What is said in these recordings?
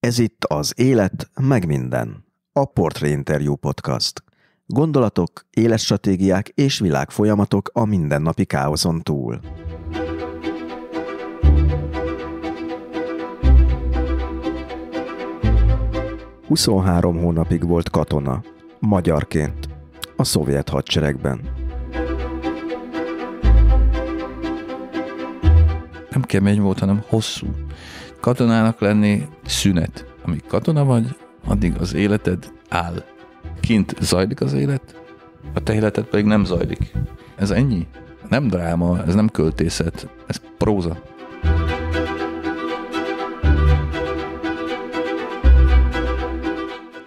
Ez itt az Élet meg minden, a Portré Interview Podcast. Gondolatok, életstratégiák és világfolyamatok a mindennapi káoszon túl. Huszonhárom hónapig volt katona, magyarként, a szovjet hadseregben. Nem kemény volt, hanem hosszú katonának lenni szünet. Amíg katona vagy, addig az életed áll. Kint zajlik az élet, a te életed pedig nem zajlik. Ez ennyi. Nem dráma, ez nem költészet, ez próza.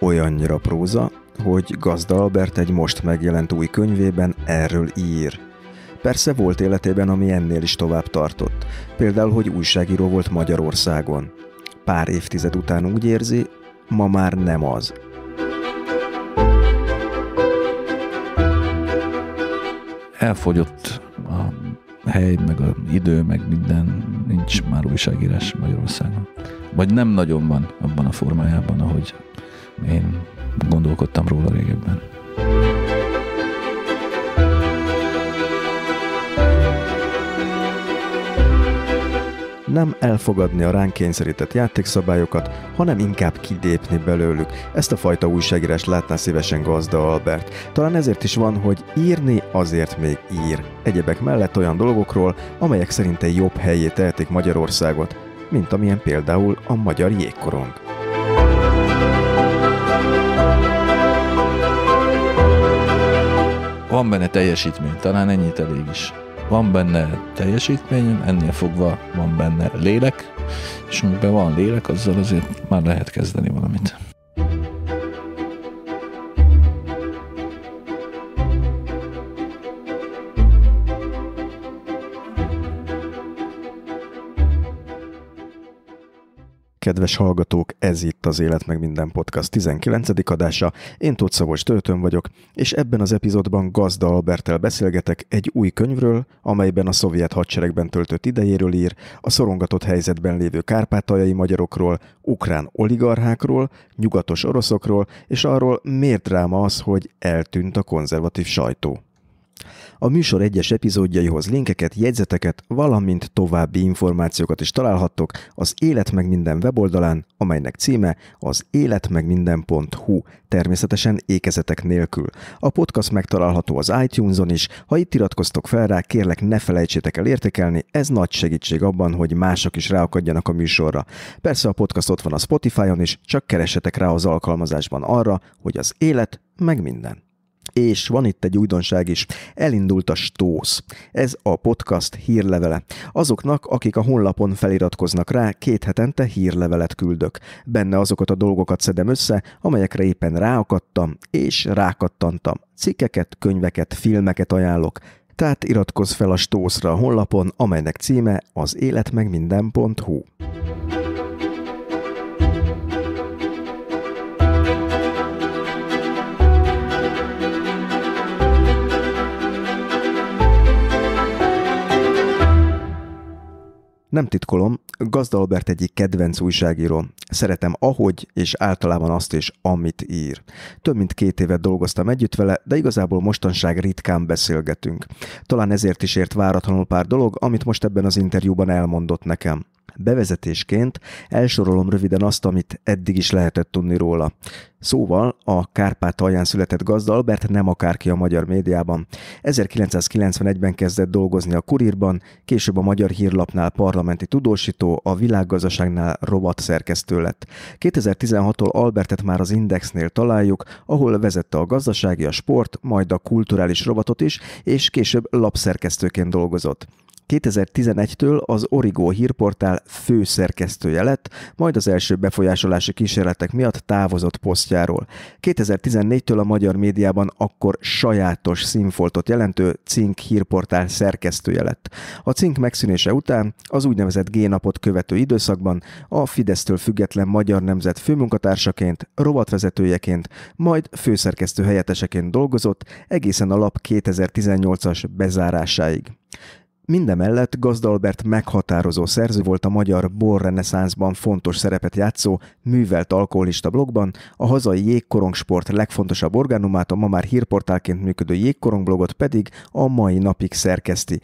Olyannyira próza, hogy Gazda Albert egy most megjelent új könyvében erről ír – Persze volt életében, ami ennél is tovább tartott. Például, hogy újságíró volt Magyarországon. Pár évtized után úgy érzi, ma már nem az. Elfogyott a hely, meg az idő, meg minden, nincs már újságírás Magyarországon. Vagy nem nagyon van abban a formájában, ahogy én gondolkodtam róla régebben. nem elfogadni a ránk kényszerített játékszabályokat, hanem inkább kidépni belőlük. Ezt a fajta újságírás látná szívesen gazda Albert. Talán ezért is van, hogy írni azért még ír. Egyebek mellett olyan dolgokról, amelyek szerinte jobb helyé tehetik Magyarországot, mint amilyen például a magyar jégkorong. Van benne teljesítmény, talán ennyit elég is. Van benne teljesítmény, ennél fogva van benne lélek, és amiben van lélek, azzal azért már lehet kezdeni valamit. Kedves hallgatók, ez itt az Élet meg minden podcast 19. adása. Én Tóth Szabolcs Töltön vagyok, és ebben az epizódban Gazda Albertel beszélgetek egy új könyvről, amelyben a szovjet hadseregben töltött idejéről ír, a szorongatott helyzetben lévő kárpátaljai magyarokról, ukrán oligarchákról, nyugatos oroszokról, és arról miért dráma az, hogy eltűnt a konzervatív sajtó. A műsor egyes epizódjaihoz linkeket, jegyzeteket, valamint további információkat is találhattok az Élet meg minden weboldalán, amelynek címe az életmegminden.hu, természetesen ékezetek nélkül. A podcast megtalálható az iTunes-on is, ha itt iratkoztok fel rá, kérlek ne felejtsétek el értékelni, ez nagy segítség abban, hogy mások is ráakadjanak a műsorra. Persze a podcast ott van a Spotify-on is, csak keressetek rá az alkalmazásban arra, hogy az élet meg minden. És van itt egy újdonság is. Elindult a Stósz. Ez a podcast hírlevele. Azoknak, akik a honlapon feliratkoznak rá, két hetente hírlevelet küldök. Benne azokat a dolgokat szedem össze, amelyekre éppen ráakadtam és rákattantam. Cikkeket, könyveket, filmeket ajánlok. Tehát iratkozz fel a Stószra a honlapon, amelynek címe az életmegminden.hu. Nem titkolom, Gazda Albert egyik kedvenc újságíró. Szeretem ahogy és általában azt is, amit ír. Több mint két évet dolgoztam együtt vele, de igazából mostanság ritkán beszélgetünk. Talán ezért is ért váratlanul pár dolog, amit most ebben az interjúban elmondott nekem. Bevezetésként elsorolom röviden azt, amit eddig is lehetett tudni róla. Szóval a Kárpátalján született gazda Albert nem akárki a magyar médiában. 1991-ben kezdett dolgozni a Kurírban, később a Magyar Hírlapnál parlamenti tudósító, a világgazdaságnál robot szerkesztő lett. 2016-tól Albertet már az Indexnél találjuk, ahol vezette a gazdasági, a sport, majd a kulturális robotot is, és később lapszerkesztőként dolgozott. 2011-től az Origo hírportál főszerkesztője lett, majd az első befolyásolási kísérletek miatt távozott posztjáról. 2014-től a magyar médiában akkor sajátos színfoltot jelentő Cink hírportál szerkesztője lett. A Cink megszűnése után az úgynevezett G-napot követő időszakban a Fidesztől független magyar nemzet főmunkatársaként, rovatvezetőjeként, majd főszerkesztő helyetteseként dolgozott egészen a lap 2018-as bezárásáig. Mindemellett Gazdalbert meghatározó szerző volt a magyar borreneszánszban fontos szerepet játszó, művelt alkoholista blogban, a hazai jégkorongsport legfontosabb orgánumát, a ma már hírportálként működő jégkorongblogot pedig a mai napig szerkeszti.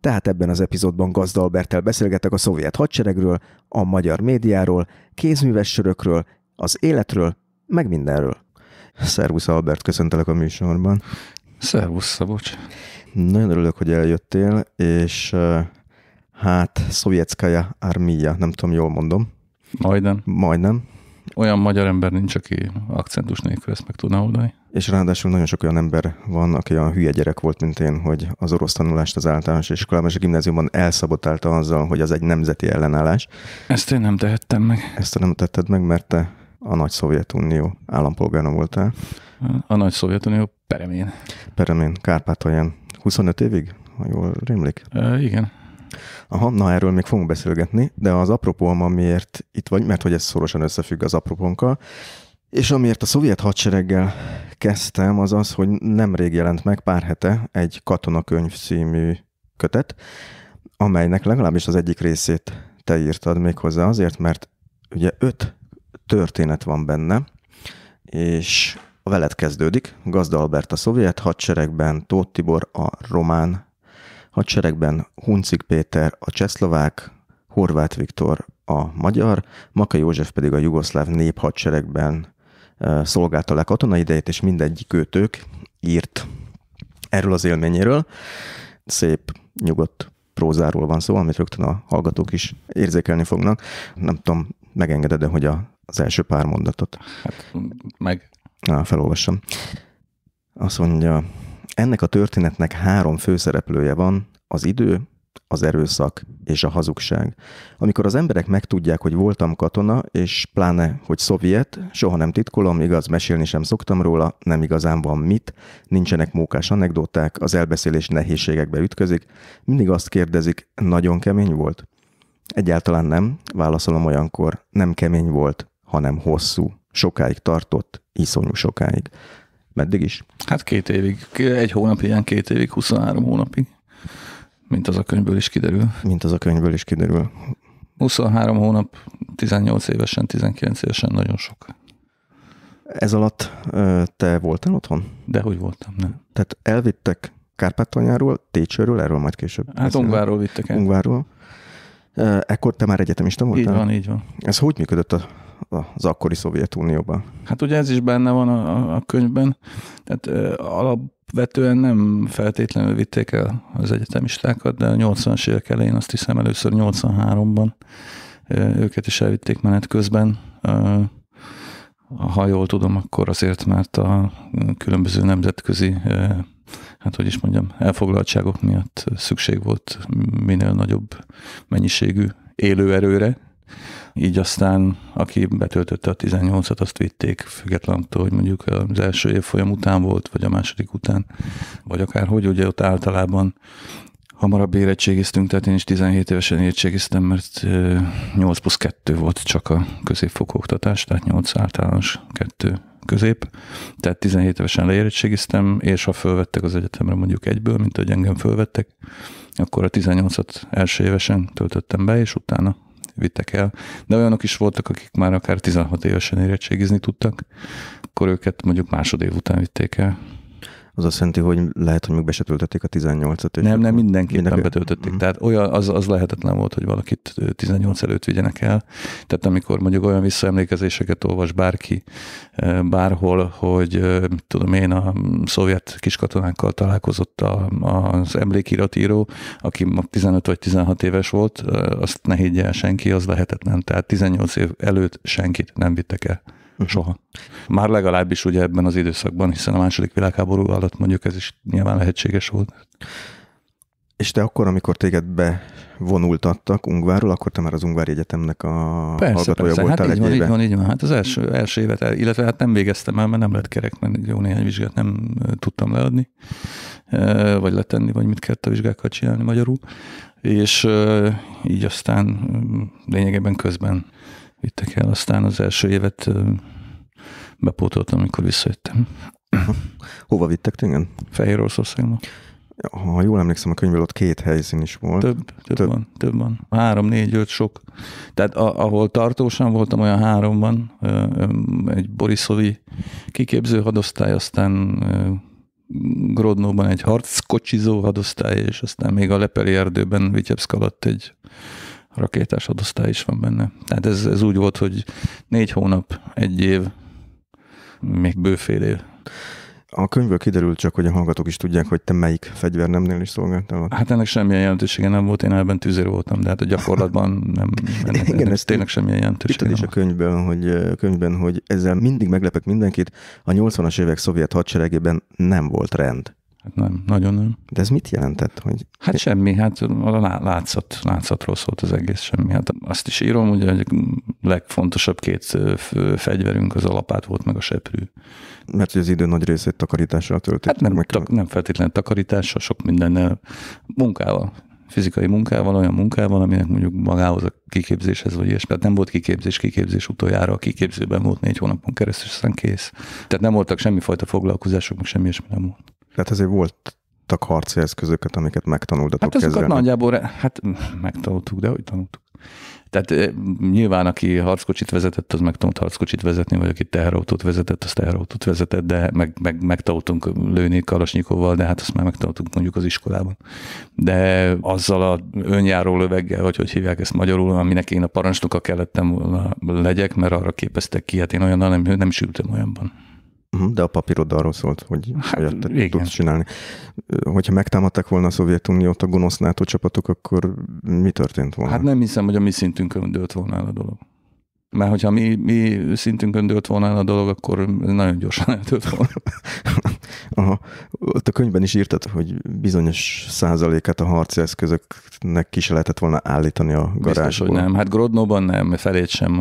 Tehát ebben az epizódban Gazdalbertel beszélgetek a szovjet hadseregről, a magyar médiáról, kézműves sörökről, az életről, meg mindenről. Szervusz Albert, köszöntelek a műsorban. Szervusz, Szabocs. Nagyon örülök, hogy eljöttél, és hát Szovjetskaja Armia, nem tudom, jól mondom. Majdnem. Majdnem. Olyan magyar ember nincs, aki akcentus nélkül ezt meg tudná oldani. És ráadásul nagyon sok olyan ember van, aki olyan hülye gyerek volt, mint én, hogy az orosz tanulást az általános iskolában és a gimnáziumban elszabotálta azzal, hogy az egy nemzeti ellenállás. Ezt én nem tehettem meg. Ezt nem tetted meg, mert te a nagy Szovjetunió állampolgára voltál. A nagy Szovjetunió peremén. Peremén, Kárpátalján. 25 évig, ha jól rémlik? E, igen. Aha, na erről még fogunk beszélgetni, de az apropóm, amiért itt vagy, mert hogy ez szorosan összefügg az apropónkkal, és amiért a szovjet hadsereggel kezdtem, az az, hogy nemrég jelent meg pár hete egy katonakönyv című kötet, amelynek legalábbis az egyik részét te írtad még hozzá azért, mert ugye öt történet van benne, és a velet kezdődik, Gazda Albert a szovjet hadseregben, Tóth Tibor a román hadseregben, Huncik Péter a csehszlovák, Horváth Viktor a magyar, Maka József pedig a jugoszláv néphadseregben szolgálta le katonai idejét, és mindegyik őtők írt erről az élményéről. Szép, nyugodt prózáról van szó, amit rögtön a hallgatók is érzékelni fognak. Nem tudom, megengeded-e, hogy a, az első pár mondatot? Hát, meg Na, felolvassam. Azt mondja, ennek a történetnek három főszereplője van, az idő, az erőszak és a hazugság. Amikor az emberek megtudják, hogy voltam katona, és pláne, hogy szovjet, soha nem titkolom, igaz, mesélni sem szoktam róla, nem igazán van mit, nincsenek mókás anekdoták, az elbeszélés nehézségekbe ütközik, mindig azt kérdezik, nagyon kemény volt? Egyáltalán nem, válaszolom olyankor, nem kemény volt, hanem hosszú sokáig tartott, iszonyú sokáig. Meddig is? Hát két évig. Egy hónap ilyen, két évig, 23 hónapig. Mint az a könyvből is kiderül. Mint az a könyvből is kiderül. 23 hónap, 18 évesen, 19 évesen nagyon sok. Ez alatt te voltál otthon? De hogy voltam, nem. Tehát elvittek Kárpátaljáról, Técsőről, erről majd később. Hát beszélünk. Ungváról vittek el. Ungváról. Ekkor te már egyetemista voltál? Így van, így van. Ez hogy működött a az akkori Szovjetunióban. Hát ugye ez is benne van a, a könyvben, tehát alapvetően nem feltétlenül vitték el az egyetemistákat, de a 80-as évek elején azt hiszem először 83-ban őket is elvitték menet közben. Ha jól tudom, akkor azért, mert a különböző nemzetközi hát hogy is mondjam, elfoglaltságok miatt szükség volt minél nagyobb mennyiségű élőerőre, így aztán aki betöltötte a 18-at, azt vitték, független attól, hogy mondjuk az első évfolyam után volt, vagy a második után, vagy akárhogy, ugye ott általában hamarabb érettségiztünk, tehát én is 17 évesen érettségiztem, mert 8 plusz 2 volt csak a középfokú oktatás, tehát 8 általános, 2 közép. Tehát 17 évesen leérettségiztem, és ha fölvettek az egyetemre mondjuk egyből, mint ahogy engem fölvettek, akkor a 18-at első évesen töltöttem be, és utána vittek el, de olyanok is voltak, akik már akár 16 évesen érettségizni tudtak, akkor őket mondjuk másodév után vitték el az azt jelenti, hogy lehet, hogy még besetöltötték a 18-at. Nem, nem, mindenképpen mindenki... betöltötték. Mm. Tehát olyan, az, az lehetetlen volt, hogy valakit 18 előtt vigyenek el. Tehát amikor mondjuk olyan visszaemlékezéseket olvas bárki bárhol, hogy tudom én, a szovjet kiskatonákkal találkozott a, az emlékiratíró, aki 15 vagy 16 éves volt, azt ne higgye el senki, az lehetetlen. Tehát 18 év előtt senkit nem vittek el soha. Már legalábbis ugye ebben az időszakban, hiszen a második világháború alatt mondjuk ez is nyilván lehetséges volt. És te akkor, amikor téged bevonultattak Ungváról, akkor te már az Ungvári Egyetemnek a persze, hallgatója persze. voltál hát így van, így van, így van. Hát az első, első évet, el, illetve hát nem végeztem el, mert nem lett kerek, mert jó néhány vizsgát nem tudtam leadni, vagy letenni, vagy mit kellett a vizsgákat csinálni magyarul. És így aztán lényegében közben vittek el. Aztán az első évet bepótoltam, amikor visszajöttem. Hova vittek téged? Fehér Oroszországba. Ha jól emlékszem, a könyvből ott két helyszín is volt. Több, több, több. van, több van. Három, négy, öt, sok. Tehát a, ahol tartósan voltam, olyan három van. Egy Borisovi, kiképző hadosztály, aztán Grodnóban egy harckocsizó hadosztály, és aztán még a Lepeli erdőben Vityebszk alatt egy rakétás adosztály is van benne. Tehát ez, ez úgy volt, hogy négy hónap, egy év, még bőfél év. A könyvből kiderült csak, hogy a hallgatók is tudják, hogy te melyik fegyvernemnél is szolgáltál. Hát ennek semmilyen jelentősége nem volt, én ebben tűzér voltam, de hát a gyakorlatban nem, ennek, Igen, ennek ez tényleg semmilyen jelentősége nem is a könyvben, hogy, könyvben, hogy ezzel mindig meglepek mindenkit, a 80-as évek szovjet hadseregében nem volt rend. Hát nem, nagyon nem. De ez mit jelentett? Hogy... Hát semmi, hát a látszat, látszatról szólt az egész semmi. Hát azt is írom, ugye, hogy a legfontosabb két fegyverünk az alapát volt, meg a seprű. Mert hogy az idő nagy részét takarítással töltött. Hát nem, meg... tak, nem feltétlenül takarítással, sok mindennel, munkával fizikai munkával, olyan munkával, aminek mondjuk magához a kiképzéshez, vagy ilyesmi. Tehát nem volt kiképzés, kiképzés utoljára, a kiképzőben volt négy hónapon keresztül, aztán kész. Tehát nem voltak semmifajta foglalkozások, meg semmi ilyesmi nem volt. Tehát azért voltak harci eszközöket, amiket megtanultatok Hát azokat kezelni. nagyjából, hát mm, megtanultuk, de hogy tanultuk. Tehát nyilván, aki harckocsit vezetett, az megtanult harckocsit vezetni, vagy aki teherautót vezetett, az teherautót vezetett, de meg, meg, megtanultunk lőni kalasnyikóval, de hát azt már megtanultunk mondjuk az iskolában. De azzal a önjáró löveggel, vagy hogy hívják ezt magyarul, aminek én a parancsnoka kellettem volna legyek, mert arra képeztek ki, hát én olyan nem, nem is ültem olyanban. Mhm, de a papírod arról szólt, hogy hát, te igen. tudsz csinálni. Hogyha megtámadtak volna a Szovjetuniót a gonosz NATO csapatok, akkor mi történt volna? Hát nem hiszem, hogy a mi szintünkön dőlt volna el a dolog. Mert hogyha mi, mi szintünkön dőlt volna el a dolog, akkor nagyon gyorsan eltölt volna. Aha. Ott a könyvben is írtad, hogy bizonyos százalékát a harci eszközöknek ki se lehetett volna állítani a garázsból. Biztos, hogy nem. Hát Grodnóban nem, felét sem,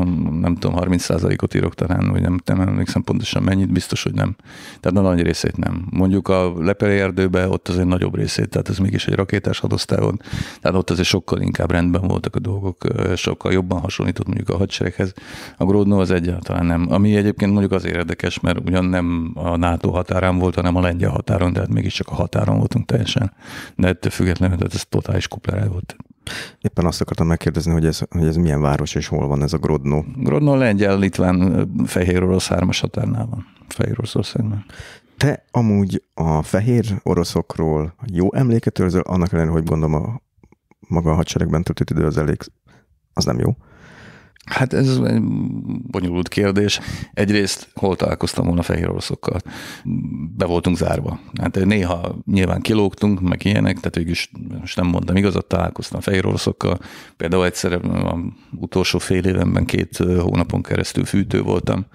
nem tudom, 30 százalékot írok talán, vagy nem, nem emlékszem pontosan mennyit, biztos, hogy nem. Tehát nagy részét nem. Mondjuk a Lepeli erdőbe ott azért nagyobb részét, tehát ez mégis egy rakétás hadosztályon, tehát ott azért sokkal inkább rendben voltak a dolgok, sokkal jobban hasonlított mondjuk a hadsereghez, a Grodno az egyáltalán nem. Ami egyébként mondjuk az érdekes, mert ugyan nem a NATO határán volt, hanem a lengyel határon, tehát mégiscsak a határon voltunk teljesen. De ettől függetlenül tehát ez totális kupleráj volt. Éppen azt akartam megkérdezni, hogy ez, hogy ez milyen város és hol van ez a Grodno. Grodno lengyel-litván fehér orosz hármas határnál van. Fehér Oroszországban. Te amúgy a fehér oroszokról jó emléket őrzöl, annak ellenére, hogy gondolom a maga a hadseregben töltött idő az elég, az nem jó. Hát ez egy bonyolult kérdés. Egyrészt hol találkoztam volna fehér oroszokkal? Be voltunk zárva. Hát néha nyilván kilógtunk, meg ilyenek, tehát végül is most nem mondtam igazat, találkoztam fehér oroszokkal. Például egyszer az utolsó fél évenben két hónapon keresztül fűtő voltam,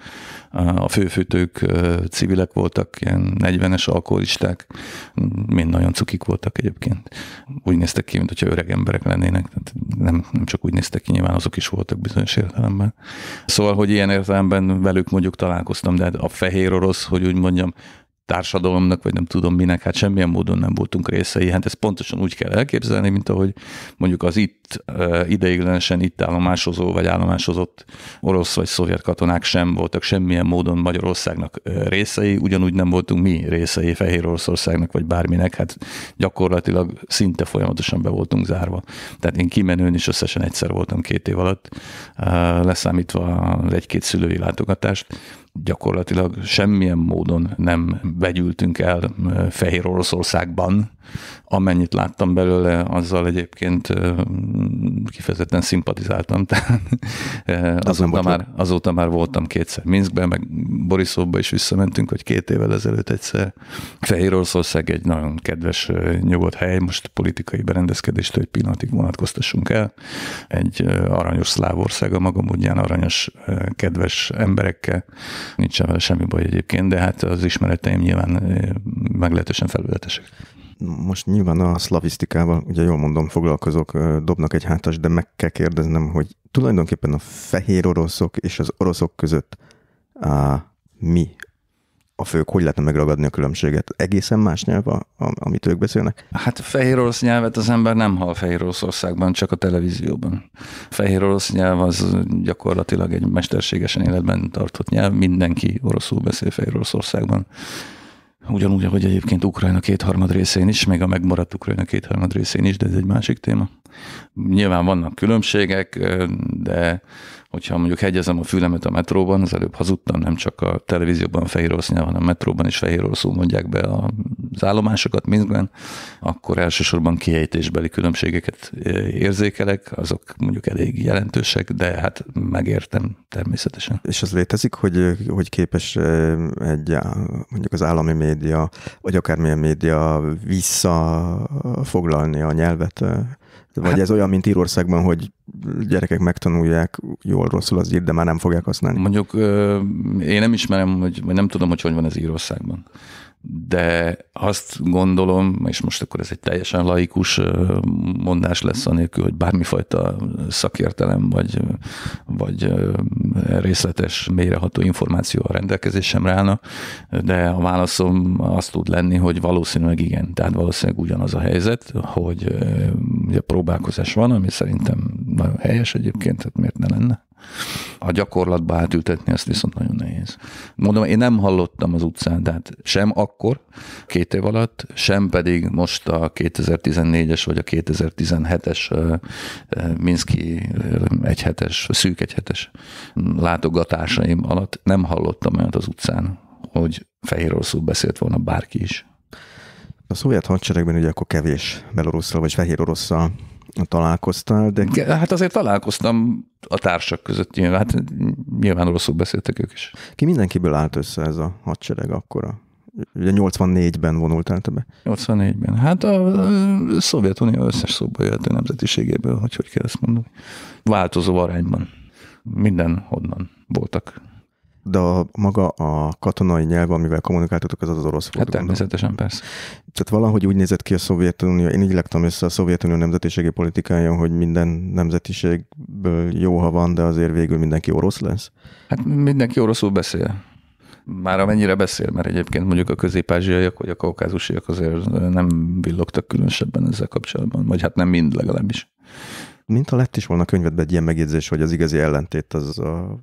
a főfőtők civilek voltak, ilyen 40-es alkoholisták, mind nagyon cukik voltak egyébként. Úgy néztek ki, mint öreg emberek lennének, tehát nem, nem csak úgy néztek ki, nyilván azok is voltak bizonyos értelemben. Szóval, hogy ilyen értelemben velük mondjuk találkoztam, de hát a fehér orosz, hogy úgy mondjam, társadalomnak, vagy nem tudom minek, hát semmilyen módon nem voltunk részei. Hát ezt pontosan úgy kell elképzelni, mint ahogy mondjuk az itt ideiglenesen itt állomásozó, vagy állomásozott orosz vagy szovjet katonák sem voltak semmilyen módon Magyarországnak részei, ugyanúgy nem voltunk mi részei Fehér Oroszországnak, vagy bárminek, hát gyakorlatilag szinte folyamatosan be voltunk zárva. Tehát én kimenőn is összesen egyszer voltam két év alatt, leszámítva egy-két szülői látogatást, gyakorlatilag semmilyen módon nem vegyültünk el Fehér Oroszországban, amennyit láttam belőle, azzal egyébként kifejezetten szimpatizáltam. azóta már, azóta már voltam kétszer Minskben, meg Borisovba is visszamentünk, hogy két évvel ezelőtt egyszer. Fehér Oroszország egy nagyon kedves, nyugodt hely, most politikai berendezkedést egy pillanatig vonatkoztassunk el. Egy aranyos szlávország a maga úgyján, aranyos, kedves emberekkel. Nincsen vele semmi baj egyébként, de hát az ismereteim nyilván meglehetősen felületesek most nyilván a szlavisztikával, ugye jól mondom, foglalkozok, dobnak egy hátas, de meg kell kérdeznem, hogy tulajdonképpen a fehér oroszok és az oroszok között a, mi a fők, hogy lehetne megragadni a különbséget? Egészen más nyelv, a, amit ők beszélnek? Hát fehér orosz nyelvet az ember nem hall Fehér Oroszországban, csak a televízióban. Fehér orosz nyelv az gyakorlatilag egy mesterségesen életben tartott nyelv, mindenki oroszul beszél Fehér Oroszországban. Ugyanúgy, ahogy egyébként Ukrajna kétharmad részén is, még a megmaradt Ukrajna kétharmad részén is, de ez egy másik téma. Nyilván vannak különbségek, de hogyha mondjuk hegyezem a fülemet a metróban, az előbb hazudtam, nem csak a televízióban fehér orosz nyelv, hanem a metróban is fehér oroszul mondják be az állomásokat minden, akkor elsősorban kiejtésbeli különbségeket e, érzékelek, azok mondjuk elég jelentősek, de hát megértem természetesen. És az létezik, hogy, hogy képes e, egy mondjuk az állami média, vagy akármilyen média visszafoglalni a nyelvet e? Vagy hát, ez olyan, mint Írországban, hogy gyerekek megtanulják jól, rosszul az írt, de már nem fogják használni. Mondjuk én nem ismerem, hogy, vagy nem tudom, hogy hogy van ez Írországban de azt gondolom, és most akkor ez egy teljesen laikus mondás lesz, anélkül, hogy bármifajta szakértelem vagy, vagy részletes, mélyreható információ a rendelkezésemre állna, de a válaszom az tud lenni, hogy valószínűleg igen. Tehát valószínűleg ugyanaz a helyzet, hogy ugye próbálkozás van, ami szerintem nagyon helyes egyébként, tehát miért ne lenne? A gyakorlatba átültetni ezt viszont nagyon nehéz. Mondom, én nem hallottam az utcán, tehát sem akkor, két év alatt, sem pedig most a 2014-es vagy a 2017-es Minszki egyhetes, szűk egyhetes látogatásaim alatt nem hallottam olyat az utcán, hogy fehér oroszul beszélt volna bárki is. A szovjet hadseregben ugye akkor kevés belorusszal vagy fehér orosszal Találkoztál, de... Hát azért találkoztam a társak között nyilván, hát nyilván oroszul beszéltek ők is. Ki mindenkiből állt össze ez a hadsereg akkora? Ugye 84-ben vonultál te be? 84-ben. Hát a, a Szovjetunió összes szóba jött a nemzetiségéből, hogy hogy kell ezt mondani. Változó arányban. Minden honnan voltak de a, maga a katonai nyelv, amivel kommunikáltatok, az az orosz volt. Hát természetesen, gondolom. persze. Tehát valahogy úgy nézett ki a Szovjetunió, én így lektem össze a Szovjetunió nemzetiségi politikája, hogy minden nemzetiségből jó, ha van, de azért végül mindenki orosz lesz. Hát mindenki oroszul beszél már amennyire beszél, mert egyébként mondjuk a közép-ázsiaiak vagy a kaukázusiak azért nem villogtak különösebben ezzel kapcsolatban, vagy hát nem mind legalábbis mintha lett is volna a könyvedben egy ilyen megjegyzés, hogy az igazi ellentét az a...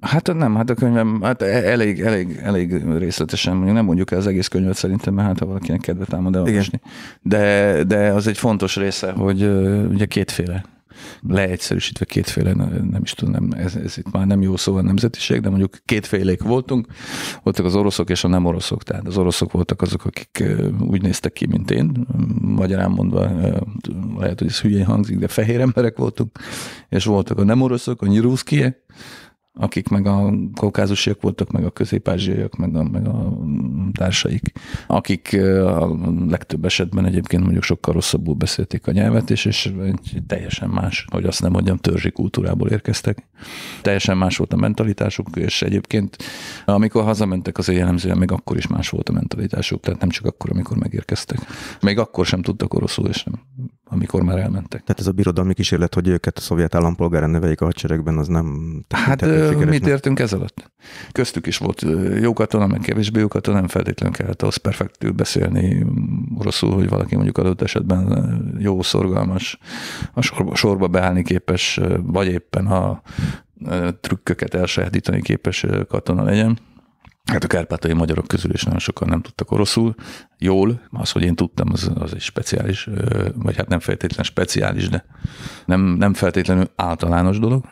Hát nem, hát a könyvem, hát e- elég, elég, elég részletesen, mondjuk nem mondjuk el az egész könyvet szerintem, mert hát ha valakinek kedve támad elolvasni. De, de az egy fontos része, hogy ugye kétféle leegyszerűsítve kétféle, nem is tudom, nem, ez, ez itt már nem jó szó a nemzetiség, de mondjuk kétfélék voltunk, voltak az oroszok és a nem oroszok, tehát az oroszok voltak azok, akik úgy néztek ki, mint én, magyarán mondva, lehet, hogy ez hülyén hangzik, de fehér emberek voltunk, és voltak a nem oroszok, a nyirúszkiek, akik meg a kaukázusiak voltak, meg a közép meg a, meg a társaik, akik a legtöbb esetben egyébként mondjuk sokkal rosszabbul beszélték a nyelvet, és, és teljesen más, hogy azt nem mondjam, törzsi kultúrából érkeztek. Teljesen más volt a mentalitásuk, és egyébként amikor hazamentek, az jellemzően még akkor is más volt a mentalitásuk, tehát nem csak akkor, amikor megérkeztek. Még akkor sem tudtak oroszul, és nem amikor már elmentek. Tehát ez a birodalmi kísérlet, hogy őket a szovjet állampolgára neveik a hadseregben, az nem... Hát mit értünk ez alatt? Köztük is volt jó katona, meg kevésbé jó katona, nem feltétlenül kellett az perfektül beszélni rosszul, hogy valaki mondjuk adott esetben jó, szorgalmas, a sorba, sorba beállni képes, vagy éppen a trükköket elsajátítani képes katona legyen Hát a kárpátai magyarok közül is nagyon sokan nem tudtak oroszul. Jól, az, hogy én tudtam, az, az egy speciális, vagy hát nem feltétlenül speciális, de nem, nem feltétlenül általános dolog.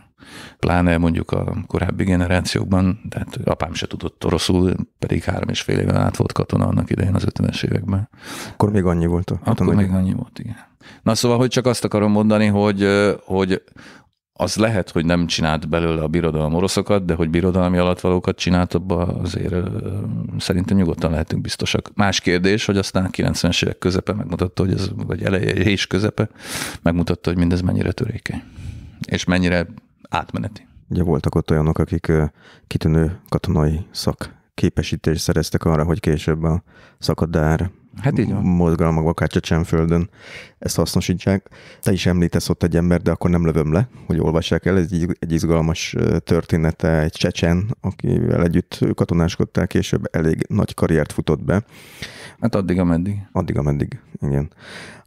Pláne mondjuk a korábbi generációkban, tehát apám se tudott oroszul, pedig három és fél éven át volt katona annak idején az 50-es években. Akkor még annyi volt a Akkor még annyi volt, igen. Na szóval, hogy csak azt akarom mondani, hogy, hogy, az lehet, hogy nem csinált belőle a birodalom oroszokat, de hogy birodalmi alattvalókat csinált, abban azért szerintem nyugodtan lehetünk biztosak. Más kérdés, hogy aztán 90-es évek közepe megmutatta, hogy ez, vagy eleje és közepe megmutatta, hogy mindez mennyire törékeny, és mennyire átmeneti. Ugye voltak ott olyanok, akik kitűnő katonai szak képesítést szereztek arra, hogy később a szakadár hát így van. mozgalmak, akár Csecsenföldön ezt hasznosítják. Te is említesz ott egy ember, de akkor nem lövöm le, hogy olvassák el. Ez egy, egy izgalmas története, egy Csecsen, akivel együtt katonáskodtál, később elég nagy karriert futott be. Hát addig, ameddig. Addig, ameddig, igen.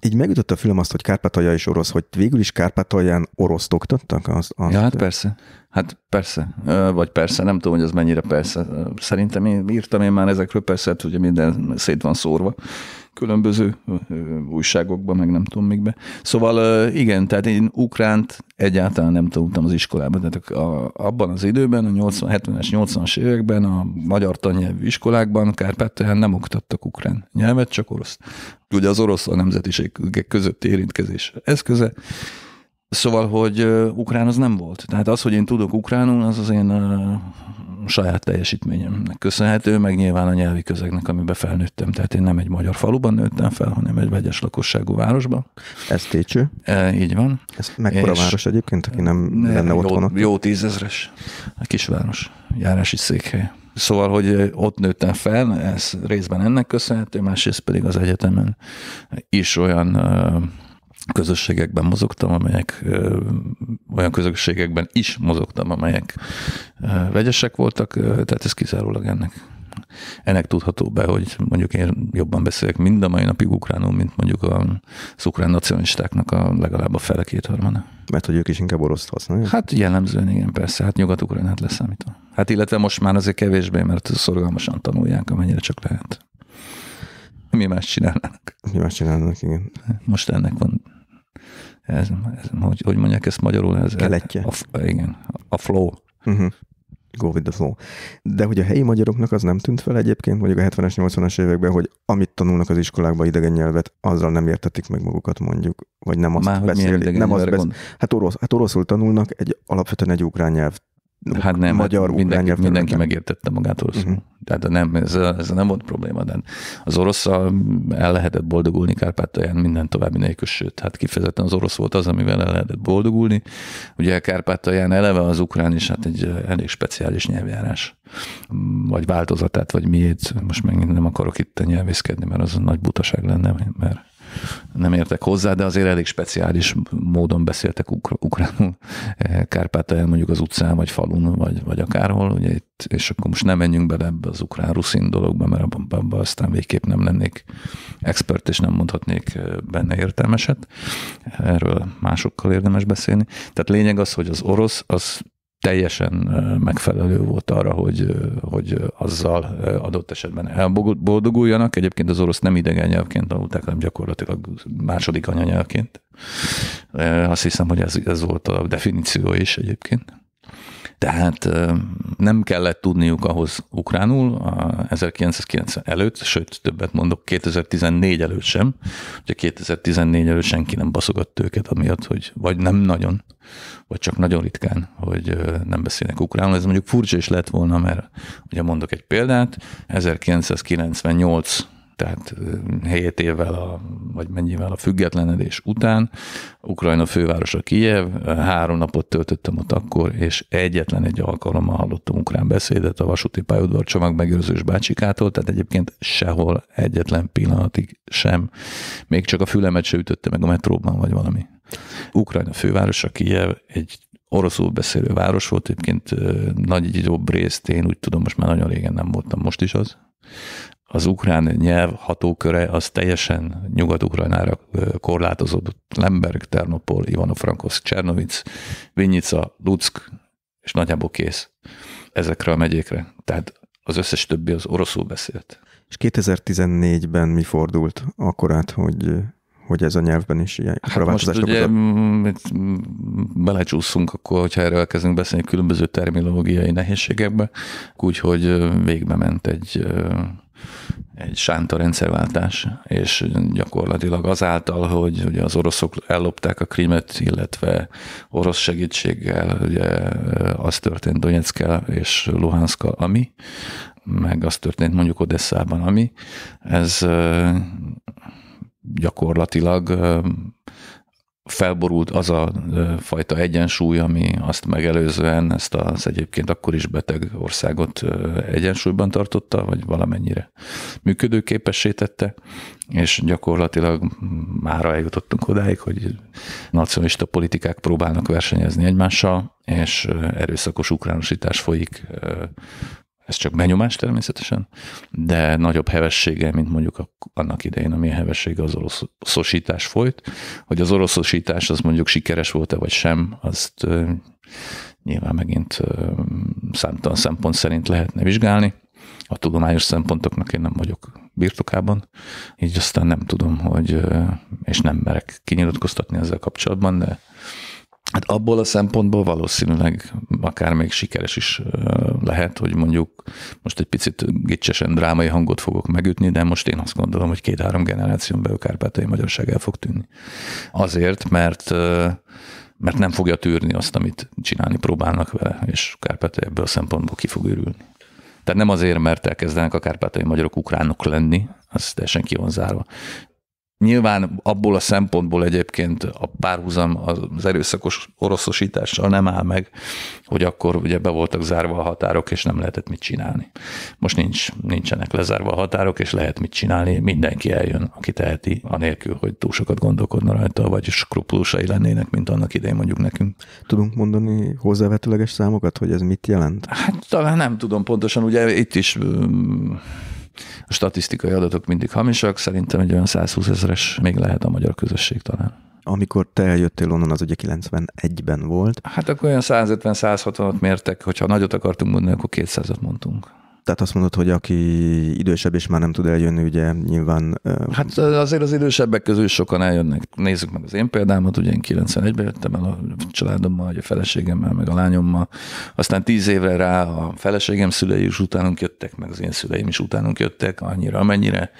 Így megütött a film azt, hogy Kárpátalja és orosz, hogy végül is Kárpátalján oroszt oktattak? Az, azt, ja, hát persze. Hát persze, vagy persze, nem tudom, hogy az mennyire persze. Szerintem én írtam én már ezekről, persze, hát ugye minden szét van szórva különböző újságokban, meg nem tudom mikbe. Szóval igen, tehát én ukránt egyáltalán nem tanultam az iskolában. Tehát a, abban az időben, a 70-es, 80-as években a magyar tannyelvű iskolákban Kárpátalján nem oktattak ukrán nyelvet, csak orosz. Ugye az orosz a nemzetiségek között érintkezés eszköze, Szóval, hogy ukrán az nem volt. Tehát az, hogy én tudok ukránul, az az én uh, saját teljesítményemnek köszönhető, meg nyilván a nyelvi közegnek, amiben felnőttem. Tehát én nem egy magyar faluban nőttem fel, hanem egy vegyes lakosságú városban. Ez Técső? E, így van. Ez mekkora és város egyébként, aki nem ne, lenne jó, otthon? Jó tízezres. A kisváros, járási székhely. Szóval, hogy ott nőttem fel, ez részben ennek köszönhető, másrészt pedig az egyetemen is olyan uh, közösségekben mozogtam, amelyek olyan közösségekben is mozogtam, amelyek vegyesek voltak, tehát ez kizárólag ennek ennek tudható be, hogy mondjuk én jobban beszélek mind a mai napig ukránul, mint mondjuk a ukrán nacionalistáknak a legalább a fele kétharmada. Mert hogy ők is inkább oroszt használják? Hát jellemzően igen, persze, hát nyugat-ukránát leszámítva. Hát illetve most már azért kevésbé, mert szorgalmasan tanulják, amennyire csak lehet. Mi más csinálnának? Mi más csinálnának, igen. Most ennek van ez, ez, hogy, hogy mondják ezt magyarul? Ez, Keletje. A, igen, a flow. Uh-huh. Go with the flow. De hogy a helyi magyaroknak az nem tűnt fel egyébként, mondjuk a 70-es, 80-as években, hogy amit tanulnak az iskolákban idegen nyelvet, azzal nem értetik meg magukat mondjuk, vagy nem azt Már, beszélik. Nem azt beszél... Hát, orosz, hát oroszul tanulnak egy alapvetően egy ukrán nyelv Hát nem, hát magyar hát mindenki, mindenki megértette magát oroszul. Uh-huh. Mhm. Tehát nem, ez, ez nem volt probléma, de az oroszsal el lehetett boldogulni Kárpátalján minden további nélkül, sőt, hát kifejezetten az orosz volt az, amivel el lehetett boldogulni. Ugye Kárpátalján eleve az ukrán is hát egy elég speciális nyelvjárás, vagy változatát, vagy miért, most megint nem akarok itt nyelvészkedni, mert az nagy butaság lenne, mert nem értek hozzá, de azért elég speciális módon beszéltek ukr- ukránul eh, Kárpátalján, mondjuk az utcán, vagy falun, vagy, vagy akárhol, ugye itt, és akkor most nem menjünk bele ebbe az ukrán-ruszin dologba, mert abban, abban aztán végképp nem lennék expert, és nem mondhatnék eh, benne értelmeset. Erről másokkal érdemes beszélni. Tehát lényeg az, hogy az orosz, az teljesen megfelelő volt arra, hogy, hogy azzal adott esetben elboldoguljanak. Egyébként az orosz nem idegen nyelvként tanulták, hanem gyakorlatilag második anyanyelvként. Azt hiszem, hogy ez, ez volt a definíció is egyébként. Tehát nem kellett tudniuk ahhoz ukránul, a 1990 előtt, sőt többet mondok, 2014 előtt sem. Ugye 2014 előtt senki nem baszogatt őket, amiatt, hogy vagy nem nagyon, vagy csak nagyon ritkán, hogy nem beszélnek ukránul. Ez mondjuk furcsa is lett volna, mert ugye mondok egy példát, 1998 tehát 7 évvel, a, vagy mennyivel a függetlenedés után. Ukrajna fővárosa Kijev, három napot töltöttem ott akkor, és egyetlen egy alkalommal hallottam ukrán beszédet a vasúti pályaudvar csomag megőrzős bácsikától, tehát egyébként sehol egyetlen pillanatig sem. Még csak a fülemet se ütötte meg a metróban, vagy valami. Ukrajna fővárosa Kijev egy oroszul beszélő város volt, egyébként nagy jobb részt én úgy tudom, most már nagyon régen nem voltam, most is az az ukrán nyelv hatóköre az teljesen nyugat-ukrajnára korlátozódott. Lemberg, Ternopol, ivano frankosz Csernovic, Vinnyica, Luck, és nagyjából kész ezekre a megyékre. Tehát az összes többi az oroszul beszélt. És 2014-ben mi fordult akkorát, hogy hogy ez a nyelvben is ilyen hát most ugye belecsúszunk akkor, hogyha erről elkezdünk beszélni különböző terminológiai nehézségekbe, úgyhogy végbe ment egy egy sánta rendszerváltás, és gyakorlatilag azáltal, hogy ugye az oroszok ellopták a krimet, illetve orosz segítséggel ugye az történt Donetskkel és Luhanszkkal, ami, meg az történt mondjuk Odesszában, ami, ez gyakorlatilag felborult az a fajta egyensúly, ami azt megelőzően ezt az egyébként akkor is beteg országot egyensúlyban tartotta, vagy valamennyire működőképessé tette, és gyakorlatilag már eljutottunk odáig, hogy nacionalista politikák próbálnak versenyezni egymással, és erőszakos ukránosítás folyik ez csak benyomás természetesen, de nagyobb hevessége, mint mondjuk a, annak idején, amilyen hevessége az oroszosítás folyt. Hogy az oroszosítás az mondjuk sikeres volt-e vagy sem, azt nyilván megint számtalan szempont szerint lehetne vizsgálni. A tudományos szempontoknak én nem vagyok birtokában, így aztán nem tudom, hogy, és nem merek kinyilatkoztatni ezzel kapcsolatban, de Hát abból a szempontból valószínűleg akár még sikeres is lehet, hogy mondjuk most egy picit gicsesen drámai hangot fogok megütni, de most én azt gondolom, hogy két-három generáción belül kárpátai magyarság el fog tűnni. Azért, mert mert nem fogja tűrni azt, amit csinálni próbálnak vele, és Kárpátai ebből a szempontból ki fog örülni. Tehát nem azért, mert elkezdenek a kárpátai magyarok ukránok lenni, az teljesen ki van zárva, Nyilván abból a szempontból egyébként a párhuzam az erőszakos oroszosítással nem áll meg, hogy akkor ugye be voltak zárva a határok, és nem lehetett mit csinálni. Most nincs, nincsenek lezárva a határok, és lehet mit csinálni, mindenki eljön, aki teheti, anélkül, hogy túl sokat gondolkodna rajta, vagy skrupulusai lennének, mint annak idején mondjuk nekünk. Tudunk mondani hozzávetőleges számokat, hogy ez mit jelent? Hát talán nem tudom pontosan, ugye itt is a statisztikai adatok mindig hamisak, szerintem egy olyan 120 ezeres még lehet a magyar közösség talán. Amikor te eljöttél onnan, az ugye 91-ben volt. Hát akkor olyan 150-160-at mértek, hogyha nagyot akartunk mondani, akkor 200-at mondtunk. Tehát azt mondod, hogy aki idősebb és már nem tud eljönni, ugye nyilván... Hát azért az idősebbek közül sokan eljönnek. Nézzük meg az én példámat, ugye én 91-ben jöttem el a családommal, a feleségemmel, meg a lányommal. Aztán tíz évre rá a feleségem szülei is utánunk jöttek, meg az én szüleim is utánunk jöttek, annyira, amennyire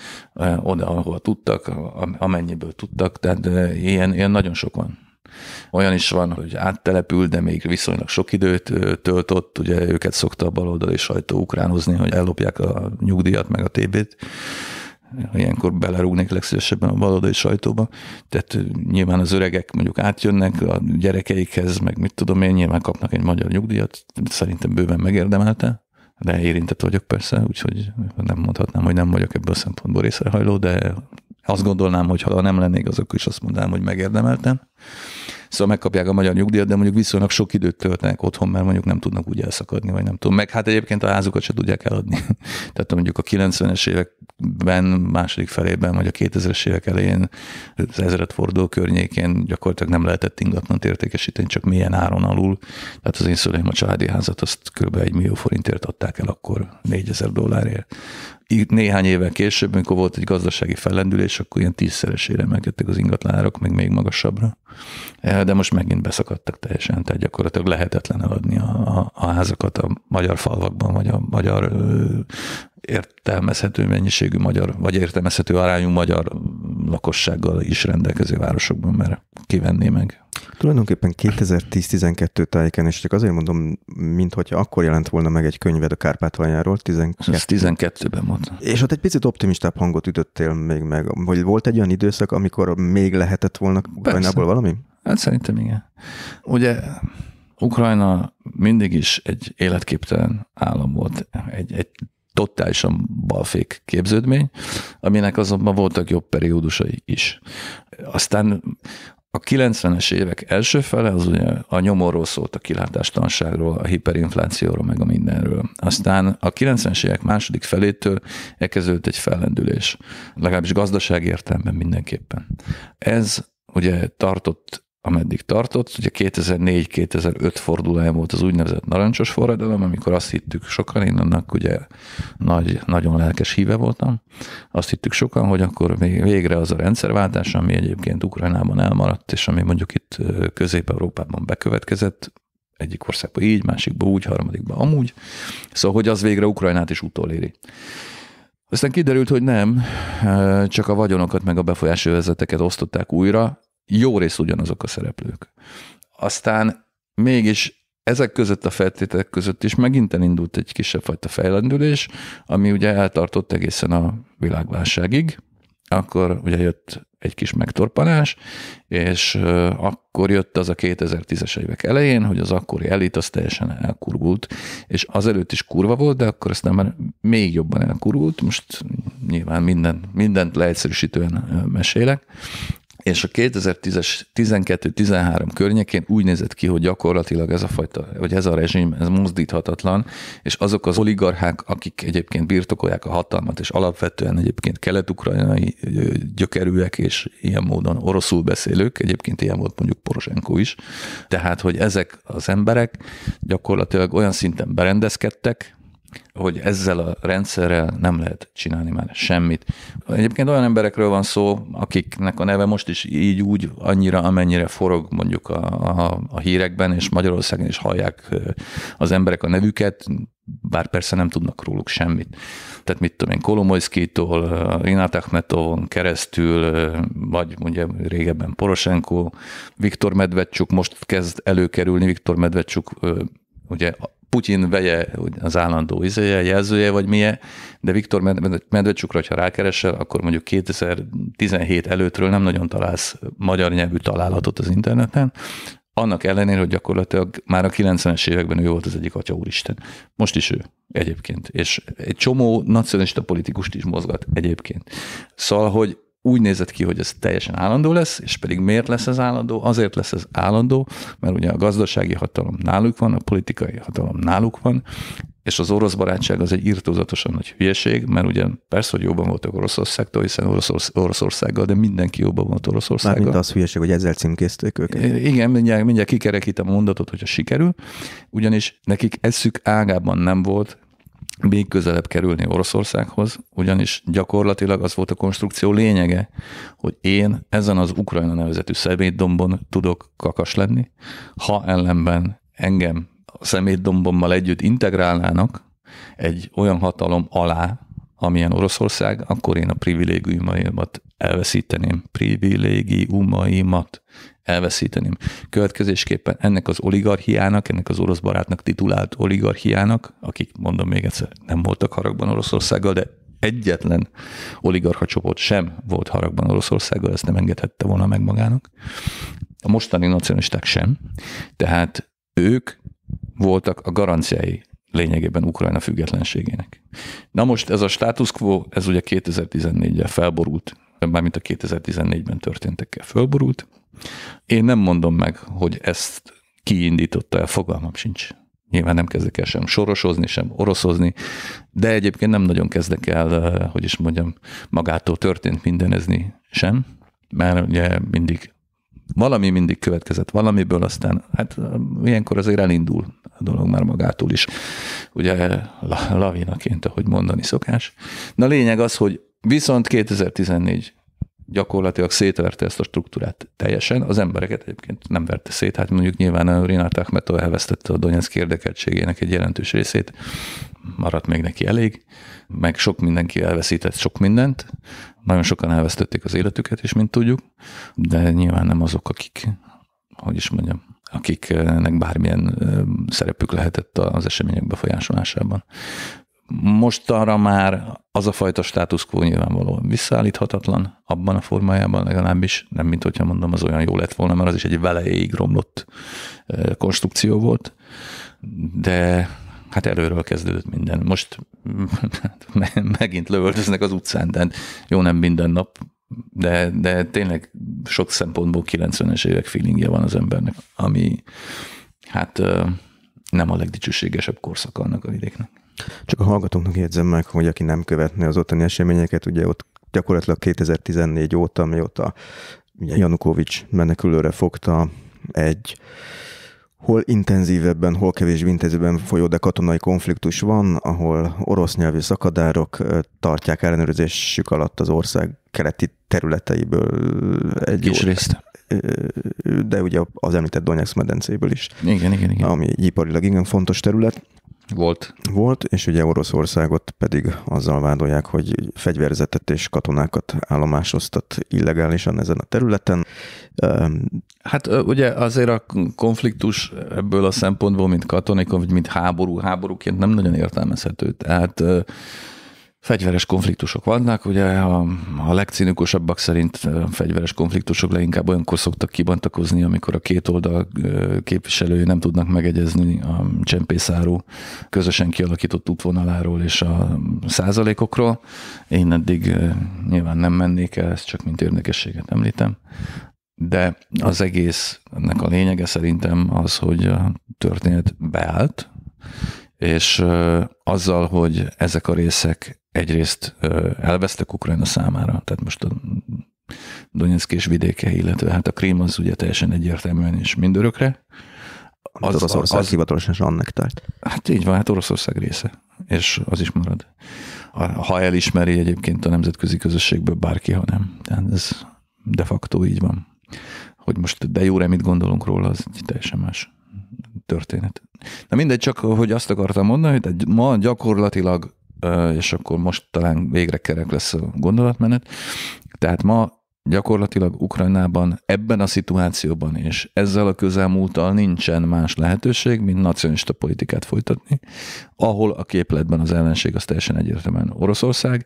oda, ahol tudtak, amennyiből tudtak. Tehát ilyen, ilyen nagyon sok van. Olyan is van, hogy áttelepül, de még viszonylag sok időt töltött, ugye őket szokta a baloldali sajtó ukránozni, hogy ellopják a nyugdíjat meg a TB-t ilyenkor belerúgnék legszívesebben a baloldali sajtóba. Tehát nyilván az öregek mondjuk átjönnek a gyerekeikhez, meg mit tudom én, nyilván kapnak egy magyar nyugdíjat, szerintem bőven megérdemelte, de érintett vagyok persze, úgyhogy nem mondhatnám, hogy nem vagyok ebből a szempontból részrehajló, de azt gondolnám, hogy ha nem lennék, azok is azt mondanám, hogy megérdemeltem szóval megkapják a magyar nyugdíjat, de mondjuk viszonylag sok időt töltenek otthon, mert mondjuk nem tudnak úgy elszakadni, vagy nem tudom. Meg hát egyébként a házukat se tudják eladni. Tehát mondjuk a 90-es években, második felében, vagy a 2000-es évek elején, az forduló környékén gyakorlatilag nem lehetett ingatlant értékesíteni, csak milyen áron alul. Tehát az én szüleim a családi házat azt kb. egy millió forintért adták el akkor 4000 dollárért itt néhány évvel később, amikor volt egy gazdasági fellendülés, akkor ilyen tízszeresére emelkedtek az ingatlanárak, meg még magasabbra. Eh, de most megint beszakadtak teljesen, tehát gyakorlatilag lehetetlen eladni a, a, a házakat a magyar falvakban, vagy a magyar értelmezhető mennyiségű magyar, vagy értelmezhető arányú magyar lakossággal is rendelkező városokban, mert kivenné meg Tulajdonképpen 2010-12 tájéken, és csak azért mondom, mintha akkor jelent volna meg egy könyved a Kárpátaljáról. 12... 12-ben volt. És ott egy picit optimistább hangot ütöttél még meg, hogy volt egy olyan időszak, amikor még lehetett volna Ukrajnából valami? Hát szerintem igen. Ugye Ukrajna mindig is egy életképtelen állam volt, egy, egy totálisan balfék képződmény, aminek azonban voltak jobb periódusai is. Aztán a 90-es évek első fele az ugye a nyomorról szólt a kilátástalanságról, a hiperinflációról, meg a mindenről. Aztán a 90-es évek második felétől elkezdődött egy fellendülés, legalábbis gazdaság értelemben mindenképpen. Ez ugye tartott ameddig tartott. Ugye 2004-2005 fordulája volt az úgynevezett narancsos forradalom, amikor azt hittük sokan, én annak ugye nagy, nagyon lelkes híve voltam, azt hittük sokan, hogy akkor még végre az a rendszerváltás, ami egyébként Ukrajnában elmaradt, és ami mondjuk itt Közép-Európában bekövetkezett, egyik országban így, másikban úgy, harmadikban amúgy, szóval hogy az végre Ukrajnát is utoléri. Aztán kiderült, hogy nem, csak a vagyonokat meg a befolyási vezeteket osztották újra, jó rész ugyanazok a szereplők. Aztán mégis ezek között a feltételek között is megint elindult egy kisebb fajta fejlendülés, ami ugye eltartott egészen a világválságig. Akkor ugye jött egy kis megtorpanás, és akkor jött az a 2010-es évek elején, hogy az akkori elit az teljesen elkurgult, és azelőtt is kurva volt, de akkor aztán már még jobban elkurgult, most nyilván minden, mindent leegyszerűsítően mesélek, és a 2010-es, 12-13 környékén úgy nézett ki, hogy gyakorlatilag ez a fajta, vagy ez a rezsim, ez mozdíthatatlan, és azok az oligarchák, akik egyébként birtokolják a hatalmat, és alapvetően egyébként kelet-ukrajnai gyökerűek, és ilyen módon oroszul beszélők, egyébként ilyen volt mondjuk Poroshenko is, tehát, hogy ezek az emberek gyakorlatilag olyan szinten berendezkedtek, hogy ezzel a rendszerrel nem lehet csinálni már semmit. Egyébként olyan emberekről van szó, akiknek a neve most is így úgy annyira, amennyire forog mondjuk a, a, a hírekben, és Magyarországon is hallják az emberek a nevüket, bár persze nem tudnak róluk semmit. Tehát mit tudom én, Kolomoyszkitól, Rinát Akhmetovon keresztül, vagy ugye régebben Poroshenko, Viktor Medvedcsuk most kezd előkerülni, Viktor Medvedcsuk ugye Putyin veje az állandó izéje, jelzője, vagy milyen, de Viktor Medvecsukra, ha rákeresel, akkor mondjuk 2017 előttről nem nagyon találsz magyar nyelvű találatot az interneten, annak ellenére, hogy gyakorlatilag már a 90-es években ő volt az egyik atya úristen. Most is ő egyébként. És egy csomó nacionalista politikust is mozgat egyébként. Szóval, hogy úgy nézett ki, hogy ez teljesen állandó lesz, és pedig miért lesz ez állandó? Azért lesz ez állandó, mert ugye a gazdasági hatalom náluk van, a politikai hatalom náluk van, és az orosz barátság az egy írtózatosan nagy hülyeség, mert ugye persze, hogy jobban voltak Oroszországtól, hiszen Orosz, Oroszországgal, de mindenki jobban volt Oroszországgal. Mármint az hülyeség, hogy ezzel címkézték őket. Igen, mindjárt, mindjárt kikerekítem a mondatot, hogyha sikerül, ugyanis nekik eszük ágában nem volt még közelebb kerülni Oroszországhoz, ugyanis gyakorlatilag az volt a konstrukció lényege, hogy én ezen az Ukrajna nevezetű szemétdombon tudok kakas lenni, ha ellenben engem a szemétdombommal együtt integrálnának egy olyan hatalom alá, amilyen Oroszország, akkor én a privilégiumaimat elveszíteném. Privilégiumaimat elveszíteném. Következésképpen ennek az oligarchiának, ennek az orosz barátnak titulált oligarchiának, akik mondom még egyszer, nem voltak haragban Oroszországgal, de egyetlen oligarcha csoport sem volt haragban Oroszországgal, ezt nem engedhette volna meg magának. A mostani nacionalisták sem, tehát ők voltak a garanciái lényegében Ukrajna függetlenségének. Na most ez a status quo, ez ugye 2014-ben felborult, mármint a 2014-ben történtekkel felborult, én nem mondom meg, hogy ezt kiindította el, fogalmam sincs. Nyilván nem kezdek el sem sorosozni, sem oroszozni, de egyébként nem nagyon kezdek el, eh, hogy is mondjam, magától történt mindenezni sem, mert ugye mindig valami mindig következett valamiből, aztán hát ilyenkor azért elindul a dolog már magától is, ugye lavinaként, ahogy mondani szokás. Na lényeg az, hogy viszont 2014 gyakorlatilag szétverte ezt a struktúrát teljesen. Az embereket egyébként nem verte szét, hát mondjuk nyilván eh, Rinát Ahmeto elvesztette a Donetsk érdekeltségének egy jelentős részét, maradt még neki elég, meg sok mindenki elveszített sok mindent, nagyon sokan elvesztették az életüket is, mint tudjuk, de nyilván nem azok, akik, hogy is mondjam, akiknek bármilyen eh, szerepük lehetett az események befolyásolásában mostanra már az a fajta status quo nyilvánvalóan visszaállíthatatlan, abban a formájában legalábbis, nem mint hogyha mondom, az olyan jó lett volna, mert az is egy velejéig romlott konstrukció volt, de hát előről kezdődött minden. Most megint lövöldöznek az utcán, de jó nem minden nap, de, de tényleg sok szempontból 90-es évek feelingje van az embernek, ami hát nem a legdicsőségesebb korszak annak a vidéknek. Csak a hallgatóknak jegyzem meg, hogy aki nem követné az ottani eseményeket, ugye ott gyakorlatilag 2014 óta, mióta ugye Janukovics menekülőre fogta egy hol intenzívebben, hol kevésbé intenzívebben folyó, de katonai konfliktus van, ahol orosz nyelvű szakadárok tartják ellenőrzésük alatt az ország keleti területeiből egy kis részt. De ugye az említett Donetsz medencéből is. Igen, igen, igen. Ami iparilag igen fontos terület. Volt. Volt, és ugye Oroszországot pedig azzal vádolják, hogy fegyverzetet és katonákat állomásoztat illegálisan ezen a területen. Hát ugye azért a konfliktus ebből a szempontból, mint katonikum, vagy mint háború, háborúként nem nagyon értelmezhető. Tehát Fegyveres konfliktusok vannak, ugye a, a legcinikusabbak szerint fegyveres konfliktusok leginkább olyankor szoktak kibontakozni, amikor a két oldal képviselői nem tudnak megegyezni a csempészáró közösen kialakított útvonaláról és a százalékokról. Én eddig nyilván nem mennék el, ezt csak mint érdekességet említem. De az egész, ennek a lényege szerintem az, hogy a történet beállt, és azzal, hogy ezek a részek egyrészt elvesztek Ukrajna számára, tehát most a Donetsk és vidéke, illetve hát a Krím az ugye teljesen egyértelműen is mindörökre. Az, az Oroszország az, hivatalosan is tart. Hát így van, hát Oroszország része, és az is marad. Ha elismeri egyébként a nemzetközi közösségből bárki, ha nem. Tehát ez de facto így van. Hogy most de jó mit gondolunk róla, az egy teljesen más történet. Na mindegy, csak hogy azt akartam mondani, hogy ma gyakorlatilag és akkor most talán végre kerek lesz a gondolatmenet. Tehát ma gyakorlatilag Ukrajnában ebben a szituációban és ezzel a közelmúltal nincsen más lehetőség, mint nacionalista politikát folytatni, ahol a képletben az ellenség az teljesen egyértelműen Oroszország,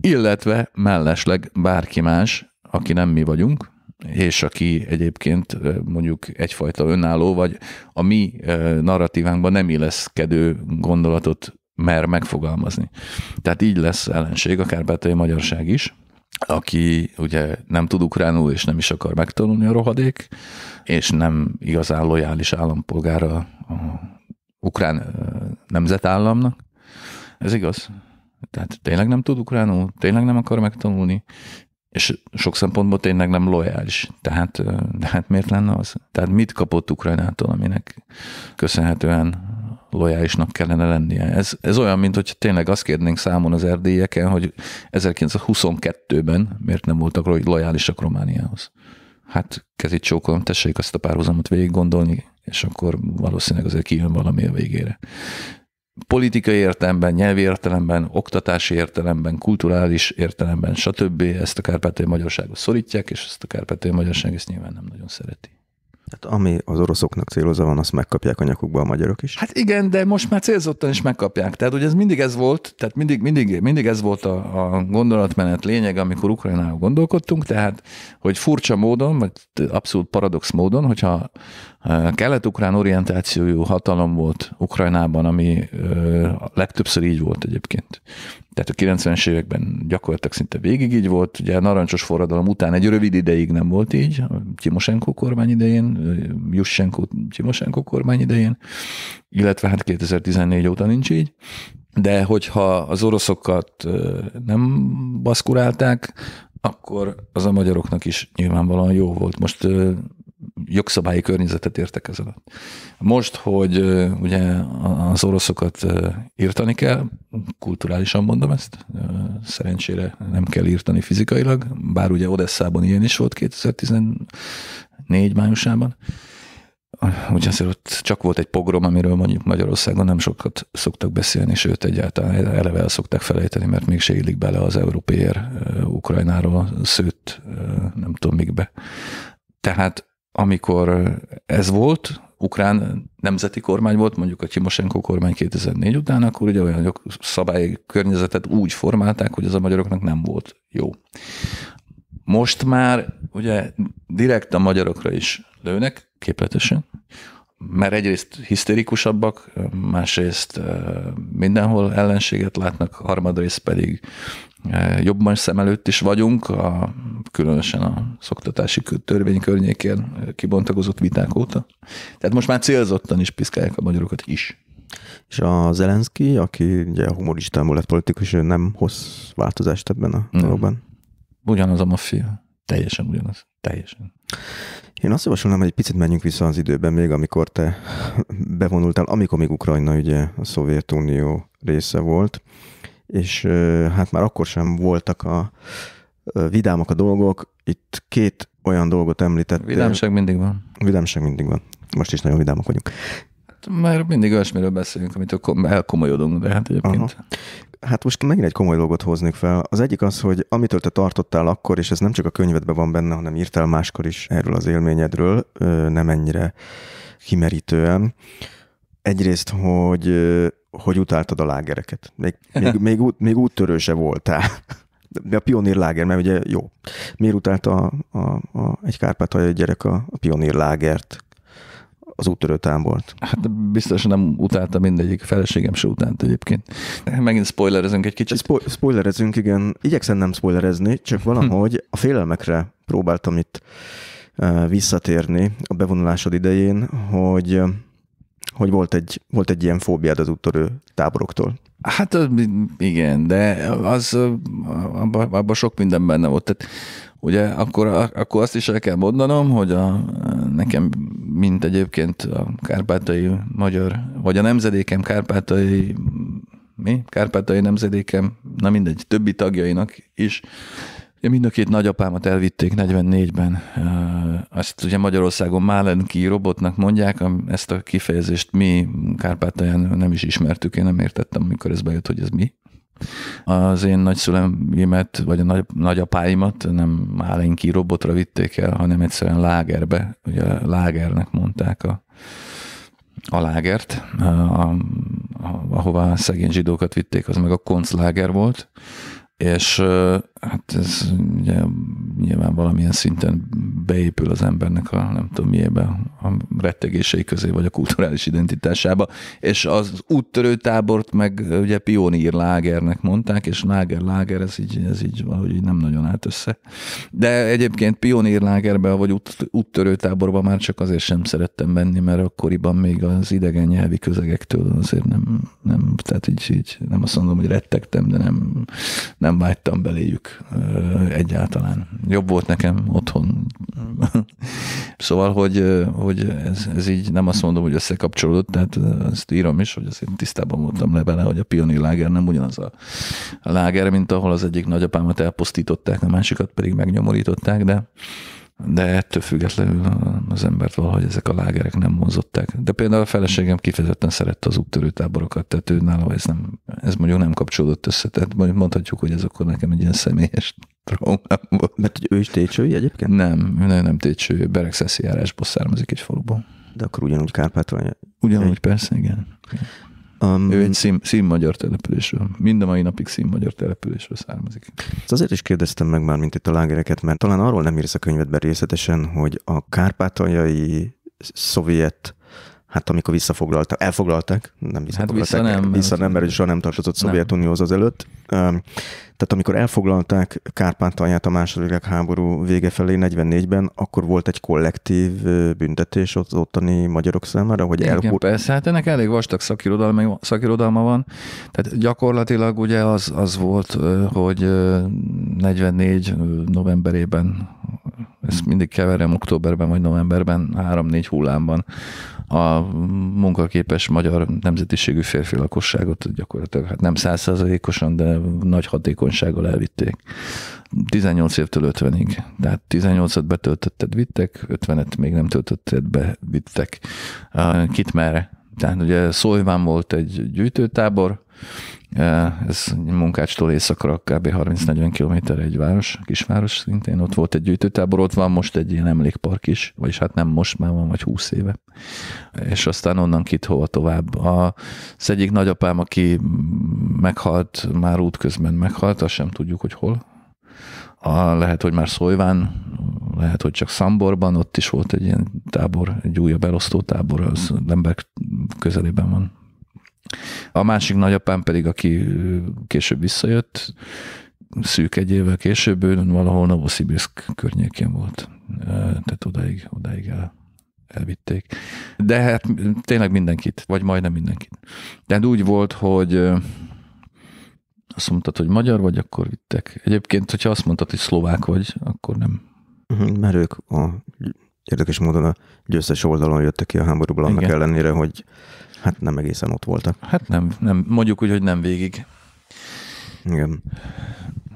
illetve mellesleg bárki más, aki nem mi vagyunk, és aki egyébként mondjuk egyfajta önálló, vagy a mi narratívánkban nem illeszkedő gondolatot mer megfogalmazni. Tehát így lesz ellenség a kárpátai magyarság is, aki ugye nem tud ukránul, és nem is akar megtanulni a rohadék, és nem igazán lojális állampolgára a ukrán nemzetállamnak. Ez igaz? Tehát tényleg nem tud ukránul, tényleg nem akar megtanulni, és sok szempontból tényleg nem lojális. Tehát, de hát miért lenne az? Tehát mit kapott Ukrajnától, aminek köszönhetően lojálisnak kellene lennie. Ez, ez olyan, mint hogy tényleg azt kérnénk számon az erdélyeken, hogy 1922-ben miért nem voltak lojálisak Romániához. Hát kezét csókolom, tessék azt a párhuzamot végig gondolni, és akkor valószínűleg azért kijön valami a végére. Politikai értelemben, nyelvi értelemben, oktatási értelemben, kulturális értelemben, stb. ezt a kárpátai magyarságot szorítják, és ezt a kárpátai magyarság ezt nyilván nem nagyon szereti. Tehát ami az oroszoknak célozva van, azt megkapják a nyakukba a magyarok is. Hát igen, de most már célzottan is megkapják. Tehát ugye ez mindig ez volt, tehát mindig, mindig, mindig ez volt a, a gondolatmenet lényeg, amikor Ukrajnával gondolkodtunk, tehát hogy furcsa módon, vagy abszolút paradox módon, hogyha eh, kelet-ukrán orientációjú hatalom volt Ukrajnában, ami eh, legtöbbször így volt egyébként. Tehát a 90-es években gyakorlatilag szinte végig így volt, ugye a narancsos forradalom után egy rövid ideig nem volt így, a Timosenko kormány idején, Jussenko Timosenko kormány idején, illetve hát 2014 óta nincs így, de hogyha az oroszokat nem baszkurálták, akkor az a magyaroknak is nyilvánvalóan jó volt. Most jogszabályi környezetet értek ezzel. Most, hogy ugye az oroszokat írtani kell, kulturálisan mondom ezt, szerencsére nem kell írtani fizikailag, bár ugye Odesszában ilyen is volt 2014 májusában, úgyhogy azért ott csak volt egy pogrom, amiről mondjuk Magyarországon nem sokat szoktak beszélni, sőt egyáltalán eleve el szokták felejteni, mert még se illik bele az európér Ukrajnáról, szőtt nem tudom mikbe. Tehát amikor ez volt, ukrán nemzeti kormány volt, mondjuk a Timosenko kormány 2004 után, akkor ugye olyan szabályi környezetet úgy formálták, hogy ez a magyaroknak nem volt jó. Most már ugye direkt a magyarokra is lőnek, képletesen, mert egyrészt hisztérikusabbak, másrészt mindenhol ellenséget látnak, harmadrészt pedig E, jobban szem előtt is vagyunk, a, különösen a szoktatási törvény környékén e, kibontakozott viták óta. Tehát most már célzottan is piszkálják a magyarokat is. És a Zelenszky, aki ugye humoristából lett politikus, ő nem hoz változást ebben a dologban. Ugyanaz a maffia. Teljesen ugyanaz. Teljesen. Én azt javasolnám, hogy egy picit menjünk vissza az időben még, amikor te bevonultál, amikor még Ukrajna ugye a Szovjetunió része volt és hát már akkor sem voltak a vidámak a dolgok. Itt két olyan dolgot említettél. Vidámság mindig van. Vidámság mindig van. Most is nagyon vidámak vagyunk. Hát már mindig olyasmiről beszélünk, amit elkomolyodunk, de hát egyébként. Aha. Hát most megint egy komoly dolgot hoznék fel. Az egyik az, hogy amitől te tartottál akkor, és ez nem csak a könyvedben van benne, hanem írtál máskor is erről az élményedről, nem ennyire kimerítően, Egyrészt, hogy, hogy utáltad a lágereket. Még, még, még, út, még úttörő se voltál. De a pionír láger, mert ugye jó. Miért utálta a, a, a, egy kárpátaljai gyerek a, a pionír lágert? az úttörő tábort. Hát biztos nem utálta mindegyik, feleségem se utánt egyébként. Megint spoilerezünk egy kicsit. Spo- spoilerezünk, igen. Igyekszem nem spoilerezni, csak hm. valahogy a félelmekre próbáltam itt visszatérni a bevonulásod idején, hogy hogy volt egy, volt egy ilyen fóbiád az úttörő táboroktól. Hát igen, de az abban abba sok minden benne volt. Tehát ugye akkor, akkor azt is el kell mondanom, hogy a, nekem, mint egyébként a kárpátai magyar, vagy a nemzedékem kárpátai mi? Kárpátai nemzedékem, na mindegy, többi tagjainak is Ja, mind a két nagyapámat elvitték 44-ben. Ezt ugye Magyarországon Málenki robotnak mondják, ezt a kifejezést mi Kárpátalján nem is ismertük, én nem értettem, amikor ez bejött, hogy ez mi. Az én nagyszülemimet, vagy a nagy, nagyapáimat nem Málenki robotra vitték el, hanem egyszerűen lágerbe, ugye lágernek mondták a, a lágert, a, a, ahová szegény zsidókat vitték, az meg a koncláger volt, és hát ez ugye nyilván valamilyen szinten beépül az embernek a nem tudom miébe, a rettegései közé, vagy a kulturális identitásába, és az úttörő tábort meg ugye pionír lágernek mondták, és láger, láger, ez így, ez így valahogy így nem nagyon állt össze. De egyébként pionír lágerbe, vagy út, úttörő táborba már csak azért sem szerettem menni, mert akkoriban még az idegen nyelvi közegektől azért nem, nem tehát így, így nem azt mondom, hogy rettegtem, de nem, nem vágytam beléjük egyáltalán. Jobb volt nekem otthon. szóval, hogy, hogy ez, ez, így nem azt mondom, hogy összekapcsolódott, tehát ezt írom is, hogy azért tisztában voltam le vele, hogy a pionír láger nem ugyanaz a, a láger, mint ahol az egyik nagyapámat elpusztították, a másikat pedig megnyomorították, de de ettől függetlenül az embert valahogy ezek a lágerek nem vonzották. De például a feleségem kifejezetten szerette az úttörő táborokat, tehát ő nála ez, nem, ez mondjuk nem kapcsolódott össze. Tehát mondhatjuk, hogy ez akkor nekem egy ilyen személyes traumám volt. Mert hogy ő is técsői egyébként? Nem, ő nem, nem técsői, Beregszeszi járásból származik egy faluból. De akkor ugyanúgy Kárpátalja. Ugyanúgy, persze, igen. Um, ő egy szín, színmagyar településről. Mind a mai napig színmagyar településről származik. Ezt azért is kérdeztem meg már, mint itt a lágereket, mert talán arról nem írsz a könyvedben részletesen, hogy a kárpátaljai szovjet Hát amikor visszafoglaltak, elfoglalták, nem hát visszafoglalták, hát vissza nem, vissza nem mert, mert soha nem tartozott Szovjetunióhoz előtt, tehát amikor elfoglalták Kárpátalját a második háború vége felé 44-ben, akkor volt egy kollektív büntetés az ottani magyarok számára, hogy elhúr... Igen, persze, hát ennek elég vastag szakirodalma, szakirodalma van, tehát gyakorlatilag ugye az, az volt, hogy 44 novemberében, ezt mindig keverem októberben vagy novemberben, 3-4 hullámban a munkaképes magyar nemzetiségű férfi lakosságot gyakorlatilag, hát nem százszázalékosan, de nagy hatékonysággal elvitték. 18 évtől 50-ig. Tehát 18-at betöltötted, vittek, 50-et még nem töltötted be, vittek. Ah, Kit merre? Tehát ugye Szolyván volt egy gyűjtőtábor, ez Munkácstól éjszakra kb. 30-40 km egy város, kisváros szintén, ott volt egy gyűjtőtábor, ott van most egy ilyen emlékpark is, vagyis hát nem most, már van vagy 20 éve. És aztán onnan kit hova tovább. A, az egyik nagyapám, aki meghalt, már útközben meghalt, azt sem tudjuk, hogy hol. A, lehet, hogy már Szolyván, lehet, hogy csak Szamborban, ott is volt egy ilyen tábor, egy újabb elosztó tábor, az ember közelében van a másik nagyapám pedig, aki később visszajött, szűk egy évvel később, ő valahol Novosibirsk környékén volt. Tehát odaig, odaig el, elvitték. De hát tényleg mindenkit, vagy majdnem mindenkit. De úgy volt, hogy azt mondtad, hogy magyar vagy, akkor vittek. Egyébként, hogyha azt mondtad, hogy szlovák vagy, akkor nem. Mhm, mert ők a, érdekes módon a győztes oldalon jöttek ki a háborúból, annak Igen. ellenére, hogy hát nem egészen ott voltak. Hát nem, nem mondjuk úgy, hogy nem végig. Igen.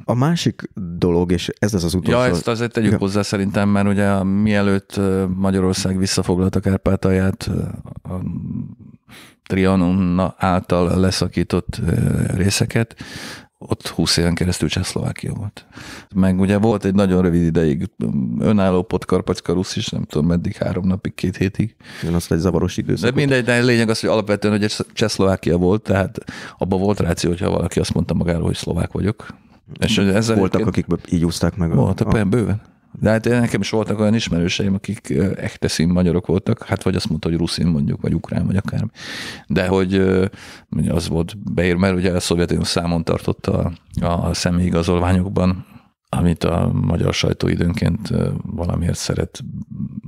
A másik dolog, és ez az az utolsó... Ja, ezt azért tegyük ja. hozzá szerintem, mert ugye mielőtt Magyarország visszafoglalta Kárpátalját, a Trianon által leszakított részeket, ott 20 éven keresztül Csehszlovákia volt. Meg ugye volt egy nagyon rövid ideig önálló potkarpacska rusz is, nem tudom meddig, három napig, két hétig. Én az egy zavaros időszak. De mindegy, de lényeg az, hogy alapvetően hogy Csehszlovákia volt, tehát abban volt ráció, hogyha valaki azt mondta magáról, hogy szlovák vagyok. És mm. Voltak, akik így úszták meg. Voltak, a... bőven. De hát nekem is voltak olyan ismerőseim, akik ekte magyarok voltak, hát vagy azt mondta, hogy ruszin mondjuk, vagy ukrán, vagy akármi. De hogy az volt beír, mert ugye a Szovjetunió számon tartotta a, a személyigazolványokban, amit a magyar sajtó időnként valamiért szeret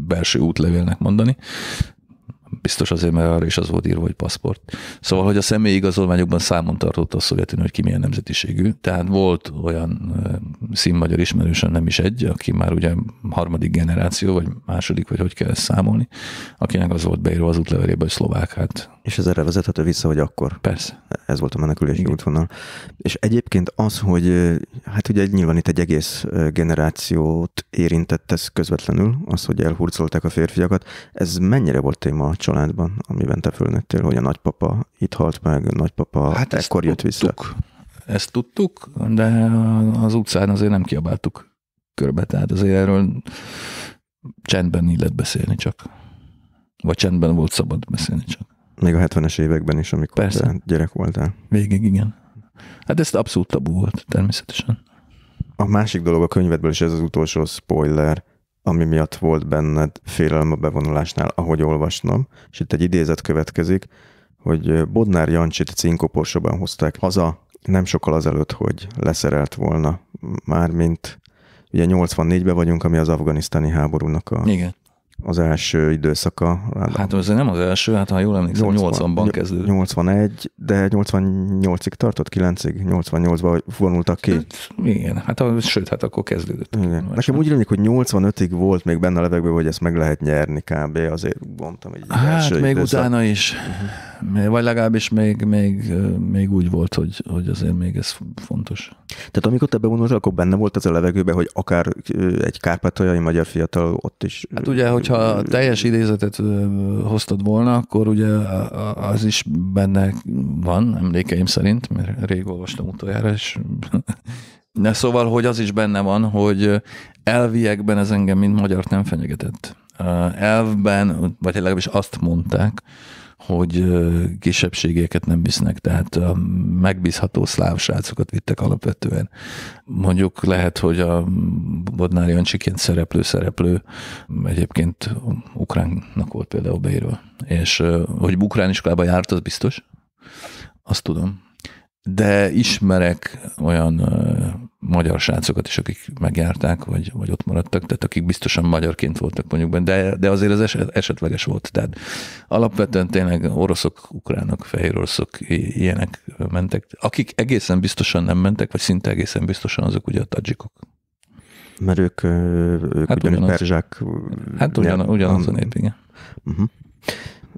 belső útlevélnek mondani, Biztos azért, mert arra is az volt írva, hogy paszport. Szóval, hogy a személyi igazolványokban számon tartotta a Szovjetunió, hogy ki milyen nemzetiségű. Tehát volt olyan színmagyar ismerősen, nem is egy, aki már ugye harmadik generáció, vagy második, vagy hogy kell ezt számolni, akinek az volt beírva az útlevelébe, hogy szlovák. Hát. És ez erre vezethető vissza, hogy akkor? Persze. Ez volt a menekülési Igen. útvonal. És egyébként az, hogy hát ugye nyilván itt egy egész generációt érintett ez közvetlenül, az, hogy elhurcolták a férfiakat, ez mennyire volt téma a családban, amiben te fölnőttél, hogy a nagypapa itt halt meg, a nagypapa hát ekkor jött tudtuk. vissza? Ezt tudtuk, de az utcán azért nem kiabáltuk körbe, tehát azért erről csendben illet beszélni csak. Vagy csendben volt szabad beszélni csak. Még a 70-es években is, amikor Persze. gyerek voltál. Végig, igen. Hát ez abszolút tabu volt, természetesen. A másik dolog a könyvedből, és ez az utolsó spoiler, ami miatt volt benned félelem a bevonulásnál, ahogy olvasnom, és itt egy idézet következik, hogy Bodnár Jancsit cinkoporsóban hozták haza nem sokkal azelőtt, hogy leszerelt volna, mármint ugye 84-ben vagyunk, ami az afganisztáni háborúnak a Igen az első időszaka. Hát ez nem az első, hát ha jól emlékszem, 80, 80-ban kezdődött. 81, de 88-ig tartott, 9-ig, 88-ban vonultak ki. Hát, igen, hát a, sőt, hát akkor kezdődött. Igen. Nekem úgy rémlik, hogy 85-ig volt még benne a levegőben, hogy ezt meg lehet nyerni kb. Azért mondtam, hogy hát, első még időszak. utána is. Uh-huh. Vagy legalábbis még, még, még úgy volt, hogy, hogy azért még ez fontos. Tehát amikor te bevonultál, akkor benne volt ez a levegőben, hogy akár egy kárpátoljai magyar fiatal ott is... Hát ugye, hogy hogyha teljes idézetet hoztad volna, akkor ugye az is benne van, emlékeim szerint, mert rég olvastam utoljára, és de szóval, hogy az is benne van, hogy elviekben ez engem, mint magyar nem fenyegetett. Elvben, vagy legalábbis azt mondták, hogy kisebbségeket nem visznek, tehát megbízható szláv srácokat vittek alapvetően. Mondjuk lehet, hogy a Bodnár Jancsiként szereplő szereplő egyébként ukránnak volt például beírva. És hogy ukrán iskolába járt, az biztos, azt tudom. De ismerek olyan magyar srácokat is, akik megjárták, vagy, vagy ott maradtak, tehát akik biztosan magyarként voltak mondjuk benne, de, de azért ez eset, esetleges volt. Tehát alapvetően tényleg oroszok, ukránok, fehér oroszok, ilyenek mentek. Akik egészen biztosan nem mentek, vagy szinte egészen biztosan, azok ugye a tadzsikok. Mert ők, ők hát ugyanúgy perzsák. Hát ugyan, ugyanaz a nép, igen. Uh-huh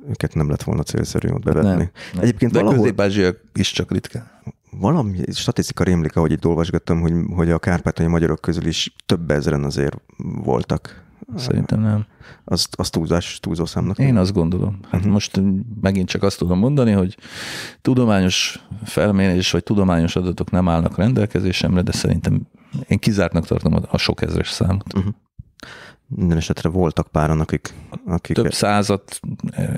őket nem lett volna célszerű ott bevetni. Nem, nem. Egyébként De valahol... közép is csak ritkán valami statisztika rémlik, ahogy itt olvasgattam, hogy, hogy a kárpátai magyarok közül is több ezeren azért voltak. Szerintem nem. Az, az túlzás, túlzó számnak. Én azt gondolom. Hát uh-huh. most megint csak azt tudom mondani, hogy tudományos felmérés vagy tudományos adatok nem állnak rendelkezésemre, de szerintem én kizártnak tartom a sok ezres számot. Uh-huh. Minden esetre voltak páran, akik... akik... Több százat,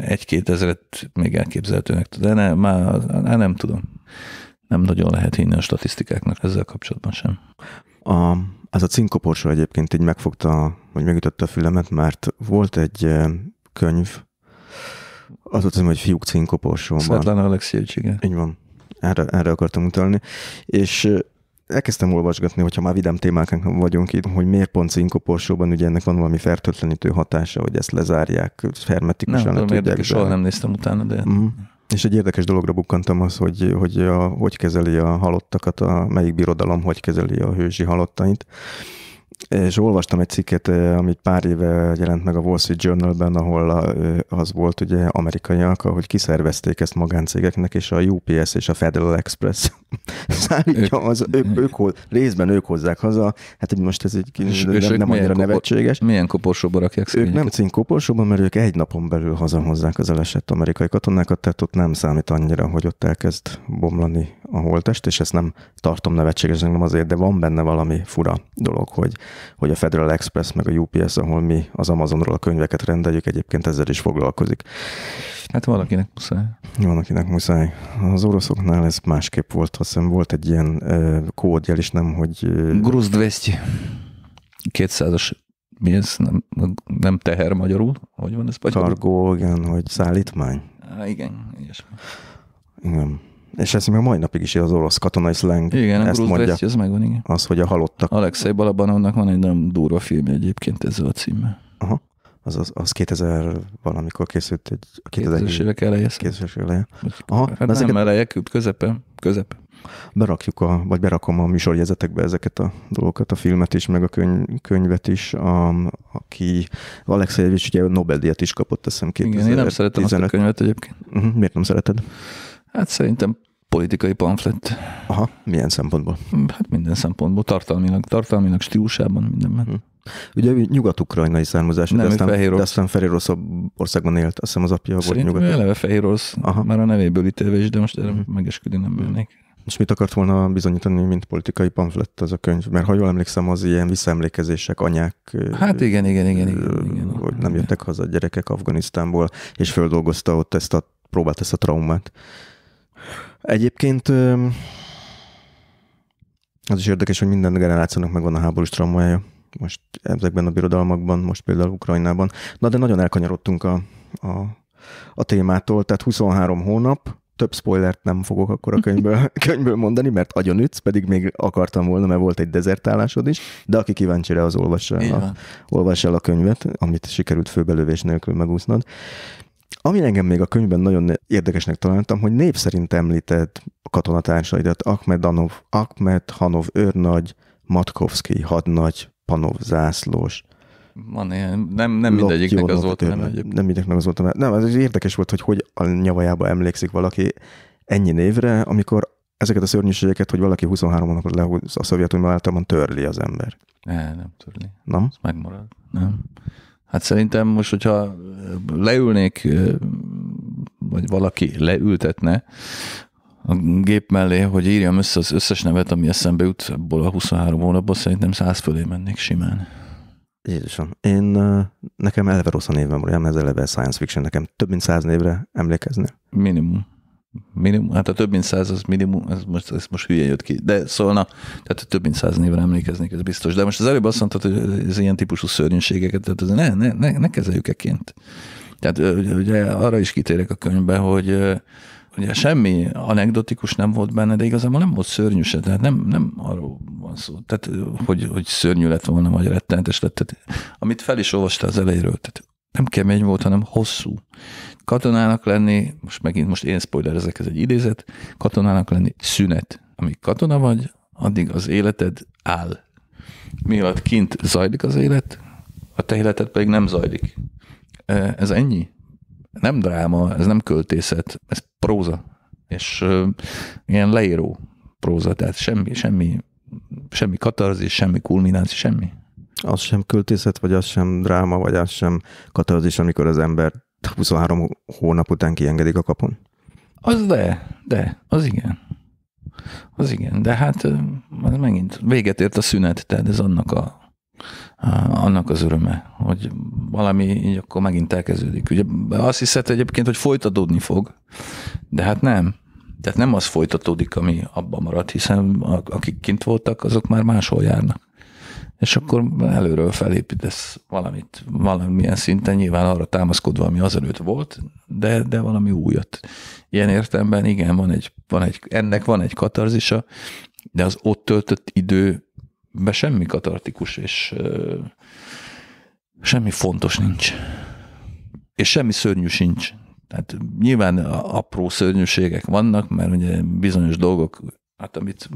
egy-két ezeret még elképzelhetőnek, de ne, már, nem tudom nem nagyon lehet hinni a statisztikáknak ezzel kapcsolatban sem. A, ez a cinkoporsó egyébként így megfogta, vagy megütötte a fülemet, mert volt egy könyv, az volt hogy Fiúk cinkoporsóban. Svetlana Alexievics, igen. Így van. Erre, erre akartam utalni. És elkezdtem olvasgatni, hogyha már vidám témákon vagyunk itt, hogy miért pont cinkoporsóban, ugye ennek van valami fertőtlenítő hatása, hogy ezt lezárják, fermetikusan. nem, le Érdekes, soha nem néztem utána, de... Uh-huh. És egy érdekes dologra bukkantam az, hogy hogy, a, hogy kezeli a halottakat, a, melyik birodalom hogy kezeli a hősi halottait és olvastam egy cikket, eh, amit pár éve jelent meg a Wall Street Journal-ben, ahol eh, az volt ugye amerikaiak, ahogy kiszervezték ezt magáncégeknek, és a UPS és a Federal Express szállítja, az, ők, ők, ők, részben ők hozzák haza, hát hogy most ez egy és, nem, és nem annyira kopor, nevetséges. Milyen koporsóba rakják Ők nem cím koporsóba, mert ők egy napon belül hazahozzák az elesett amerikai katonákat, tehát ott nem számít annyira, hogy ott elkezd bomlani a holtest, és ezt nem tartom nevetségesnek, nem azért, de van benne valami fura dolog, hogy hogy a Federal Express meg a UPS, ahol mi az Amazonról a könyveket rendeljük, egyébként ezzel is foglalkozik. Hát valakinek muszáj. Valakinek muszáj. Az oroszoknál ez másképp volt, azt hiszem volt egy ilyen ö, kódjel is, nem, hogy... Grusz Gruz 200. as mi ez? Nem, nem teher magyarul? Hogy van ez? Magyarul? igen, hogy szállítmány. Há, igen, ilyesmi. Igen és ezt még mai napig is az orosz katonai szleng, igen, ezt Bruce mondja. Veszi, az megvan, igen. Az, hogy a halottak. Alexei Balabanovnak van egy nagyon durva film egyébként ezzel a címmel. Aha. Az, az, az 2000 valamikor készült egy... 2000-es évek eleje. 2000-es eleje. Aha, hát ezeket... nem eleje, közepe, közep. Berakjuk, a, vagy berakom a műsorjezetekbe ezeket a dolgokat, a filmet is, meg a könyv, könyvet is, a, aki Alexei ugye Nobel-díjat is kapott, azt hiszem 2015. Igen, én nem szeretem azt a könyvet egyébként. Uh-huh, miért nem szereted? Hát szerintem politikai pamflet. Aha, milyen szempontból? Hát minden szempontból, tartalmilag, tartalmilag stílusában, mindenben. Hm. Ugye nyugat-ukrajnai származású, de aztán, fehér de aztán Fehér orosz országban élt, azt hiszem az apja volt nyugat. eleve Fehér orosz, Aha. már a nevéből ítélve is, de most erre hmm. megesküdni nem bőnék. És mit akart volna bizonyítani, mint politikai pamflett az a könyv? Mert ha jól emlékszem, az ilyen visszaemlékezések, anyák... Hát igen, igen, igen. igen, igen. Hogy nem jöttek haza gyerekek Afganisztánból, és földolgozta ott ezt a, próbált ezt a traumát. Egyébként az is érdekes, hogy minden generációnak megvan a háborús traumája most ezekben a birodalmakban, most például Ukrajnában. Na de nagyon elkanyarodtunk a, a, a témától, tehát 23 hónap, több spoilert nem fogok akkor a könyvből, könyvből mondani, mert ütsz, pedig még akartam volna, mert volt egy dezertálásod is, de aki kíváncsi rá, az olvassa el, a, olvassa el a könyvet, amit sikerült főbelövés nélkül megúsznod. Ami engem még a könyvben nagyon érdekesnek találtam, hogy név szerint említett katonatársaidat, Ahmed, Anov, Ahmed Hanov őrnagy, Matkovszki hadnagy, Panov zászlós. Van ilyen, nem, nem mindegyiknek az volt nem egyéb. Nem mindegyiknek az volt Nem, ez érdekes volt, hogy hogy a nyavajába emlékszik valaki ennyi névre, amikor ezeket a szörnyűségeket, hogy valaki 23 hónapot lehúz a Szovjetunió általában törli az ember. Ne, nem törli. Nem? Ez megmarad. Nem. Hát szerintem most, hogyha leülnék, vagy valaki leültetne a gép mellé, hogy írjam össze az összes nevet, ami eszembe jut ebből a 23 hónapból, szerintem száz fölé mennék simán. Jézusom, én, nekem eleve rossz a névem, ez eleve science fiction, nekem több mint száz névre emlékezni. Minimum minimum, hát a több mint száz az minimum, ez most, ez most hülye jött ki, de szólna, tehát a több mint száz névre emlékeznék, ez biztos. De most az előbb azt mondtad, hogy ez ilyen típusú szörnyűségeket, tehát ne, ne, ne, ne kezeljük eként. Tehát ugye arra is kitérek a könyvbe, hogy ugye semmi anekdotikus nem volt benne, de igazából nem volt szörnyű se, tehát nem, nem arról van szó, tehát hogy, hogy szörnyű lett volna, vagy rettenetes lett. Tehát, amit fel is olvasta az elejéről, tehát nem kemény volt, hanem hosszú katonának lenni, most megint most én ezek, ez egy idézet, katonának lenni szünet. Amíg katona vagy, addig az életed áll. alatt kint zajlik az élet, a te életed pedig nem zajlik. E, ez ennyi. Nem dráma, ez nem költészet, ez próza. És ilyen leíró próza, tehát semmi, semmi, semmi katarzis, semmi kulmináció, semmi. Az sem költészet, vagy az sem dráma, vagy az sem katarzis, amikor az ember 23 hónap után kiengedik a kapun? Az de, de, az igen. Az igen, de hát az megint véget ért a szünet, tehát ez annak a annak az öröme, hogy valami így akkor megint elkezdődik. Ugye azt hiszed egyébként, hogy folytatódni fog, de hát nem. Tehát nem az folytatódik, ami abban maradt, hiszen akik kint voltak, azok már máshol járnak és akkor előről felépítesz valamit, valamilyen szinten, nyilván arra támaszkodva, ami azelőtt volt, de, de valami újat. Ilyen értelemben igen, van egy, van egy, ennek van egy katarzisa, de az ott töltött időben semmi katartikus, és ö, semmi fontos nincs. És semmi szörnyű sincs. Tehát nyilván apró szörnyűségek vannak, mert ugye bizonyos dolgok, hát amit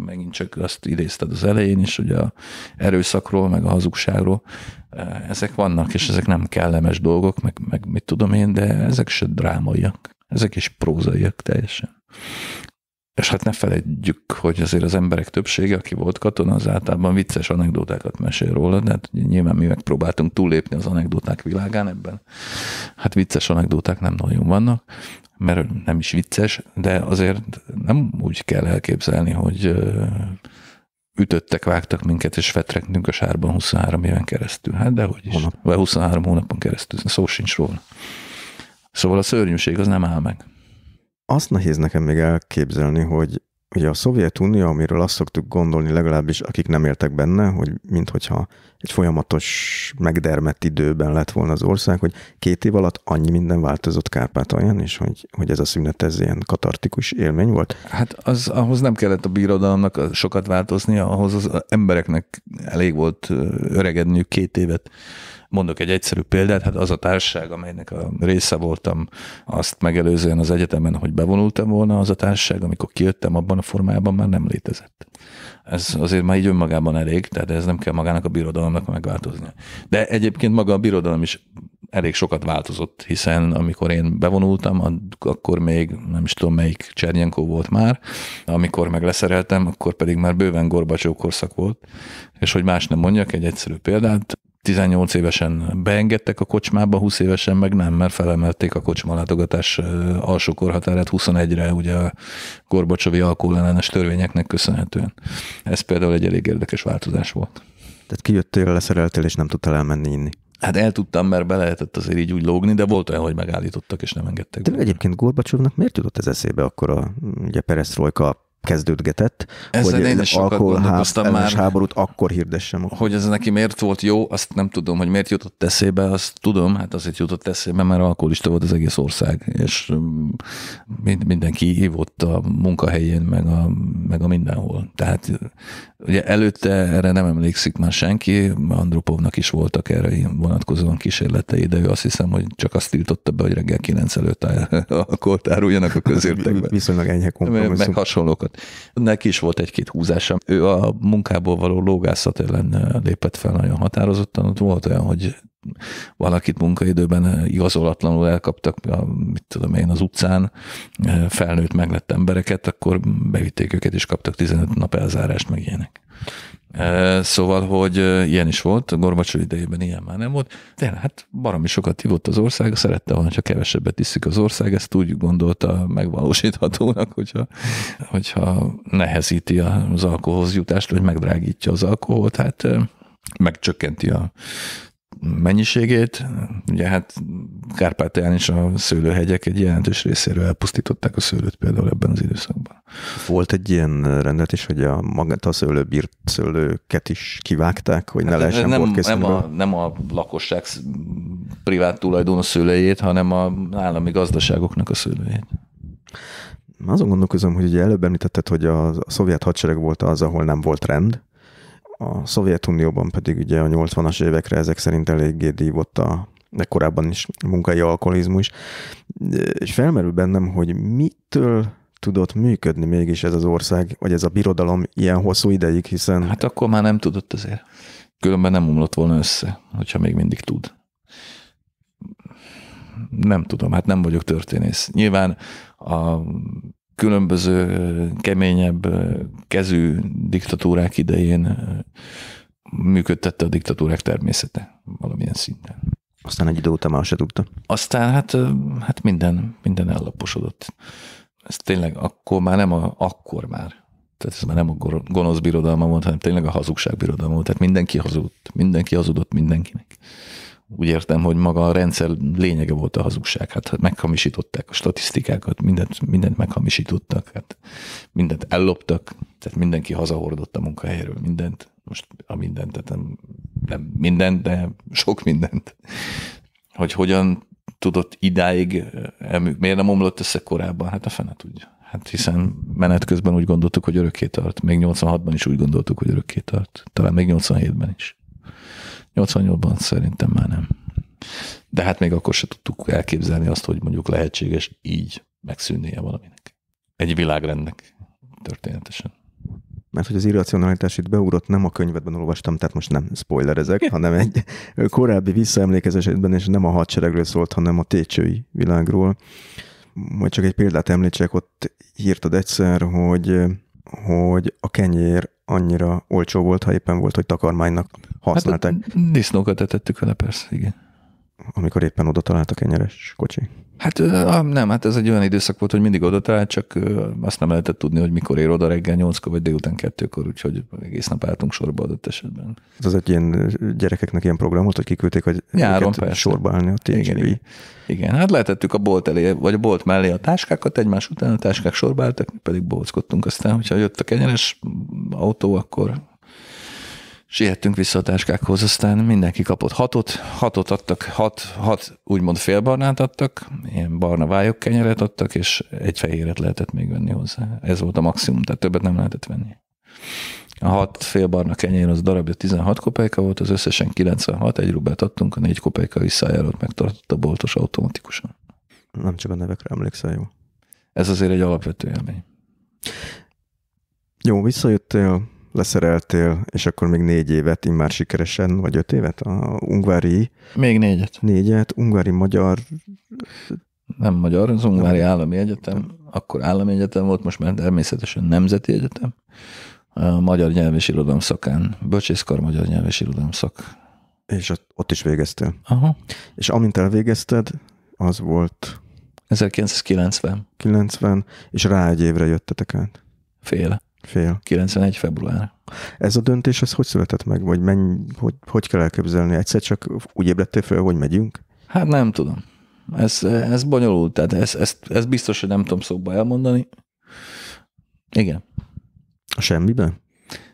megint csak azt idézted az elején is, hogy a erőszakról, meg a hazugságról, eh, ezek vannak, és ezek nem kellemes dolgok, meg, meg mit tudom én, de ezek se drámaiak, ezek is prózaiak teljesen. És hát ne felejtjük, hogy azért az emberek többsége, aki volt katona, az általában vicces anekdotákat mesél róla, de hát nyilván mi megpróbáltunk túllépni az anekdoták világán ebben. Hát vicces anekdoták nem nagyon vannak, mert nem is vicces, de azért nem úgy kell elképzelni, hogy ütöttek, vágtak minket, és fetrektünk a sárban 23 éven keresztül. Hát de hogy is, vagy 23 hónapon keresztül, szó sincs róla. Szóval a szörnyűség az nem áll meg. Azt nehéz nekem még elképzelni, hogy ugye a Szovjetunió, amiről azt szoktuk gondolni, legalábbis akik nem éltek benne, hogy minthogyha egy folyamatos, megdermett időben lett volna az ország, hogy két év alatt annyi minden változott Kárpátalján, és hogy, hogy ez a szünet, ez ilyen katartikus élmény volt? Hát az, ahhoz nem kellett a birodalomnak sokat változnia, ahhoz az embereknek elég volt öregedniük két évet Mondok egy egyszerű példát, hát az a társaság, amelynek a része voltam azt megelőzően az egyetemen, hogy bevonultam volna, az a társaság, amikor kijöttem abban a formájában már nem létezett. Ez azért már így önmagában elég, tehát ez nem kell magának a birodalomnak megváltozni. De egyébként maga a birodalom is elég sokat változott, hiszen amikor én bevonultam, akkor még nem is tudom melyik Csernyenkó volt már, amikor meg leszereltem, akkor pedig már bőven Gorbacsó korszak volt, és hogy más nem mondjak, egy egyszerű példát, 18 évesen beengedtek a kocsmába, 20 évesen meg nem, mert felemelték a kocsmalátogatás alsó korhatárát 21-re, ugye a Gorbacsovi alkoholellenes törvényeknek köszönhetően. Ez például egy elég érdekes változás volt. Tehát kijöttél, leszereltél, és nem tudtál elmenni inni. Hát el tudtam, mert be lehetett azért így úgy lógni, de volt olyan, hogy megállítottak, és nem engedtek. De be. egyébként Gorbacsovnak miért jutott ez eszébe akkor a ugye perestrojka kezdődgetett, Ezen hogy én is alkoholház, már, háborút akkor hirdessem. Hogy ez neki miért volt jó, azt nem tudom, hogy miért jutott eszébe, azt tudom, hát azért jutott eszébe, mert alkoholista volt az egész ország, és mm, mind, mindenki hívott a munkahelyén, meg a, meg a mindenhol. Tehát ugye előtte erre nem emlékszik már senki, Andropovnak is voltak erre vonatkozóan kísérletei, de ő azt hiszem, hogy csak azt tiltotta be, hogy reggel 9 előtt a áruljanak a közértekbe. Viszonylag enyhe kompromisszum. Meg hasonlókat volt. Neki is volt egy-két húzása. Ő a munkából való lógászat ellen lépett fel nagyon határozottan. Ott volt olyan, hogy valakit munkaidőben igazolatlanul elkaptak, a, mit tudom én, az utcán, felnőtt meglett embereket, akkor bevitték őket, és kaptak 15 nap elzárást, meg ilyenek. Szóval, hogy ilyen is volt, a Gorbacsov idejében ilyen már nem volt. De hát baromi sokat hívott az ország, szerette volna, csak kevesebbet iszik az ország, ezt úgy gondolta megvalósíthatónak, hogyha, hogyha nehezíti az alkoholhoz jutást, vagy megdrágítja az alkoholt, hát megcsökkenti a mennyiségét. Ugye hát Kárpátalján is a szőlőhegyek egy jelentős részéről elpusztították a szőlőt például ebben az időszakban. Volt egy ilyen rendet is, hogy a magát a bírt szőlőket is kivágták, hogy hát ne lehessen nem, nem, a, nem a lakosság privát tulajdonos szőlőjét, hanem a állami gazdaságoknak a szőlőjét. Azon gondolkozom, hogy ugye előbb említetted, hogy a, a szovjet hadsereg volt az, ahol nem volt rend, a Szovjetunióban pedig ugye a 80-as évekre ezek szerint eléggé dívott a de korábban is munkai alkoholizmus, és felmerül bennem, hogy mitől tudott működni mégis ez az ország, vagy ez a birodalom ilyen hosszú ideig, hiszen... Hát akkor már nem tudott azért. Különben nem omlott volna össze, hogyha még mindig tud. Nem tudom, hát nem vagyok történész. Nyilván a különböző keményebb kezű diktatúrák idején működtette a diktatúrák természete valamilyen szinten. Aztán egy idő után már se tudta. Aztán hát, hát minden, minden ellaposodott. Ez tényleg akkor már nem a, akkor már. Tehát ez már nem a gonosz birodalma volt, hanem tényleg a hazugság birodalma volt. Tehát mindenki hazudott, mindenki hazudott mindenkinek. Úgy értem, hogy maga a rendszer lényege volt a hazugság. Hát, hát meghamisították a statisztikákat, mindent, mindent meghamisítottak, hát mindent elloptak, tehát mindenki hazahordott a munkahelyről mindent. Most a mindent, tehát nem, nem mindent, de sok mindent. Hogy hogyan tudott idáig, eh, miért nem omlott össze korábban? Hát a fene tudja. Hát hiszen menet közben úgy gondoltuk, hogy örökké tart. Még 86-ban is úgy gondoltuk, hogy örökké tart. Talán még 87-ben is. 88-ban szerintem már nem. De hát még akkor se tudtuk elképzelni azt, hogy mondjuk lehetséges így megszűnnie valaminek. Egy világrendnek történetesen. Mert hogy az irracionalitás itt beugrott, nem a könyvedben olvastam, tehát most nem spoilerezek, hanem egy korábbi visszaemlékezésedben és nem a hadseregről szólt, hanem a técsői világról. Majd csak egy példát említsek, ott írtad egyszer, hogy, hogy a kenyér annyira olcsó volt, ha éppen volt, hogy takarmánynak használták. Hát mm, disznókat etettük vele, persze, igen. Amikor éppen oda találtak nyeres kocsi. Hát nem, hát ez egy olyan időszak volt, hogy mindig oda talált, csak azt nem lehetett tudni, hogy mikor ér oda reggel nyolckor, vagy délután kettőkor, úgyhogy egész nap álltunk sorba adott esetben. Ez az egy ilyen gyerekeknek ilyen program volt, hogy kiküldték, hogy Nyáron, persze. sorba állni ott igen, így, igen. igen, hát lehetettük a bolt elé, vagy a bolt mellé a táskákat egymás után, a táskák sorba álltak, mi pedig bolckodtunk aztán, hogyha jött a kenyeres autó, akkor Siettünk vissza a táskákhoz, aztán mindenki kapott hatot, hatot adtak, hat, hat úgymond félbarnát adtak, ilyen barna vályok kenyeret adtak, és egy fehéret lehetett még venni hozzá. Ez volt a maximum, tehát többet nem lehetett venni. A hat félbarna kenyér az darabja 16 kopejka volt, az összesen 96, egy rubát adtunk, a négy kopejka visszájárót megtartott a boltos automatikusan. Nem csak a nevekre emlékszel, jó? Ez azért egy alapvető élmény. Jó, visszajöttél, leszereltél, és akkor még négy évet, immár sikeresen, vagy öt évet? A ungvári... Még négyet. Négyet, ungvári magyar... Nem magyar, az Ungvári nem. Állami Egyetem, akkor állami egyetem volt, most már természetesen nemzeti egyetem, a Magyar Nyelv és Irodalom szakán, Bölcsészkar Magyar Nyelv és Irodalom szak. És ott is végeztél. Aha. És amint elvégezted, az volt... 1990. 90, és rá egy évre jöttetek át. Féle. Fél. 91. február. Ez a döntés, ez hogy született meg? Vagy menj, hogy, hogy kell elképzelni? Egyszer csak úgy ébredtél fel, hogy megyünk? Hát nem tudom. Ez, ez bonyolult, tehát ez ez ez biztos, hogy nem tudom szóba elmondani. Igen. A semmiben?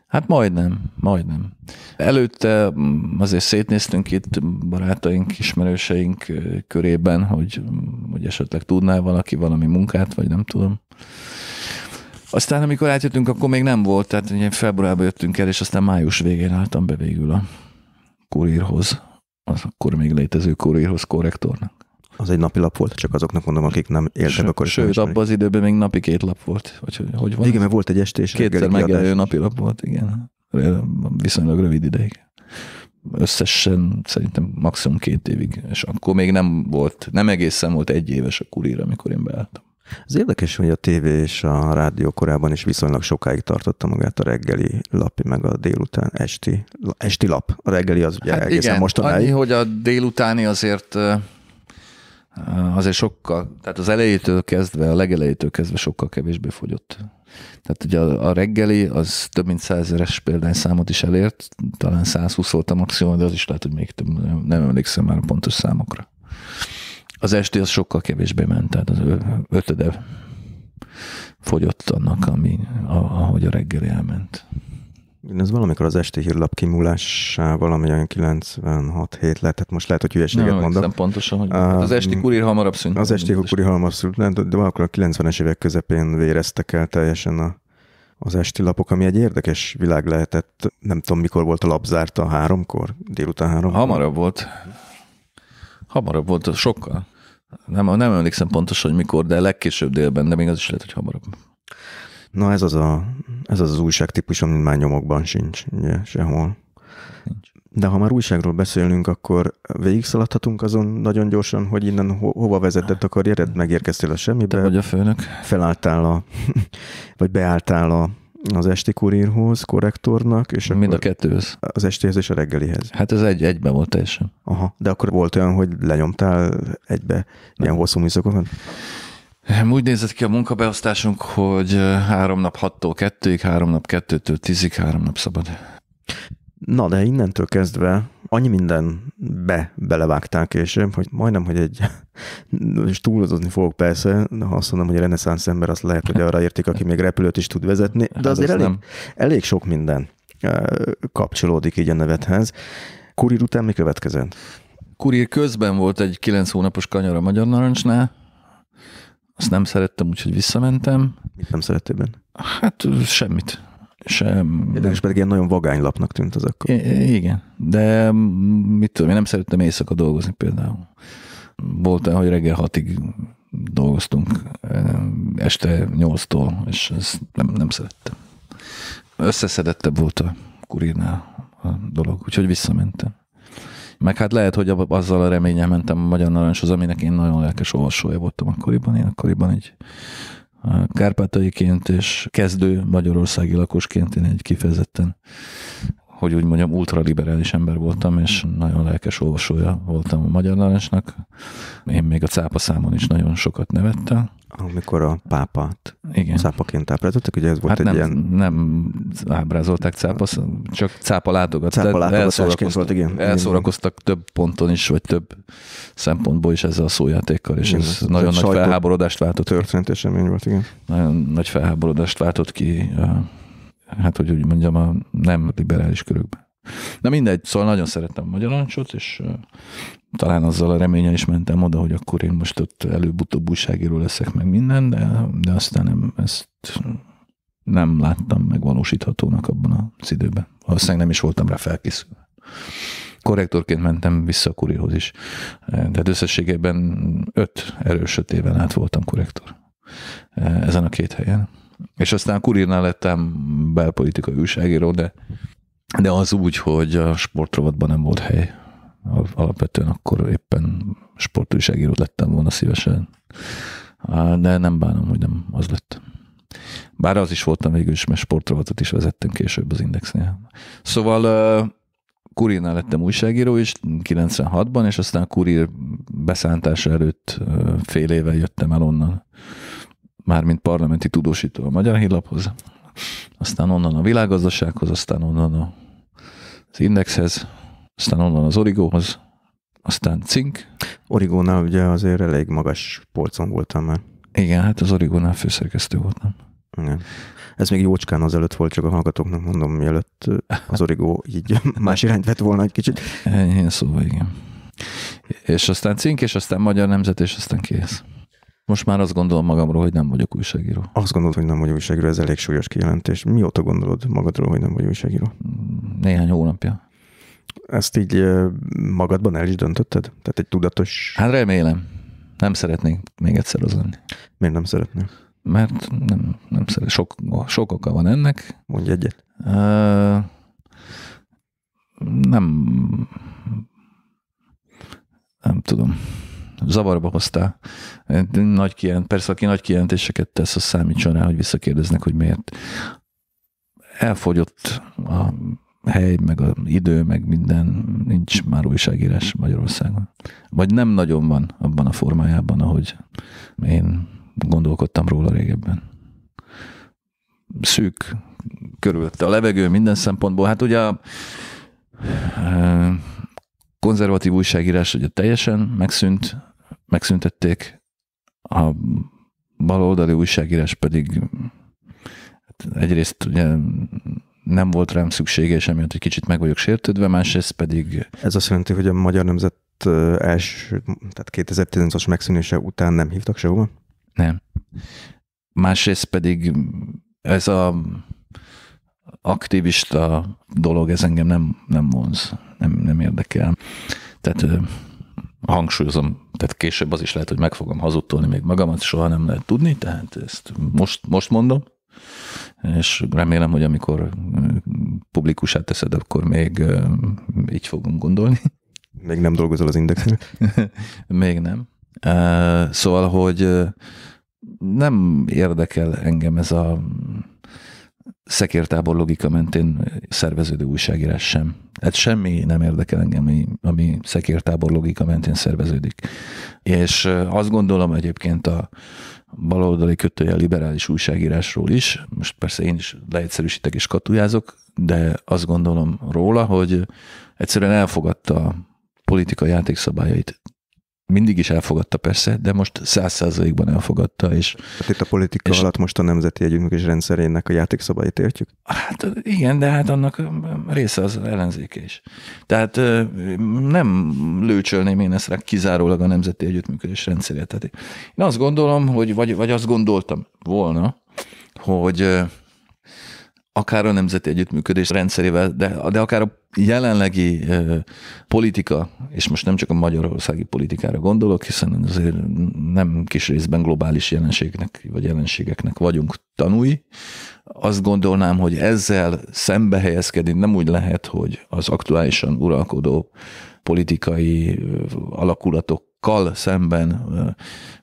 Hát majdnem, majdnem. Előtte mm, azért szétnéztünk itt barátaink, ismerőseink körében, hogy, mm, hogy esetleg tudná valaki valami munkát, vagy nem tudom. Aztán amikor átjöttünk, akkor még nem volt, tehát ugye februárban jöttünk el, és aztán május végén álltam be végül a kurírhoz, az akkor még létező kurírhoz korrektornak. Az egy napilap volt, csak azoknak mondom, akik nem éltek Ső, akkor Sőt, abban az időben még napi két lap volt. Vagy, hogy, hogy van igen, mert volt egy estés. és Kétszer megjelenő napilap volt, igen. Viszonylag rövid ideig. Összesen szerintem maximum két évig, és akkor még nem volt, nem egészen volt egy éves a kurír, amikor én beálltam. Az érdekes, hogy a tévé és a rádió korában is viszonylag sokáig tartotta magát a reggeli lapi, meg a délután esti, esti lap. A reggeli az ugye hát egészen igen, mostanáig. Annyi, hogy a délutáni azért azért sokkal, tehát az elejétől kezdve, a legelejétől kezdve sokkal kevésbé fogyott. Tehát ugye a, a reggeli az több mint példány számot is elért, talán 120 volt a maximum, de az is lehet, hogy még több, nem emlékszem már a pontos számokra. Az esti az sokkal kevésbé ment, tehát az ötöde fogyott annak, ami, ahogy a reggeli elment. Én ez valamikor az esti hírlap kimúlásával, ami olyan 96 hét lett, tehát most lehet, hogy hülyeséget nem, mondok. Nem pontosan, hogy uh, az esti kurír hamarabb szűnt. Az esti kurír hamarabb szűnt, de akkor a 90-es évek közepén véreztek el teljesen a, az esti lapok, ami egy érdekes világ lehetett. Nem tudom, mikor volt a lapzárta háromkor, délután három. Hamarabb volt. Hamarabb volt, sokkal. Nem, nem emlékszem pontosan, hogy mikor, de legkésőbb délben, de még az is lehet, hogy hamarabb. Na ez az a, ez az, az újság típus, amit már nyomokban sincs, ugye, sehol. Nincs. De ha már újságról beszélünk, akkor végigszaladhatunk azon nagyon gyorsan, hogy innen ho- hova vezetett a karriered, megérkeztél a semmibe. Te vagy a főnök. Felálltál a, vagy beálltál a az esti kurírhoz, korrektornak. És Mind a kettőhöz. Az estihez és a reggelihez. Hát ez egy egyben volt teljesen. Aha, de akkor volt olyan, hogy lenyomtál egybe Nem. ilyen hosszú műszakokat? Úgy nézett ki a munkabeosztásunk, hogy három nap hattól kettőig, három nap kettőtől tízig, három nap szabad. Na, de innentől kezdve annyi be belevágták később, hogy majdnem, hogy egy, és túlozni fogok persze, ha azt mondom, hogy a reneszánsz ember, azt lehet, hogy arra értik, aki még repülőt is tud vezetni, de hát azért elég, elég sok minden kapcsolódik így a nevedhez. Kurir után mi következett? Kurir közben volt egy kilenc hónapos kanyar a Magyar Narancsnál, azt nem szerettem, úgyhogy visszamentem. Mit nem szerettél benne? Hát semmit sem. Érdekes, pedig ilyen nagyon vagány lapnak tűnt az akkor. I- igen, de mm, mit tudom, én nem szerettem éjszaka dolgozni például. Volt olyan, hogy reggel hatig dolgoztunk, eh, este nyolctól, és ezt nem, nem szerettem. Összeszedettebb volt a kurírnál a dolog, úgyhogy visszamentem. Meg hát lehet, hogy azzal a reményel mentem a Magyar Narancshoz, aminek én nagyon lelkes olvasója voltam akkoriban. Én akkoriban egy kárpátaiként és kezdő magyarországi lakosként én egy kifejezetten hogy úgy mondjam, ultraliberális ember voltam, és nagyon lelkes olvasója voltam a magyar narancsnak. Én még a cápa számon is nagyon sokat nevettem, amikor a pápát Igen. cápaként ábrázoltak, ugye ez volt hát egy nem, ilyen... nem ábrázolták cápa, csak cápa látogat. Cápa elszórakoztak, volt, igen. Elszórakoztak igen. több ponton is, vagy több szempontból is ezzel a szójátékkal, és igen. ez igen. nagyon nagy felháborodást váltott ki. esemény volt, igen. Nagyon nagy felháborodást váltott ki, hát hogy úgy mondjam, a nem liberális körökben. Na mindegy, szóval nagyon szerettem a magyar és talán azzal a reményel is mentem oda, hogy akkor én most ott előbb-utóbb újságíró leszek meg minden, de, de aztán nem, ezt nem láttam megvalósíthatónak abban az időben. aztán nem is voltam rá felkészülve. Korrektorként mentem vissza a kurírhoz is. de összességében öt erősöt éven át voltam korrektor ezen a két helyen. És aztán a kurírnál lettem belpolitikai újságíró, de, de az úgy, hogy a sportrovatban nem volt hely alapvetően akkor éppen sportújságíró lettem volna szívesen, de nem bánom, hogy nem az lett. Bár az is voltam végül is, mert sportrovatot is vezettem később az Indexnél. Szóval Kurirnál lettem újságíró is 96-ban, és aztán a Kurir beszántása előtt fél éve jöttem el onnan, mármint parlamenti tudósító a Magyar Hírlaphoz, aztán onnan a világgazdasághoz, aztán onnan a, az Indexhez, aztán onnan az origóhoz, aztán cink. Origónál ugye azért elég magas polcon voltam már. Igen, hát az origónál főszerkesztő voltam. Igen. Ez még jócskán előtt volt, csak a hallgatóknak mondom, mielőtt az origó így más irányt vett volna egy kicsit. Ilyen szóval igen. És aztán cink, és aztán magyar nemzet, és aztán kész. Most már azt gondolom magamról, hogy nem vagyok újságíró. Azt gondolod, hogy nem vagyok újságíró, ez elég súlyos kijelentés. Mióta gondolod magadról, hogy nem vagy újságíró? Néhány hónapja. Ezt így magadban el is döntötted? Tehát egy tudatos... Hát remélem. Nem szeretnék még egyszer az lenni. Miért nem szeretnék? Mert nem, nem szeret. Sok, sok oka van ennek. Mondj egyet. Uh, nem nem tudom, zavarba hoztál. Nagy kijelent, persze, aki nagy kijelentéseket tesz, az számítson rá, hogy visszakérdeznek, hogy miért. Elfogyott a hely, meg az idő, meg minden, nincs már újságírás Magyarországon. Vagy nem nagyon van abban a formájában, ahogy én gondolkodtam róla régebben. Szűk körülötte a levegő minden szempontból. Hát ugye a e, konzervatív újságírás ugye teljesen megszűnt, megszüntették, a baloldali újságírás pedig hát egyrészt ugye nem volt rám szüksége, és emiatt egy kicsit meg vagyok sértődve, másrészt pedig... Ez azt jelenti, hogy a magyar nemzet első, tehát 2018-as megszűnése után nem hívtak sehova? Nem. Másrészt pedig ez a aktivista dolog, ez engem nem, nem vonz, nem, nem érdekel. Tehát hangsúlyozom, tehát később az is lehet, hogy meg fogom hazudtolni még magamat, soha nem lehet tudni, tehát ezt most, most mondom és remélem, hogy amikor mm, publikusát teszed, akkor még így fogunk gondolni. Még nem dolgozol az indexen? még nem. Szóval, hogy nem érdekel engem ez a szekértábor logika mentén szerveződő újságírás sem. Hát semmi nem érdekel engem, ami, ami szekértábor logika mentén szerveződik. És azt gondolom egyébként a, baloldali kötője liberális újságírásról is. Most persze én is leegyszerűsítek és katujázok, de azt gondolom róla, hogy egyszerűen elfogadta a politika játékszabályait mindig is elfogadta persze, de most száz százalékban elfogadta. És, hát itt a politika és, alatt most a nemzeti együttműködés rendszerének a játékszabályt értjük? Hát igen, de hát annak része az ellenzéke is. Tehát nem lőcsölném én ezt rá kizárólag a nemzeti együttműködés rendszerét. Tehát én azt gondolom, hogy vagy, vagy azt gondoltam volna, hogy akár a nemzeti együttműködés rendszerével, de, de akár a jelenlegi eh, politika, és most nem csak a magyarországi politikára gondolok, hiszen azért nem kis részben globális jelenségnek vagy jelenségeknek vagyunk tanúi, azt gondolnám, hogy ezzel szembe helyezkedni nem úgy lehet, hogy az aktuálisan uralkodó politikai alakulatok Kal szemben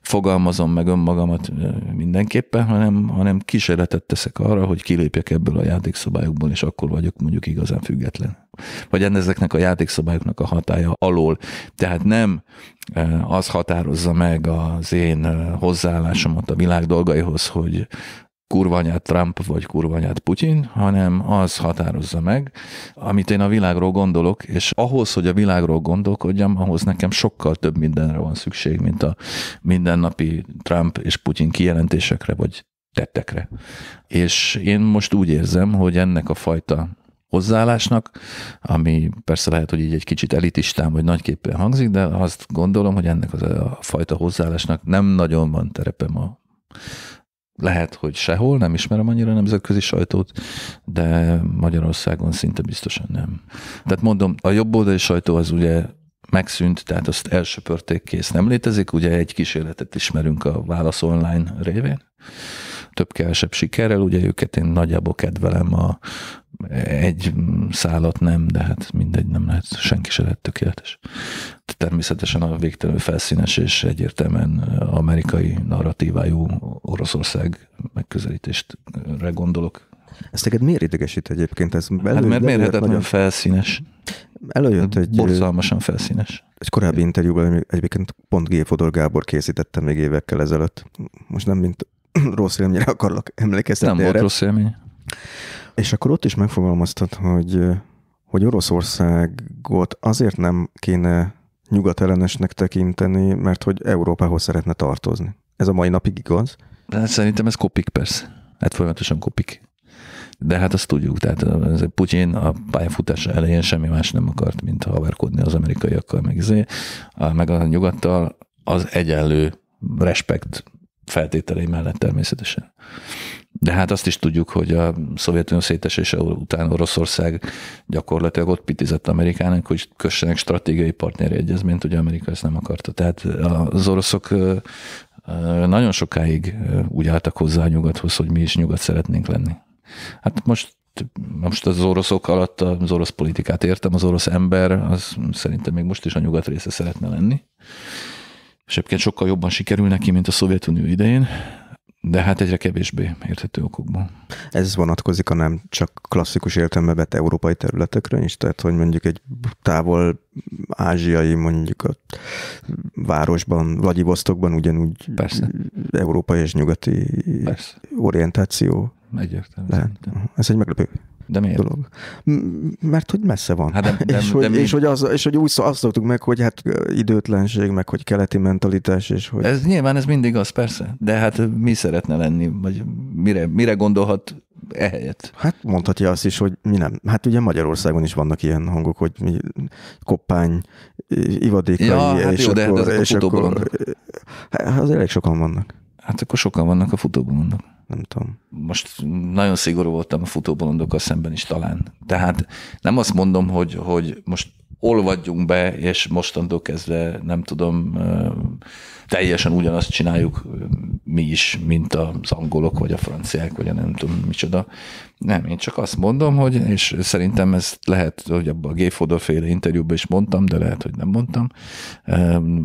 fogalmazom meg önmagamat mindenképpen, hanem, hanem kísérletet teszek arra, hogy kilépjek ebből a játékszabályokból, és akkor vagyok mondjuk igazán független. Vagy ezeknek a játékszabályoknak a hatája alól. Tehát nem az határozza meg az én hozzáállásomat a világ dolgaihoz, hogy kurvanyát Trump vagy kurvanyát Putin, hanem az határozza meg, amit én a világról gondolok, és ahhoz, hogy a világról gondolkodjam, ahhoz nekem sokkal több mindenre van szükség, mint a mindennapi Trump és Putin kijelentésekre vagy tettekre. És én most úgy érzem, hogy ennek a fajta hozzáállásnak, ami persze lehet, hogy így egy kicsit elitistán vagy nagyképpen hangzik, de azt gondolom, hogy ennek az a fajta hozzáállásnak nem nagyon van terepem a lehet, hogy sehol, nem ismerem annyira nemzetközi sajtót, de Magyarországon szinte biztosan nem. Tehát mondom, a jobboldali sajtó az ugye megszűnt, tehát azt elsöpörték, kész nem létezik. Ugye egy kísérletet ismerünk a Válasz Online révén, több-kevesebb sikerrel, ugye őket én nagyjából kedvelem a egy szállat nem, de hát mindegy, nem lehet, senki se lehet tökéletes. De természetesen a végtelenül felszínes és egyértelműen amerikai narratívájú Oroszország megközelítéstre gondolok. Ezt teged miért idegesít egyébként? Ez belül, hát mert mérhetetlen nagyon... felszínes. Előjött hát egy... Borzalmasan felszínes. Egy korábbi interjúban egyébként pont G. Fodor Gábor készítette még évekkel ezelőtt. Most nem mint rossz élményre akarlak emlékeztetni Nem erre. volt rossz élmény. És akkor ott is megfogalmaztad, hogy, hogy Oroszországot azért nem kéne nyugatellenesnek tekinteni, mert hogy Európához szeretne tartozni. Ez a mai napig igaz. De hát szerintem ez kopik persze. Hát folyamatosan kopik. De hát azt tudjuk, tehát Putyin a pályafutása elején semmi más nem akart, mint haverkodni az amerikaiakkal, meg, azért, meg a nyugattal, az egyenlő respekt feltételei mellett természetesen. De hát azt is tudjuk, hogy a Szovjetunió szétesése után Oroszország gyakorlatilag ott pitizett Amerikának, hogy kössenek stratégiai partneri egyezményt, ugye Amerika ezt nem akarta. Tehát az oroszok nagyon sokáig úgy álltak hozzá a nyugathoz, hogy mi is nyugat szeretnénk lenni. Hát most most az oroszok alatt az orosz politikát értem, az orosz ember, az szerintem még most is a nyugat része szeretne lenni és egyébként sokkal jobban sikerül neki, mint a Szovjetunió idején, de hát egyre kevésbé érthető okokban. Ez vonatkozik a nem csak klasszikus értelme vett európai területekre is, tehát hogy mondjuk egy távol ázsiai mondjuk a városban, Vladivostokban ugyanúgy Persze. európai és nyugati Persze. orientáció. Egyértelmű. Ez egy meglepő de miért? dolog. Mert hogy messze van. Hát de, de, és, de, hogy, de és, hogy az, és hogy úgy szó, azt szoktuk meg, hogy hát időtlenség, meg hogy keleti mentalitás, és hogy... Ez nyilván, ez mindig az, persze. De hát mi szeretne lenni, vagy mire, mire gondolhat ehelyett? Hát mondhatja azt is, hogy mi nem. Hát ugye Magyarországon is vannak ilyen hangok, hogy mi koppány, ivadékai, ja, hát és, jó, akkor, de hát és akkor... Hát, az elég sokan vannak. Hát akkor sokan vannak a futóbolondok nem tudom. Most nagyon szigorú voltam a futóbolondokkal szemben is talán. Tehát nem azt mondom, hogy, hogy most olvadjunk be, és mostantól kezdve nem tudom, teljesen ugyanazt csináljuk mi is, mint az angolok, vagy a franciák, vagy a nem tudom micsoda. Nem, én csak azt mondom, hogy, és szerintem ez lehet, hogy abban a G. féle interjúban is mondtam, de lehet, hogy nem mondtam,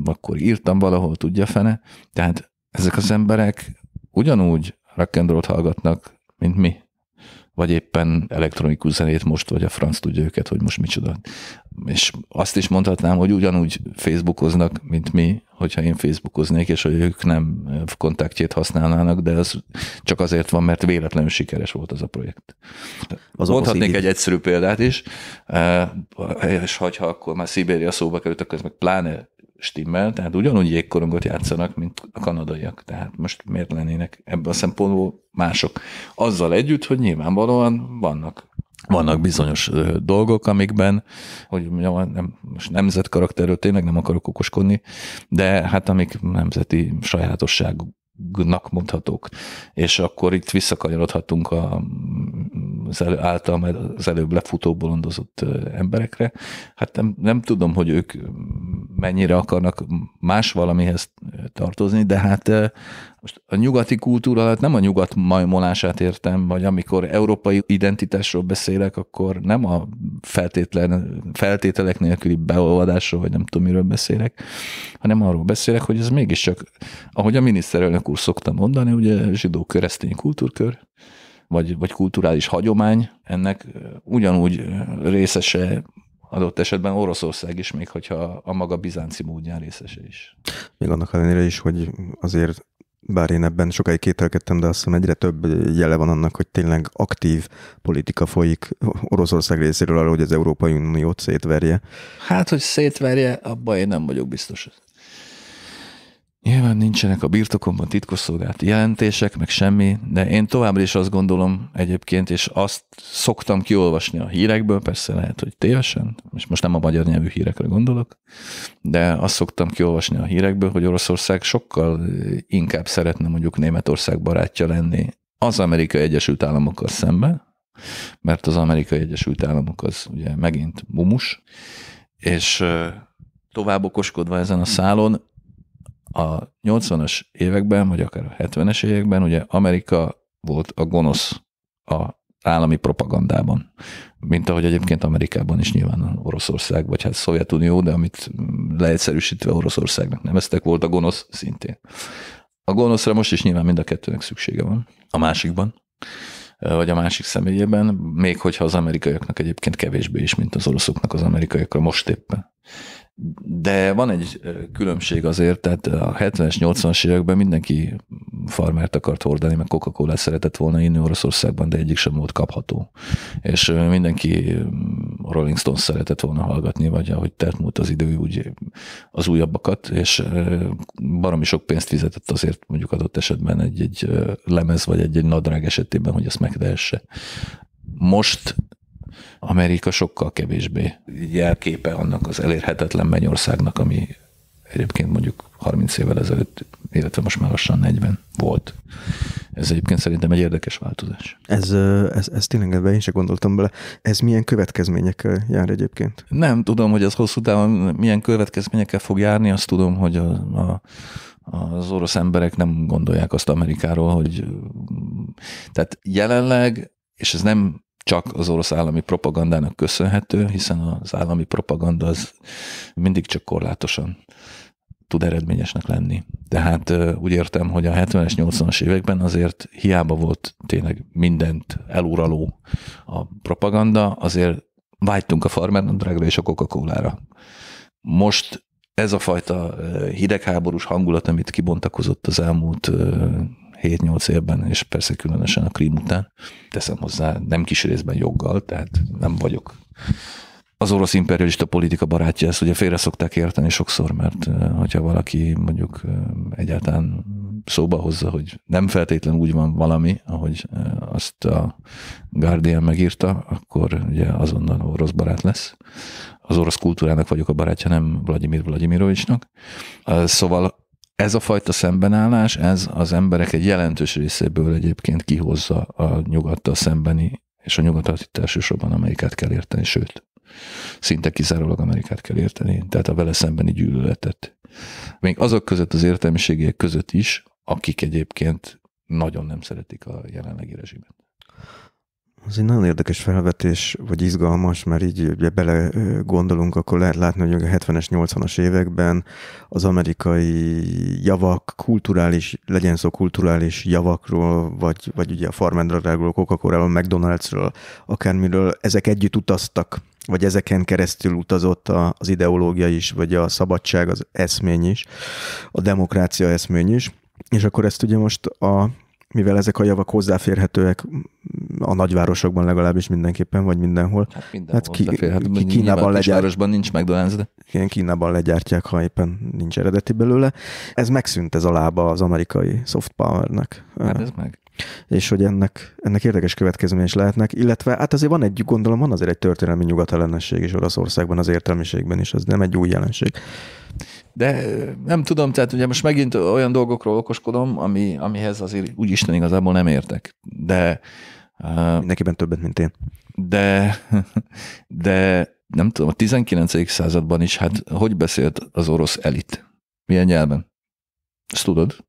akkor írtam valahol, tudja fene. Tehát ezek az emberek ugyanúgy rock'n'rollt hallgatnak, mint mi. Vagy éppen elektronikus zenét most, vagy a franc tudja őket, hogy most micsoda. És azt is mondhatnám, hogy ugyanúgy Facebookoznak, mint mi, hogyha én Facebookoznék, és hogy ők nem kontaktjét használnának, de ez csak azért van, mert véletlenül sikeres volt az a projekt. Az Mondhatnék így... egy egyszerű példát is, eh, és hogyha akkor már Szibéria szóba került, akkor ez meg pláne stimmel, tehát ugyanúgy jégkorongot játszanak, mint a kanadaiak. Tehát most miért lennének ebből a szempontból mások? Azzal együtt, hogy nyilvánvalóan vannak vannak bizonyos dolgok, amikben, hogy nem, most nemzetkarakterről tényleg nem akarok okoskodni, de hát amik nemzeti sajátosságnak mondhatók. És akkor itt visszakanyarodhatunk a az elő, által már az előbb lefutó bolondozott emberekre. Hát nem, nem tudom, hogy ők mennyire akarnak más valamihez tartozni, de hát most a nyugati kultúra alatt nem a nyugat majmolását értem, vagy amikor európai identitásról beszélek, akkor nem a feltétlen, feltételek nélküli beolvadásról, vagy nem tudom, miről beszélek, hanem arról beszélek, hogy ez mégiscsak, ahogy a miniszterelnök úr szokta mondani, ugye zsidó keresztény kultúrkör, vagy, vagy kulturális hagyomány, ennek ugyanúgy részese adott esetben Oroszország is, még hogyha a maga bizánci módján részese is. Még annak ellenére is, hogy azért bár én ebben sokáig kételkedtem, de azt hiszem egyre több jele van annak, hogy tényleg aktív politika folyik Oroszország részéről arra, hogy az Európai Uniót szétverje. Hát, hogy szétverje, abban én nem vagyok biztos. Nyilván nincsenek a birtokomban titkosszolgálati jelentések, meg semmi, de én továbbra is azt gondolom egyébként, és azt szoktam kiolvasni a hírekből, persze lehet, hogy tévesen, és most nem a magyar nyelvű hírekre gondolok, de azt szoktam kiolvasni a hírekből, hogy Oroszország sokkal eh, inkább szeretne mondjuk Németország barátja lenni az Amerikai Egyesült Államokkal szemben, mert az Amerikai Egyesült Államok az ugye megint mumus, és eh, tovább okoskodva ezen a szálon, a 80-as években, vagy akár a 70-es években, ugye Amerika volt a gonosz a állami propagandában, mint ahogy egyébként Amerikában is nyilván Oroszország, vagy hát Szovjetunió, de amit leegyszerűsítve Oroszországnak neveztek, volt a gonosz szintén. A gonoszra most is nyilván mind a kettőnek szüksége van, a másikban, vagy a másik személyében, még hogyha az amerikaiaknak egyébként kevésbé is, mint az oroszoknak az amerikaiakra most éppen de van egy különbség azért, tehát a 70-es, 80-as években mindenki farmert akart hordani, meg coca cola szeretett volna inni Oroszországban, de egyik sem volt kapható. És mindenki mm, Rolling Stones szeretett volna hallgatni, vagy ahogy telt múlt az idő, úgy az újabbakat, és baromi sok pénzt fizetett azért mondjuk adott esetben egy-egy lemez, vagy egy-egy nadrág esetében, hogy ezt megtehesse. Most Amerika sokkal kevésbé jelképe annak az elérhetetlen mennyországnak, ami egyébként mondjuk 30 évvel ezelőtt, illetve most már lassan 40 volt. Ez egyébként szerintem egy érdekes változás. Ez, ez, ez tényleg ebben én sem gondoltam bele. Ez milyen következményekkel jár egyébként? Nem tudom, hogy ez hosszú távon milyen következményekkel fog járni, azt tudom, hogy a, a az orosz emberek nem gondolják azt Amerikáról, hogy tehát jelenleg, és ez nem csak az orosz állami propagandának köszönhető, hiszen az állami propaganda az mindig csak korlátosan tud eredményesnek lenni. Tehát úgy értem, hogy a 70-es, 80-as években azért hiába volt tényleg mindent eluraló a propaganda, azért vágytunk a farmer drágra és a coca cola Most ez a fajta hidegháborús hangulat, amit kibontakozott az elmúlt 7-8 évben, és persze különösen a krím után. Teszem hozzá, nem kis részben joggal, tehát nem vagyok az orosz imperialista politika barátja, ezt ugye félre szokták érteni sokszor, mert hogyha valaki mondjuk egyáltalán szóba hozza, hogy nem feltétlen úgy van valami, ahogy azt a Guardian megírta, akkor ugye azonnal orosz barát lesz. Az orosz kultúrának vagyok a barátja, nem Vladimir Vladimirovicsnak. Szóval ez a fajta szembenállás, ez az emberek egy jelentős részéből egyébként kihozza a nyugattal szembeni, és a nyugatot itt elsősorban Amerikát kell érteni, sőt, szinte kizárólag Amerikát kell érteni, tehát a vele szembeni gyűlöletet. Még azok között, az értelmiségiek között is, akik egyébként nagyon nem szeretik a jelenlegi rezsimet. Ez egy nagyon érdekes felvetés, vagy izgalmas, mert így ugye bele gondolunk, akkor lehet látni, hogy a 70-es, 80-as években az amerikai javak, kulturális, legyen szó kulturális javakról, vagy, vagy ugye a a coca cola McDonald's-ről, akármiről, ezek együtt utaztak, vagy ezeken keresztül utazott az ideológia is, vagy a szabadság, az eszmény is, a demokrácia eszmény is. És akkor ezt ugye most a mivel ezek a javak hozzáférhetőek a nagyvárosokban legalábbis mindenképpen, vagy mindenhol. Hát, mindenhol hát ki, ki, Kínában nincs McDonald's, de... Igen, Kínában legyártják, ha éppen nincs eredeti belőle. Ez megszűnt ez a lába az amerikai soft powernek. Hát ez meg és hogy ennek, ennek érdekes következménye is lehetnek, illetve hát azért van egy, gondolom van azért egy történelmi nyugatellenesség is Oroszországban, az értelmiségben is, ez nem egy új jelenség. De nem tudom, tehát ugye most megint olyan dolgokról okoskodom, ami, amihez azért Isten igazából nem értek. De Mindenképpen többet, mint én. De, de nem tudom, a 19. században is, hát hogy beszélt az orosz elit? Milyen nyelven? Ezt tudod?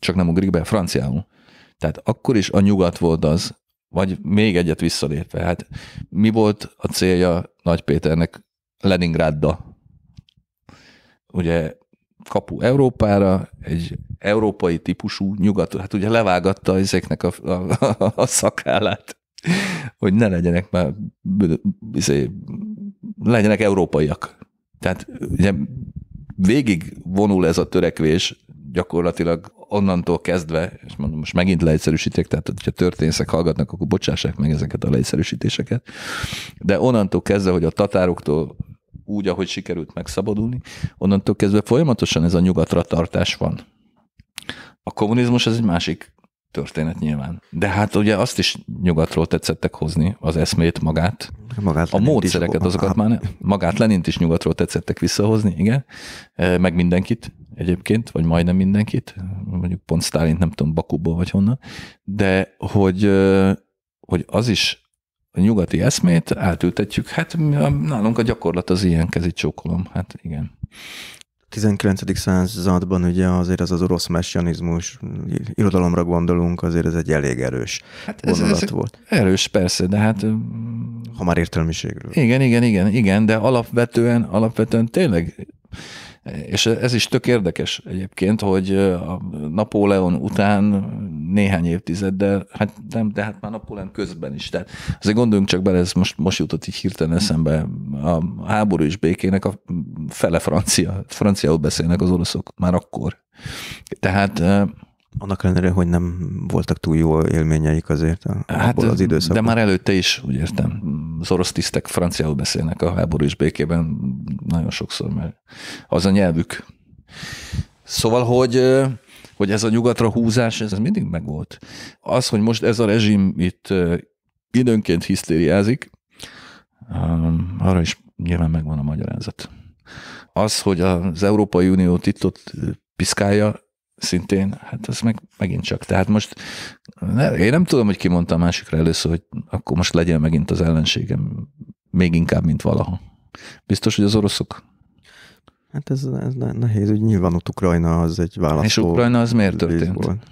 Csak nem ugrik be, franciául. Tehát akkor is a nyugat volt az, vagy még egyet visszalépve. Hát mi volt a célja Nagy Péternek Leningráddal ugye kapu Európára, egy európai típusú nyugat, hát ugye levágatta ezeknek a, a, a, szakállát, hogy ne legyenek már, izé, legyenek európaiak. Tehát ugye végig vonul ez a törekvés gyakorlatilag onnantól kezdve, és mondom, most megint leegyszerűsítek, tehát hogyha történészek hallgatnak, akkor bocsássák meg ezeket a leegyszerűsítéseket, de onnantól kezdve, hogy a tatároktól úgy, ahogy sikerült megszabadulni, onnantól kezdve folyamatosan ez a nyugatra tartás van. A kommunizmus az egy másik történet nyilván. De hát ugye azt is nyugatról tetszettek hozni, az eszmét, magát. magát a módszereket, is, azokat a... már nem. Magát Lenint is nyugatról tetszettek visszahozni, igen. E, meg mindenkit egyébként, vagy majdnem mindenkit. Mondjuk pont Stálint, nem tudom, Bakúból vagy honnan. De hogy, e, hogy az is a nyugati eszmét átültetjük. Hát nálunk a gyakorlat az ilyen kezi csókolom. Hát igen. 19. században ugye azért az az orosz messianizmus, irodalomra gondolunk, azért ez egy elég erős hát ez, ez volt. Erős persze, de hát... Ha már értelmiségről. Igen, igen, igen, igen, de alapvetően, alapvetően tényleg és ez is tök érdekes egyébként, hogy a Napóleon után néhány évtizeddel, hát nem, de hát már Napóleon közben is. Tehát azért gondoljunk csak bele, ez most, most jutott így hirtelen eszembe, a háború és békének a fele francia, franciául beszélnek az oroszok már akkor. Tehát annak ellenére, hogy nem voltak túl jó élményeik azért a, hát, abból az időszakban. De már előtte is, úgy értem, az orosz tisztek franciául beszélnek a háború és békében nagyon sokszor, mert az a nyelvük. Szóval, hogy hogy ez a nyugatra húzás, ez mindig megvolt. Az, hogy most ez a rezsim itt időnként hisztériázik, um, arra is nyilván megvan a magyarázat. Az, hogy az Európai Unió titott piszkálja, szintén, hát ez meg megint csak. Tehát most ne, én nem tudom, hogy ki mondta a másikra először, hogy akkor most legyen megint az ellenségem, még inkább, mint valaha. Biztos, hogy az oroszok? Hát ez, ez nehéz, hogy nyilván ott Ukrajna az egy választó. És Ukrajna az miért történt? Volt.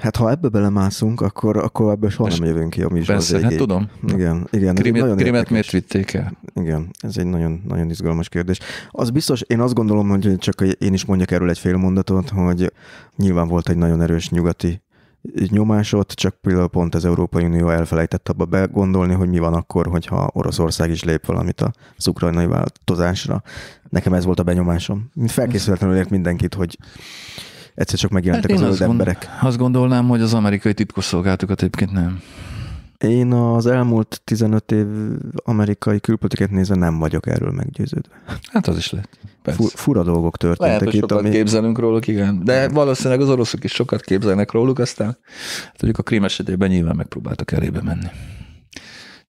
Hát ha ebbe belemászunk, akkor, akkor ebből soha nem jövünk ki a műsor Persze, hát tudom. Igen, igen. Krimet, nagyon krimet miért vitték el? Igen, ez egy nagyon, nagyon izgalmas kérdés. Az biztos, én azt gondolom, hogy csak én is mondjak erről egy fél mondatot, hogy nyilván volt egy nagyon erős nyugati nyomásot, csak például pont az Európai Unió elfelejtett abba begondolni, hogy mi van akkor, hogyha Oroszország is lép valamit az ukrajnai változásra. Nekem ez volt a benyomásom. Felkészületlenül ért mindenkit, hogy egyszer csak megjelentek hát az zöld emberek. Azt gondolnám, hogy az amerikai titkosszolgálatokat egyébként nem. Én az elmúlt 15 év amerikai külpolitikát nézve nem vagyok erről meggyőződve. Hát az is lehet. Persze. Fu- fura dolgok történtek lehet, hogy itt. sokat ami... képzelünk róluk, igen. De valószínűleg az oroszok is sokat képzelnek róluk, aztán tudjuk a krím esetében nyilván megpróbáltak elébe menni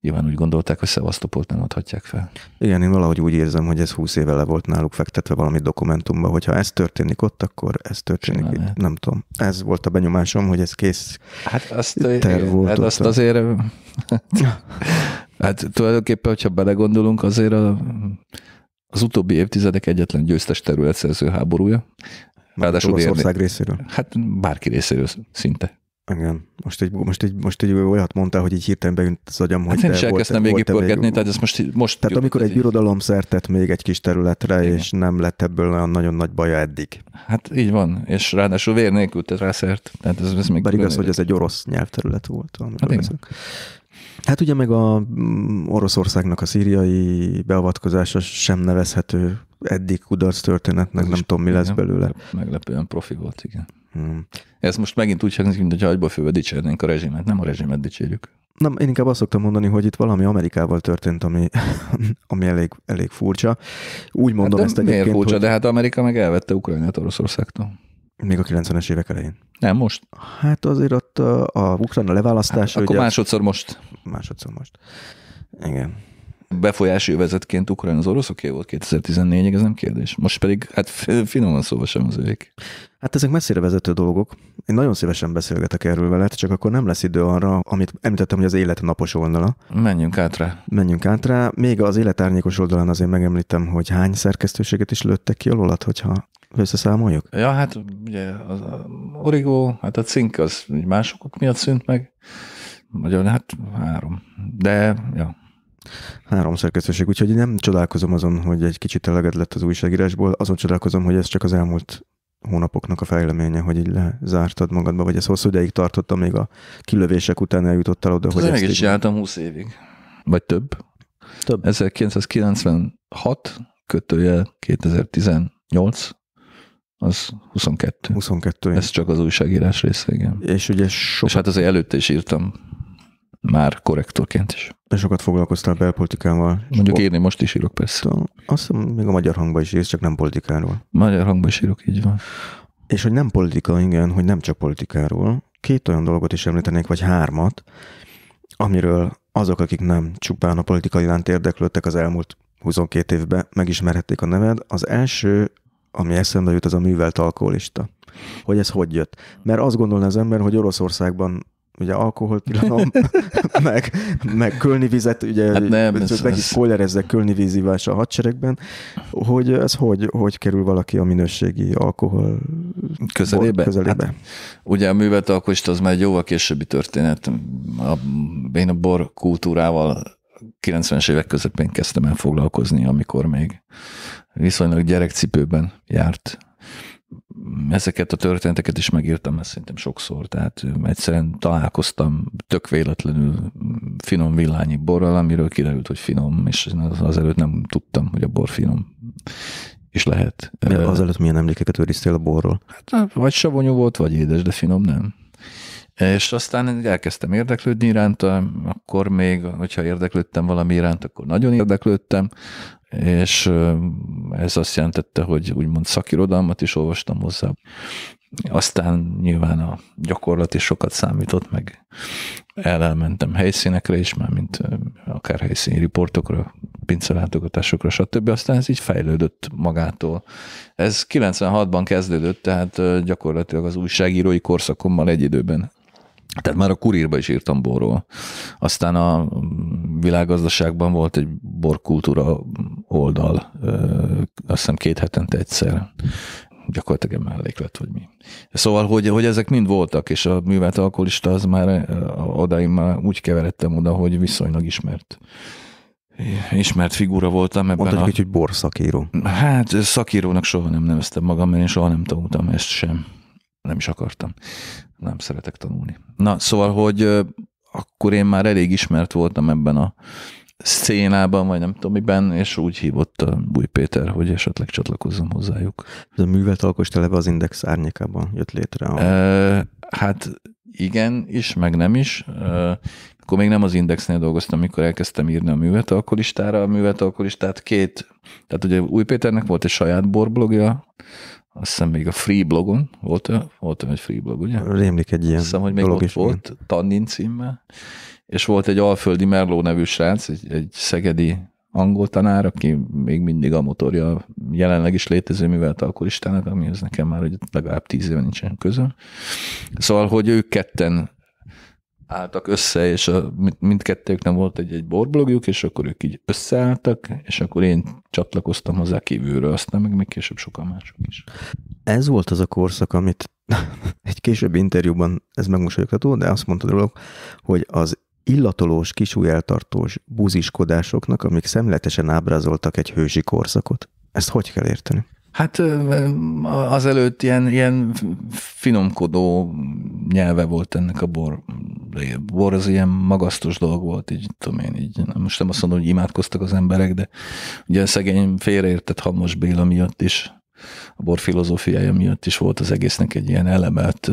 nyilván úgy gondolták, hogy Szevasztopolt nem adhatják fel. Igen, én valahogy úgy érzem, hogy ez 20 éve le volt náluk fektetve valami dokumentumban, hogyha ez történik ott, akkor ez történik Simán itt. Lehet. Nem tudom. Ez volt a benyomásom, hogy ez kész Hát azt, terv eh, volt hát azt azért... Eh, hát tulajdonképpen, hogyha belegondolunk, azért a, az utóbbi évtizedek egyetlen győztes területszerző háborúja, Ráadásul Oroszország részéről? Hát bárki részéről szinte. Igen. Most egy, most egy, most egy olyat mondta, hogy így hirtelen beünt az agyam, hát hogy hát de volt, elkezdtem még végigpörgetni, tehát ez most, most Tehát amikor egy birodalom szertett még egy kis területre, Igen. és nem lett ebből olyan nagyon nagy baja eddig. Hát így van, és ráadásul vér nélkül tett rá szert. Tehát ez, ez még Bár igaz, hogy ez egy orosz nyelvterület volt. Hát Hát ugye meg a mm, Oroszországnak a szíriai beavatkozása sem nevezhető eddig kudarc történetnek, nem tudom, mi lesz belőle. Meglepően profi volt, igen. Hmm. Ez most megint úgy hangzik, mintha hogy agyba főve dicsérnénk a rezsimet. Nem a rezsimet dicsérjük. Nem, én inkább azt szoktam mondani, hogy itt valami Amerikával történt, ami, ami elég, elég furcsa. Úgy mondom hát ezt miért furcsa? Hogy... De hát Amerika meg elvette Ukrajnát Oroszországtól. Még a 90-es évek elején. Nem most? Hát azért ott a, a Ukrajna leválasztása. Hát, akkor ugye, másodszor most. Másodszor most. Igen. Befolyási övezetként Ukrajna az oroszoké volt 2014-ig, ez nem kérdés. Most pedig, hát finoman szóval sem az ők. Hát ezek messzire vezető dolgok. Én nagyon szívesen beszélgetek erről veled, csak akkor nem lesz idő arra, amit említettem, hogy az élet napos oldala. Menjünk át rá. Menjünk át rá. Még az életárnyékos oldalán azért megemlítem, hogy hány szerkesztőséget is lőttek ki alatt, hogyha összeszámoljuk? Ja, hát ugye az origó, hát a cink az másokok miatt szűnt meg. Magyar, hát három. De, ja, háromszor közösség, úgyhogy nem csodálkozom azon, hogy egy kicsit eleged lett az újságírásból, azon csodálkozom, hogy ez csak az elmúlt hónapoknak a fejleménye, hogy így lezártad magadba, vagy ez hosszú ideig tartotta, még a kilövések után eljutottál oda, hát hogy... Meg is így... jártam 20 évig, vagy több. Több. 1996 kötője 2018, az 22. 22. Ez csak az újságírás része, igen. És ugye sok... És hát azért előtte is írtam már korrektorként is. De sokat foglalkoztál belpolitikával. Mondjuk én most is írok, persze. Azt hiszem, még a magyar hangban is írsz, csak nem politikáról. Magyar hangban is írok, így van. És hogy nem politika, igen, hogy nem csak politikáról. Két olyan dolgot is említenék, vagy hármat, amiről azok, akik nem csupán a politikai iránt érdeklődtek az elmúlt 22 évben, megismerhették a neved. Az első, ami eszembe jut, az a művelt alkoholista. Hogy ez hogy jött? Mert azt gondolná az ember, hogy Oroszországban ugye alkoholt tilalom, meg, meg kölni vizet, ugye hát nem, ez, meg is spoilerezzek kölni vízívás a hadseregben, hogy ez hogy, hogy kerül valaki a minőségi alkohol közelébe? közelébe? Hát, ugye a műveltalkoist az már egy jóval későbbi történet. A, én a bor kultúrával 90-es évek közepén kezdtem el foglalkozni, amikor még viszonylag gyerekcipőben járt ezeket a történeteket is megírtam, ezt szerintem sokszor, tehát egyszerűen találkoztam tök véletlenül finom villányi borral, amiről kiderült, hogy finom, és az, azelőtt nem tudtam, hogy a bor finom is lehet. De azelőtt milyen emlékeket őriztél a borról? Hát, vagy savonyú volt, vagy édes, de finom nem. És aztán elkezdtem érdeklődni iránta, akkor még, hogyha érdeklődtem valami iránt, akkor nagyon érdeklődtem, és ez azt jelentette, hogy úgymond szakirodalmat is olvastam hozzá. Aztán nyilván a gyakorlat is sokat számított, meg elmentem helyszínekre is, már mint akár helyszíni riportokra, pincelátogatásokra, stb. Aztán ez így fejlődött magától. Ez 96-ban kezdődött, tehát gyakorlatilag az újságírói korszakommal egy időben tehát már a kurírba is írtam borról. Aztán a világgazdaságban volt egy borkultúra oldal, azt hiszem két hetente egyszer gyakorlatilag egy melléklet, vagy mi. Szóval, hogy, hogy ezek mind voltak, és a művelt alkoholista az már odáig már úgy keveredtem oda, hogy viszonylag ismert ismert figura voltam ebben Mondtad a... hogy borszakíró. Hát szakírónak soha nem neveztem magam, mert én soha nem tanultam ezt sem. Nem is akartam nem szeretek tanulni. Na, szóval, hogy akkor én már elég ismert voltam ebben a szénában, vagy nem tudom miben, és úgy hívott a Búj Péter, hogy esetleg csatlakozzam hozzájuk. Ez a művelt alkos televe az Index árnyékában jött létre. A... E, hát igen is, meg nem is. E, akkor még nem az Indexnél dolgoztam, mikor elkezdtem írni a művet alkoholistára. A művet alkoholistát két, tehát ugye Új Péternek volt egy saját borblogja, azt hiszem még a Free blogon volt, volt egy Free blog, ugye? Rémlik egy ilyen Azt hiszem, hogy még ott is volt, van. Tannin címmel, és volt egy alföldi Merló nevű srác, egy, egy szegedi angol tanár, aki még mindig a motorja jelenleg is létező művelt alkoholistának, amihez nekem már hogy legalább tíz éve nincsen közön. Szóval, hogy ők ketten álltak össze, és a, mindkettőknek volt egy, egy borblogjuk, és akkor ők így összeálltak, és akkor én csatlakoztam hozzá kívülről, aztán meg még később sokan mások is. Ez volt az a korszak, amit egy később interjúban, ez megmosolyogható, de azt mondta dolog, hogy az illatolós, kisújeltartós buziskodásoknak, amik szemletesen ábrázoltak egy hősi korszakot. Ezt hogy kell érteni? Hát azelőtt ilyen, ilyen finomkodó nyelve volt ennek a bor. Bor az ilyen magasztos dolog volt, így tudom én, így, most nem azt mondom, hogy imádkoztak az emberek, de ugye a szegény félreértett Hamos Béla miatt is, a bor filozófiája miatt is volt az egésznek egy ilyen elemet,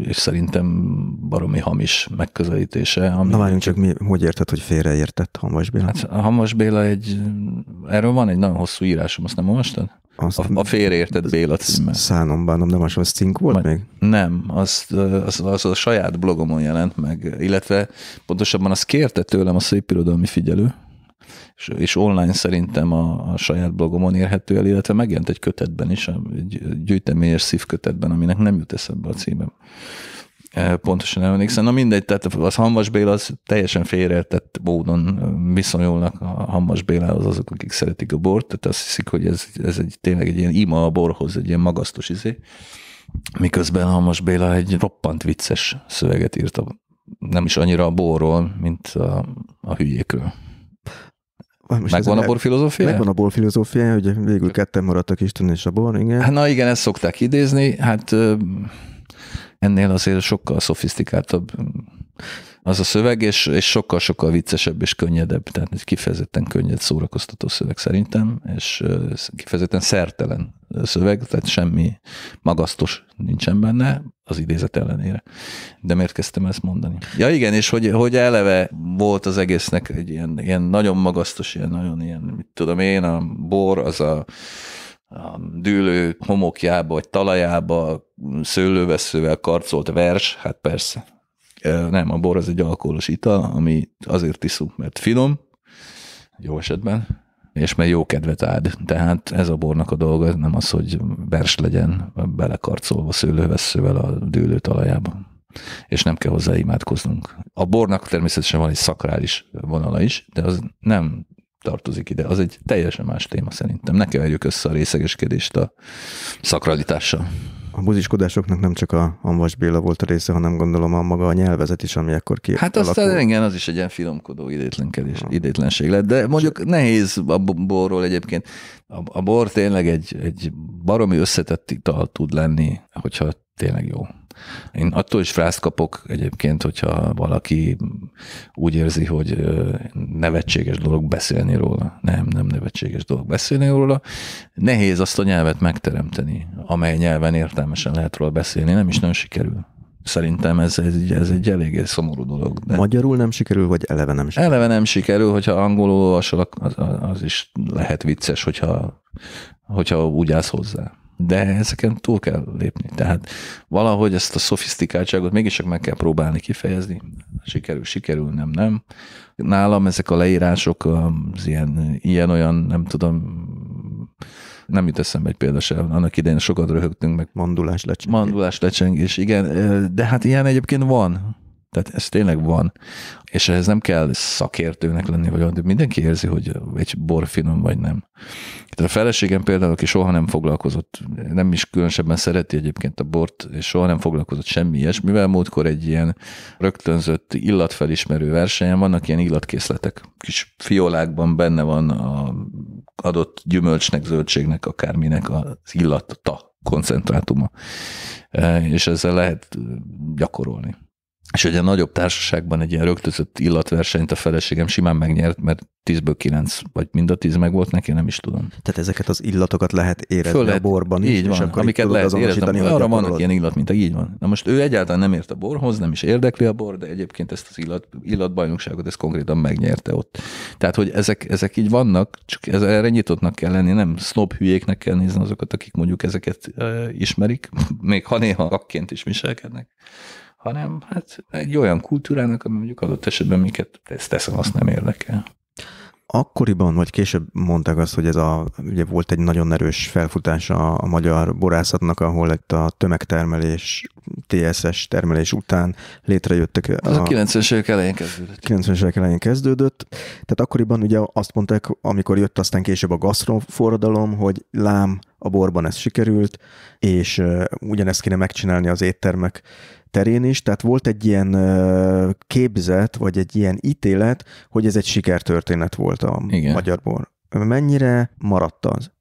és szerintem baromi hamis megközelítése. Ami... Na várjunk csak, mi, hogy érted, hogy félreértett Hamas Béla? Hát Hamas Béla egy, erről van egy nagyon hosszú írásom, azt nem olvastad? Azt a, a félreértett Béla címmel. Szánom bánom, nem az, az cink volt Majd, még? Nem, az, az, az, a saját blogomon jelent meg, illetve pontosabban azt kérte tőlem a Szép Irodalmi Figyelő, és, és online szerintem a, a saját blogomon érhető el, illetve megjelent egy kötetben is, egy gyűjteményes szívkötetben, aminek nem jut eszembe a címem. Eh, pontosan emlékszem. Na mindegy, tehát az Hamvas Béla az teljesen félreértett módon eh, viszonyulnak a Hamvas Bélához azok, akik szeretik a bort, tehát azt hiszik, hogy ez, ez egy, tényleg egy ilyen ima a borhoz, egy ilyen magasztos izé. Miközben Hamvas Béla egy roppant vicces szöveget írt, a, nem is annyira a borról, mint a, a hülyékről. Most megvan a bor filozófia? Megvan a bor filozófia, hogy végül ketten maradtak Isten és a bor, igen. Hát na igen, ezt szokták idézni, hát ennél azért sokkal szofisztikáltabb az a szöveg, és, és sokkal-sokkal viccesebb és könnyedebb, tehát egy kifejezetten könnyed szórakoztató szöveg szerintem, és kifejezetten szertelen szöveg, tehát semmi magasztos nincsen benne, az idézet ellenére. De miért kezdtem ezt mondani? Ja igen, és hogy, hogy eleve volt az egésznek egy ilyen, ilyen nagyon magasztos, ilyen nagyon ilyen, mit tudom én, a bor, az a a dűlő homokjába, vagy talajába szőlőveszővel karcolt vers, hát persze. Nem, a bor az egy alkoholos ital, ami azért iszunk, mert finom, jó esetben, és mert jó kedvet ad. Tehát ez a bornak a dolga, nem az, hogy vers legyen belekarcolva szőlőveszővel a dűlő talajába. És nem kell hozzá imádkoznunk. A bornak természetesen van egy szakrális vonala is, de az nem tartozik ide. Az egy teljesen más téma szerintem. Ne keverjük össze a részegeskedést a szakralitással. A buziskodásoknak nem csak a Amvas Béla volt a része, hanem gondolom a maga a nyelvezet is, ami akkor ki. Hát aztán alakul. igen, az is egy ilyen finomkodó idétlenkedés, ha. idétlenség lett, de mondjuk nehéz a borról egyébként. A, a bor tényleg egy, egy baromi összetett ital tud lenni, hogyha tényleg jó. Én attól is frászt kapok egyébként, hogyha valaki úgy érzi, hogy nevetséges dolog beszélni róla. Nem, nem nevetséges dolog beszélni róla. Nehéz azt a nyelvet megteremteni, amely nyelven értelmesen lehet róla beszélni. Nem is nagyon sikerül. Szerintem ez, ez, ez egy eléggé szomorú dolog. De Magyarul nem sikerül, vagy eleve nem sikerül? Eleve nem sikerül, hogyha angolul olvasol, az, az is lehet vicces, hogyha, hogyha úgy állsz hozzá de ezeken túl kell lépni. Tehát valahogy ezt a szofisztikáltságot mégiscsak meg kell próbálni kifejezni. Sikerül, sikerül, nem, nem. Nálam ezek a leírások az ilyen, ilyen olyan, nem tudom, nem jut eszembe egy példa sem. Annak idején sokat röhögtünk meg. Mandulás lecsengés. Mandulás lecsengés, igen. De hát ilyen egyébként van. Tehát ez tényleg van, és ehhez nem kell szakértőnek lenni, vagy olyan, mindenki érzi, hogy egy bor finom vagy nem. Tehát a feleségem például, aki soha nem foglalkozott, nem is különösebben szereti egyébként a bort, és soha nem foglalkozott semmi ilyesmivel, múltkor egy ilyen rögtönzött illatfelismerő versenyen vannak ilyen illatkészletek. Kis fiolákban benne van a adott gyümölcsnek, zöldségnek, akárminek az illata koncentrátuma, e, és ezzel lehet gyakorolni. És ugye a nagyobb társaságban egy ilyen rögtözött illatversenyt a feleségem simán megnyert, mert 10-ből 9, vagy mind a 10 meg volt neki, nem is tudom. Tehát ezeket az illatokat lehet érezni Föl lehet, a borban így is, van, és akkor amiket lehet érezni, arra vannak ilyen a így van. Na most ő egyáltalán nem ért a borhoz, nem is érdekli a bor, de egyébként ezt az illat, illatbajnokságot ezt konkrétan megnyerte ott. Tehát, hogy ezek, ezek így vannak, csak ez, erre nyitottnak kell lenni, nem snob hülyéknek kell nézni azokat, akik mondjuk ezeket e, ismerik, még ha néha akként is viselkednek hanem hát egy olyan kultúrának, ami mondjuk adott esetben minket ezt teszem, azt nem érdekel. Akkoriban, vagy később mondták azt, hogy ez a, ugye volt egy nagyon erős felfutás a, a magyar borászatnak, ahol itt a tömegtermelés, TSS termelés után létrejöttek. Ez a, a 90-es évek elején kezdődött. 90-es évek elején kezdődött. Tehát akkoriban ugye azt mondták, amikor jött aztán később a gasztroforradalom, hogy lám, a borban ez sikerült, és ugyanezt kéne megcsinálni az éttermek terén is, tehát volt egy ilyen képzet, vagy egy ilyen ítélet, hogy ez egy sikertörténet volt a Igen. magyar bor. Mennyire maradt az?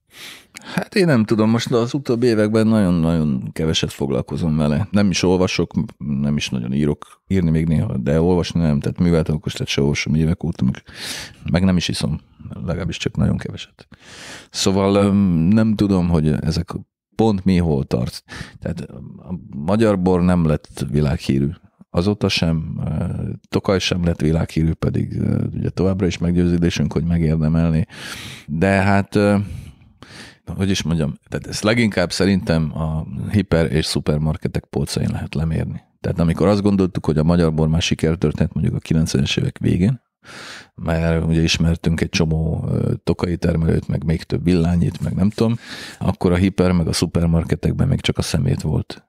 Hát én nem tudom, most az utóbbi években nagyon-nagyon keveset foglalkozom vele. Nem is olvasok, nem is nagyon írok, írni még néha, de olvasni nem, tehát művelt okos, tehát se olvasom évek óta, meg nem is iszom, legalábbis csak nagyon keveset. Szóval nem tudom, hogy ezek pont mi hol tart. Tehát a magyar bor nem lett világhírű azóta sem, Tokaj sem lett világhírű, pedig ugye továbbra is meggyőződésünk, hogy megérdemelni. De hát hogy is mondjam, tehát ezt leginkább szerintem a hiper és szupermarketek polcain lehet lemérni. Tehát amikor azt gondoltuk, hogy a magyar bor már sikertörténet mondjuk a 90-es évek végén, mert ugye ismertünk egy csomó tokai termelőt, meg még több villányit, meg nem tudom, akkor a hiper, meg a szupermarketekben még csak a szemét volt.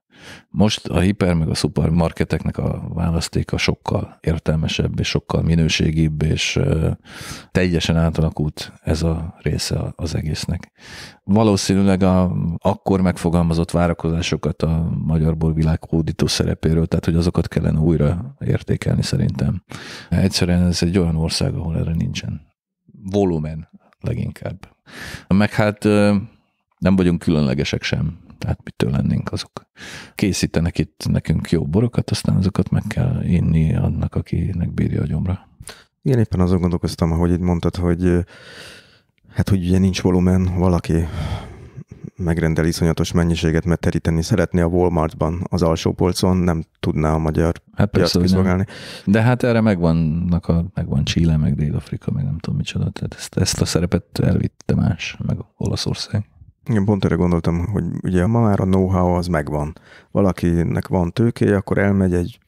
Most a hiper meg a szupermarketeknek a választéka sokkal értelmesebb és sokkal minőségibb, és teljesen átalakult ez a része az egésznek. Valószínűleg a akkor megfogalmazott várakozásokat a magyarból világkódító szerepéről, tehát hogy azokat kellene újra értékelni szerintem. Egyszerűen ez egy olyan ország, ahol erre nincsen. Volumen leginkább. Meg hát nem vagyunk különlegesek sem tehát mitől lennénk azok. Készítenek itt nekünk jó borokat, aztán azokat meg kell inni annak, akinek bírja a gyomra. Én éppen azon gondolkoztam, ahogy itt mondtad, hogy hát, hogy ugye nincs volumen, valaki megrendel iszonyatos mennyiséget, mert teríteni szeretné a Walmartban, az alsó polcon, nem tudná a magyar hát persze, kiszolgálni. De hát erre megvannak a, megvan Chile, meg Dél-Afrika, meg nem tudom micsoda, tehát ezt, ezt a szerepet elvitte más, meg Olaszország. Igen, pont erre gondoltam, hogy ugye ma már a know-how az megvan. Valakinek van tőkéje, akkor elmegy egy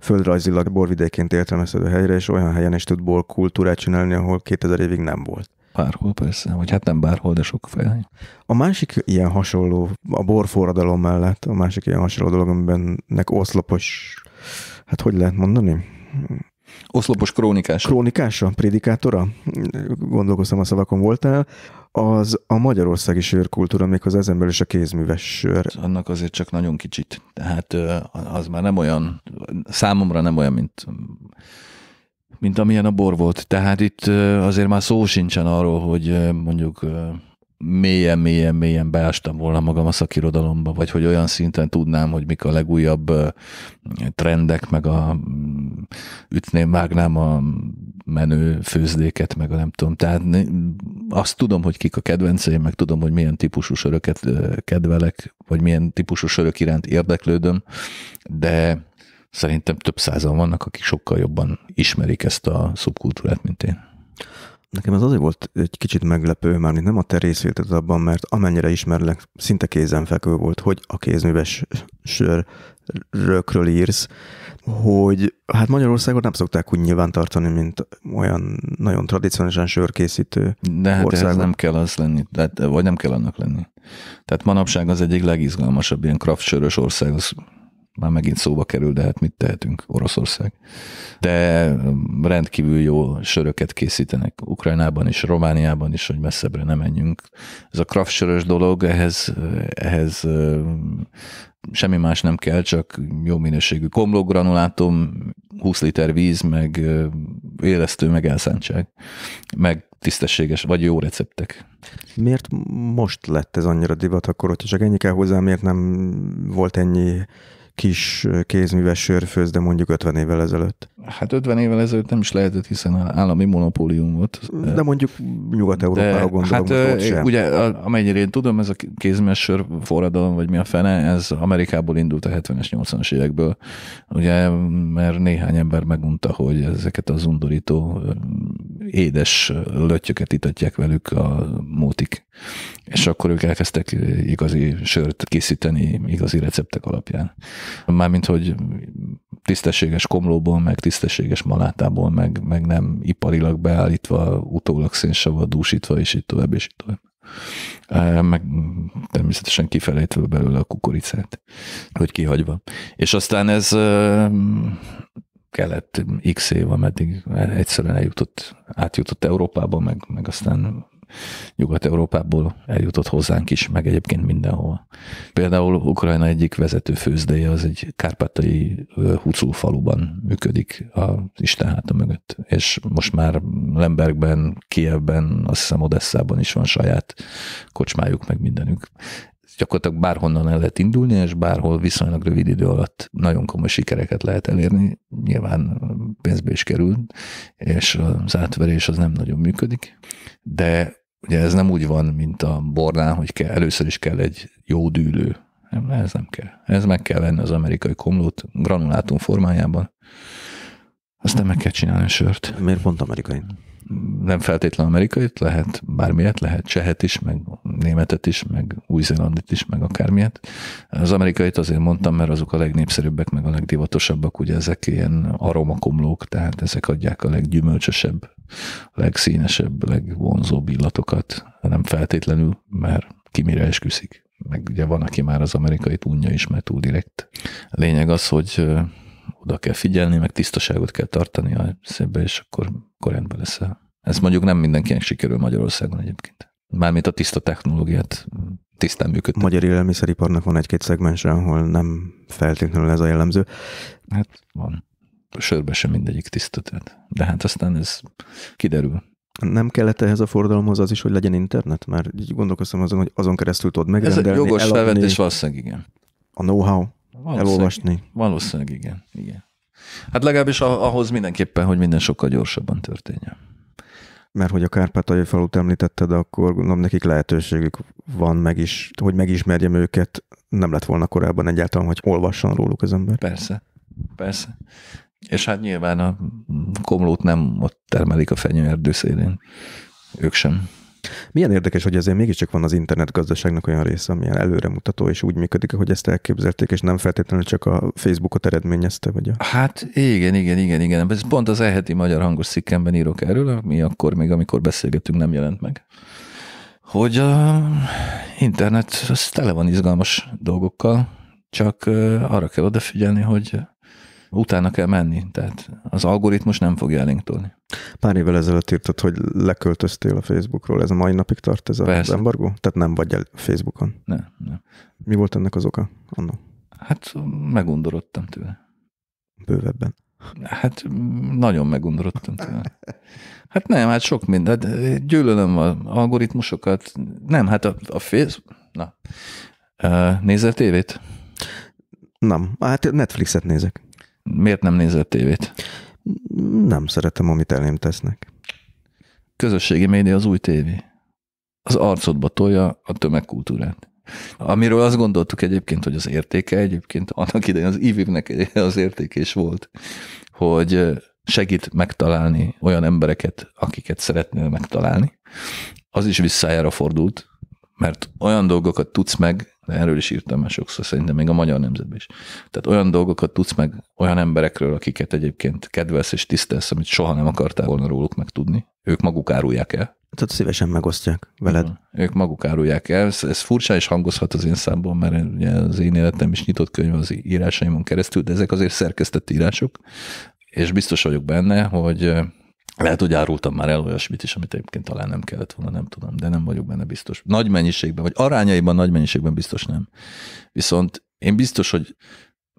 földrajzilag borvidéként értelmezhető helyre, és olyan helyen is tud bor kultúrát csinálni, ahol 2000 évig nem volt. Bárhol persze, vagy hát nem bárhol, de sok fel. A másik ilyen hasonló, a borforradalom mellett, a másik ilyen hasonló dolog, amiben nek oszlopos, hát hogy lehet mondani? Oszlopos krónikása. Krónikása? Prédikátora? Gondolkoztam a szavakon voltál. Az a magyarországi sörkultúra, az ezen belül is a kézműves sör. Annak azért csak nagyon kicsit. Tehát az már nem olyan, számomra nem olyan, mint mint amilyen a bor volt. Tehát itt azért már szó sincsen arról, hogy mondjuk mélyen, mélyen, mélyen beástam volna magam a szakirodalomba, vagy hogy olyan szinten tudnám, hogy mik a legújabb trendek, meg a mm, ütném, vágnám a menő főzdéket, meg a nem tudom. Tehát azt tudom, hogy kik a kedvenceim, meg tudom, hogy milyen típusú söröket kedvelek, vagy milyen típusú sörök iránt érdeklődöm, de szerintem több százan vannak, akik sokkal jobban ismerik ezt a szubkultúrát, mint én. Nekem ez azért volt egy kicsit meglepő, már nem a te részvéted abban, mert amennyire ismerlek, szinte kézenfekvő volt, hogy a kézműves sör rökről írsz, hogy hát Magyarországon nem szokták úgy tartani, mint olyan nagyon tradicionálisan sörkészítő De hát ez nem kell az lenni, tehát, vagy nem kell annak lenni. Tehát manapság az egyik legizgalmasabb ilyen craft sörös ország, az már megint szóba kerül, de hát mit tehetünk, Oroszország. De mm, rendkívül jó söröket készítenek Ukrajnában is, Romániában is, hogy messzebbre nem menjünk. Ez a craft sörös dolog, ehhez, ehhez semmi más nem kell, csak jó minőségű komlógranulátum, 20 liter víz, meg élesztő, meg elszántság, meg tisztességes, vagy jó receptek. Miért most lett ez annyira divat, akkor hogy csak ennyi kell hozzá, miért nem volt ennyi kis kézműves sörfőz, de mondjuk 50 évvel ezelőtt? Hát 50 évvel ezelőtt nem is lehetett, hiszen állami monopólium volt. De mondjuk Nyugat-Európára gondolom, hát, ott sem. Ugye, amennyire én tudom, ez a kézműves sör forradalom, vagy mi a fene, ez Amerikából indult a 70-es, 80-as évekből. Ugye, mert néhány ember megmondta, hogy ezeket az undorító édes lötyöket itatják velük a mótik és akkor ők elkezdtek igazi sört készíteni igazi receptek alapján. Mármint, hogy tisztességes komlóból, meg tisztességes malátából, meg, meg nem iparilag beállítva, utólag szénsavat dúsítva, és így tovább, és így tovább meg természetesen kifelejtve belőle a kukoricát, hogy kihagyva. És aztán ez kellett x év, ameddig egyszerűen eljutott, átjutott Európába, meg, meg aztán Nyugat-Európából eljutott hozzánk is, meg egyébként mindenhol. Például Ukrajna egyik vezető főzdeje az egy kárpátai Hucú faluban működik a Isten háta mögött. És most már Lembergben, Kievben, azt hiszem Odesszában is van saját kocsmájuk, meg mindenük gyakorlatilag bárhonnan el lehet indulni, és bárhol viszonylag rövid idő alatt nagyon komoly sikereket lehet elérni. Nyilván pénzbe is kerül, és az átverés az nem nagyon működik, de Ugye ez nem úgy van, mint a bornál, hogy kell, először is kell egy jó dűlő. Nem, ez nem kell. Ez meg kell venni az amerikai komlót granulátum formájában. Aztán meg kell csinálni a sört. Miért pont amerikai? nem feltétlen amerikait, lehet bármilyet, lehet csehet is, meg németet is, meg új-zélandit is, meg akármilyet. Az amerikait azért mondtam, mert azok a legnépszerűbbek, meg a legdivatosabbak, ugye ezek ilyen aromakomlók, tehát ezek adják a leggyümölcsösebb, legszínesebb, legvonzóbb illatokat, nem feltétlenül, mert ki mire esküszik. Meg ugye van, aki már az amerikai unja is, mert túl direkt. A lényeg az, hogy oda kell figyelni, meg tisztaságot kell tartani a szépbe, és akkor korrendben leszel. Ez mondjuk nem mindenkinek sikerül Magyarországon egyébként. Mármint a tiszta technológiát tisztán működik. Magyar élelmiszeriparnak van egy-két szegmens, ahol nem feltétlenül ez a jellemző. Hát van. A sörbe sem mindegyik tiszta, tehát. de hát aztán ez kiderül. Nem kellett ehhez a fordalomhoz az is, hogy legyen internet? Mert így gondolkoztam azon, hogy azon keresztül tudod megrendelni, Ez egy jogos felvetés, valószínűleg igen. A know-how? Valószínűleg, elolvasni. Valószínűleg igen. igen. Hát legalábbis ahhoz mindenképpen, hogy minden sokkal gyorsabban történjen. Mert hogy a Kárpátaljai falut említetted, akkor gondolom nekik lehetőségük van, meg is, hogy megismerjem őket. Nem lett volna korábban egyáltalán, hogy olvasson róluk az ember. Persze, persze. És hát nyilván a komlót nem ott termelik a fenyőerdő szélén. Ők sem. Milyen érdekes, hogy ezért mégiscsak van az internetgazdaságnak olyan része, ami előremutató és úgy működik, hogy ezt elképzelték, és nem feltétlenül csak a Facebookot eredményezte, vagy a... Hát igen, igen, igen, igen. Ez pont az elheti magyar hangos szikkenben írok erről, ami akkor még, amikor beszélgetünk, nem jelent meg. Hogy a internet az tele van izgalmas dolgokkal, csak arra kell odafigyelni, hogy utána kell menni, tehát az algoritmus nem fogja elénk tolni. Pár évvel ezelőtt írtad, hogy leköltöztél a Facebookról, ez a mai napig tart ez Persze. az embargó? Tehát nem vagy el Facebookon? Nem, nem. Mi volt ennek az oka annak? Hát megundorodtam tőle. Bővebben. Hát nagyon megundorodtam tőle. Hát nem, hát sok mindent. Hát gyűlölöm az algoritmusokat. Nem, hát a, a Facebook... Na. Nézel tévét? Nem. Hát Netflixet nézek. Miért nem nézett tévét? Nem szeretem, amit elém tesznek. Közösségi média az új tévé. Az arcodba tolja a tömegkultúrát. Amiről azt gondoltuk egyébként, hogy az értéke egyébként, annak idején az IVIV-nek az értéke volt, hogy segít megtalálni olyan embereket, akiket szeretnél megtalálni. Az is visszájára fordult, mert olyan dolgokat tudsz meg, de erről is írtam már sokszor, szerintem még a magyar nemzetben is. Tehát olyan dolgokat tudsz meg olyan emberekről, akiket egyébként kedvelsz és tisztelsz, amit soha nem akartál volna róluk megtudni. Ők maguk árulják el. Tehát szívesen megosztják veled. Ha, ők maguk árulják el. Ez, ez furcsa és hangozhat az én számból, mert ugye az én életem is nyitott könyv az írásaimon keresztül, de ezek azért szerkesztett írások, és biztos vagyok benne, hogy lehet, hogy árultam már el olyasmit is, amit egyébként talán nem kellett volna, nem tudom, de nem vagyok benne biztos. Nagy mennyiségben, vagy arányaiban nagy mennyiségben biztos nem. Viszont én biztos, hogy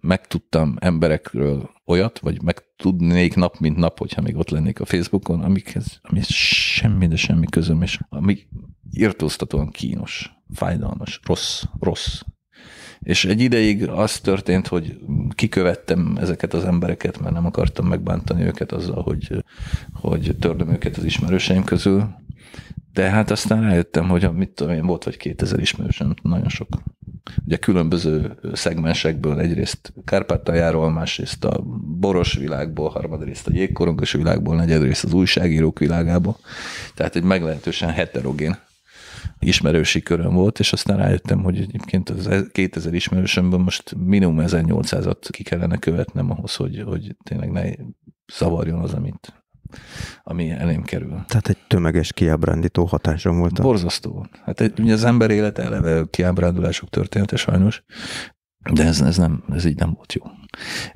megtudtam emberekről olyat, vagy megtudnék nap, mint nap, hogyha még ott lennék a Facebookon, amikhez, ami semmi, de semmi közöm, és ami irtóztatóan kínos, fájdalmas, rossz, rossz, és egy ideig az történt, hogy kikövettem ezeket az embereket, mert nem akartam megbántani őket azzal, hogy, hogy tördöm őket az ismerőseim közül. De hát aztán rájöttem, hogy mit tudom én, volt vagy 2000 ismerősöm, nagyon sok. Ugye különböző szegmensekből egyrészt Kárpátaljáról, másrészt a boros világból, harmadrészt a jégkorongos világból, negyedrészt az újságírók világából. Tehát egy meglehetősen heterogén ismerősi köröm volt, és aztán rájöttem, hogy egyébként az 2000 e- ismerősömből most minimum 1800-at ki kellene követnem ahhoz, hogy, hogy tényleg ne zavarjon az, amit ami elém kerül. Tehát egy tömeges kiábrándító hatásom volt. Borzasztó. Hát egy, ugye az ember élet eleve kiábrándulások története sajnos, de ez, ez, nem, ez így nem volt jó.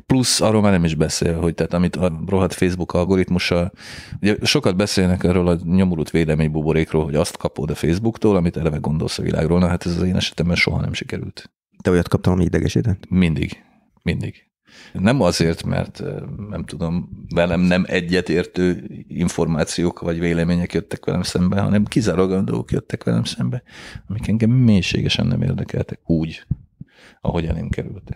Plusz arról már nem is beszél, hogy tehát amit a rohadt Facebook algoritmusa, ugye sokat beszélnek erről a nyomorult buborékról hogy azt kapod a Facebooktól, amit eleve gondolsz a világról, na hát ez az én esetemben soha nem sikerült. Te olyat kaptam, ami idegesített? Mindig, mindig. Nem azért, mert nem tudom, velem nem egyetértő információk vagy vélemények jöttek velem szembe, hanem kizárólag dolgok jöttek velem szembe, amik engem mélységesen nem érdekeltek úgy, ahogy elém került.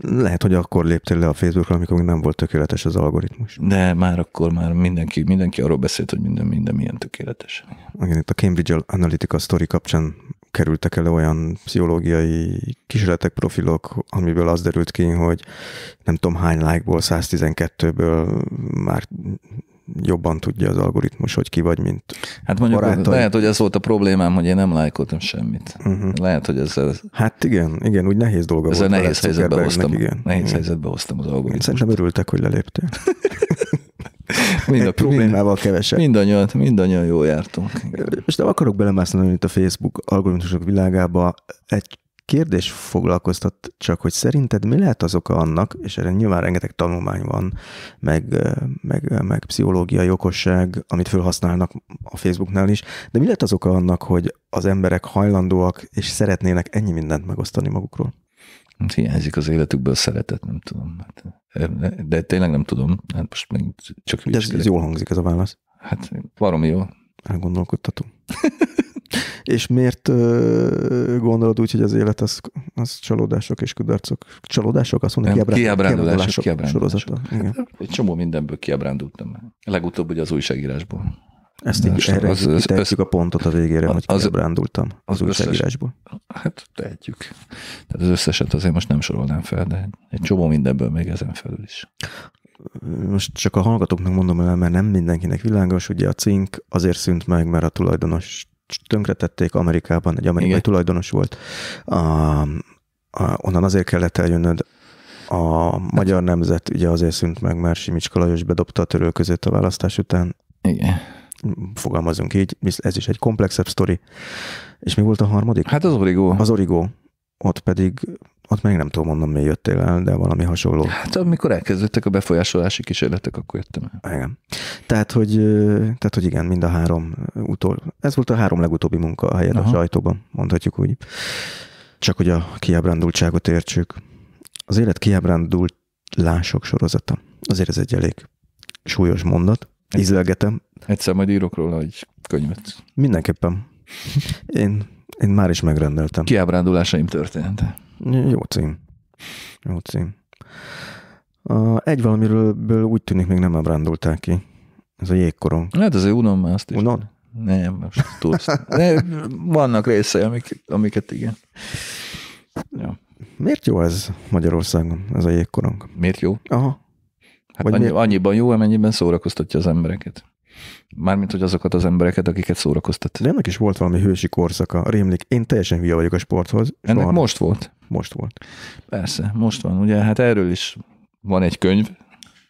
Lehet, hogy akkor léptél le a Facebookra, amikor még nem volt tökéletes az algoritmus. De már akkor már mindenki, mindenki arról beszélt, hogy minden, minden milyen tökéletes. Igen, itt a Cambridge Analytica story kapcsán kerültek el olyan pszichológiai kísérletek, profilok, amiből az derült ki, hogy nem tudom hány lájkból, 112-ből már jobban tudja az algoritmus, hogy ki vagy, mint Hát mondjuk barátai. lehet, hogy ez volt a problémám, hogy én nem lájkoltam semmit. Uh-huh. Lehet, hogy ez... Hát igen, igen, úgy nehéz dolga ez volt. nehéz helyzetbe hoztam, igen. nehéz igen. helyzetbe hoztam az algoritmust. Szerintem örültek, hogy leléptél. Mind a problémával kevesebb. Mindannyian, mindannyian jól jártunk. És nem akarok belemászni itt a Facebook algoritmusok világába. Egy kérdés foglalkoztat csak, hogy szerinted mi lehet az oka annak, és erre nyilván rengeteg tanulmány van, meg, meg, meg pszichológiai okosság, amit felhasználnak a Facebooknál is, de mi lehet az oka annak, hogy az emberek hajlandóak és szeretnének ennyi mindent megosztani magukról? Hát hiányzik az életükből szeretet, nem tudom. Hát, de tényleg nem tudom. Hát most meg csak De ez, ez jól hangzik ez a válasz. Hát valami jó. Elgondolkodtató. És miért gondolod úgy, hogy az élet az, az csalódások és kudarcok? Csalódások? Azt mondom, kiábrándulások. Kiábrándulások, kiábrándulások. Egy csomó mindenből kiábrándultam. Legutóbb ugye az újságírásból. Ezt így erre az, az, tehetjük az, a pontot a végére, az, hogy az, kiábrándultam az, az újságírásból. Összes, hát tehetjük. Tehát az összeset azért most nem sorolnám fel, de egy csomó mindenből még ezen felül is most csak a hallgatóknak mondom el, mert nem mindenkinek világos, ugye a cink azért szűnt meg, mert a tulajdonos tönkretették Amerikában, egy amerikai Igen. tulajdonos volt. A, a, onnan azért kellett eljönnöd, a magyar nemzet ugye azért szűnt meg, mert Simics Kalajos bedobta a törő között a választás után. Igen. Fogalmazunk így, ez is egy komplexebb sztori. És mi volt a harmadik? Hát az origó. Az origó. Ott pedig ott még nem tudom mondom, mi jöttél el, de valami hasonló. Hát amikor elkezdődtek a befolyásolási kísérletek, akkor jöttem el. Igen. Tehát, hogy, tehát, hogy igen, mind a három utol. Ez volt a három legutóbbi munka a helyed Aha. a sajtóban, mondhatjuk úgy. Csak hogy a kiábrándultságot értsük. Az élet lások sorozata. Azért ez egy elég súlyos mondat. Ízlelgetem. Egyszer majd írok róla egy könyvet. Mindenképpen. Én, én már is megrendeltem. Kiábrándulásaim történtek. Jó cím. Jó cím. A egy valamiről úgy tűnik, még nem ábrándulták ki. Ez a jégkorong. Lehet azért unom már azt is. Unom? Nem, most tudsz. De vannak részei, amik, amiket igen. Ja. Miért jó ez Magyarországon, ez a jégkorong? Miért jó? Aha. Hát annyi, miért? annyiban jó, amennyiben szórakoztatja az embereket. Mármint, hogy azokat az embereket, akiket szórakoztat. De ennek is volt valami hősi korszaka. Rémlik, én teljesen hülye vagyok a sporthoz. Ennek soha most volt. Most volt. Persze, most van. Ugye hát erről is van egy könyv,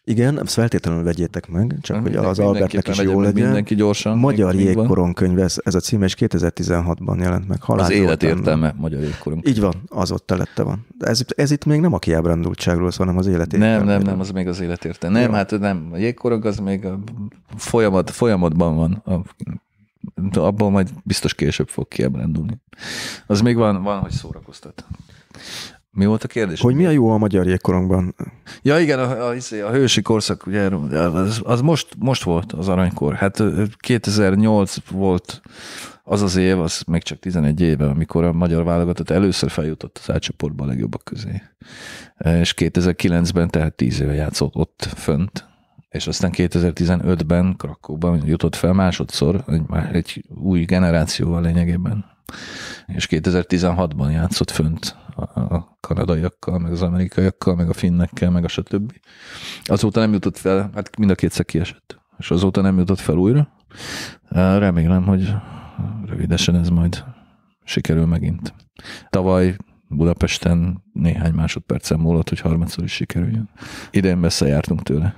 igen, ezt feltétlenül vegyétek meg, csak Na, hogy az Albertnek is jó legyen. Mindenki gyorsan. Magyar jégkoron könyve, ez, ez a cím, és 2016-ban jelent meg. Halál az élet értelme, értelme Magyar jégkoron. Így van, az ott telette van. De ez, ez itt még nem a kiábrándultságról szól, hanem az élet értelme. Nem, nem, nem, az még az élet értelme. Nem, jó. hát nem, a jégkorong az még a folyamat, folyamatban van. A, abból majd biztos később fog kiábrándulni. Az még van, van, hogy szórakoztat. Mi volt a kérdés? Hogy mi a jó a magyar jégkorongban? Ja igen, a, a, a hősi korszak, ugye, az, az most, most volt az aranykor. Hát 2008 volt az az év, az még csak 11 éve, amikor a magyar válogatott először feljutott az átcsoportban a legjobbak közé. És 2009-ben, tehát 10 éve játszott ott fönt, és aztán 2015-ben Krakóban jutott fel másodszor, egy, egy új generációval lényegében és 2016-ban játszott fönt a kanadaiakkal, meg az amerikaiakkal, meg a finnekkel, meg a stb. Azóta nem jutott fel, hát mind a kétszer kiesett, és azóta nem jutott fel újra. Remélem, hogy rövidesen ez majd sikerül megint. Tavaly Budapesten néhány másodpercen múlott, hogy harmadszor is sikerüljön. Idén messze jártunk tőle.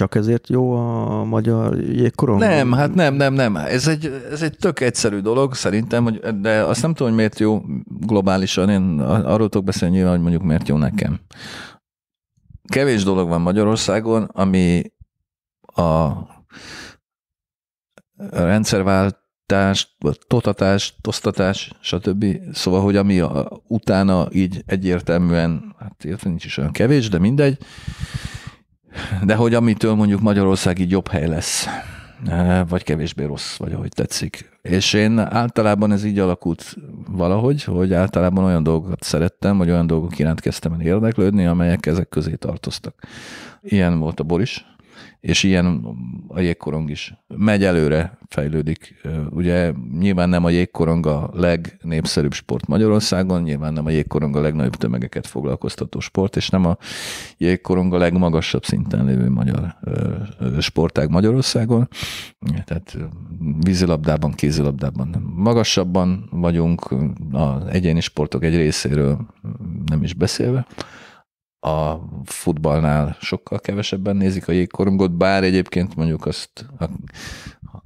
Csak ezért jó a magyar jégkorong? Nem, hát nem, nem, nem. Ez egy, ez egy tök egyszerű dolog szerintem, hogy, de azt nem tudom, hogy miért jó globálisan. Én arról tudok beszélni nyilván, hogy mondjuk miért jó nekem. Kevés dolog van Magyarországon, ami a rendszerváltás, totatás, tosztatás, stb. Szóval, hogy ami a, utána így egyértelműen, hát értem, nincs is olyan kevés, de mindegy, de hogy amitől mondjuk Magyarország így jobb hely lesz, e, vagy kevésbé rossz, vagy ahogy tetszik. És én általában ez így alakult valahogy, hogy általában olyan dolgokat szerettem, vagy olyan dolgok iránt kezdtem el érdeklődni, amelyek ezek közé tartoztak. Ilyen volt a bor is, és ilyen a jégkorong is. Megy előre, fejlődik. Ugye nyilván nem a jégkorong a legnépszerűbb sport Magyarországon, nyilván nem a jégkorong a legnagyobb tömegeket foglalkoztató sport, és nem a jégkorong a legmagasabb szinten lévő magyar sportág Magyarországon. Tehát vízilabdában, kézilabdában magasabban vagyunk, az egyéni sportok egy részéről nem is beszélve a futballnál sokkal kevesebben nézik a jégkorongot, bár egyébként mondjuk azt,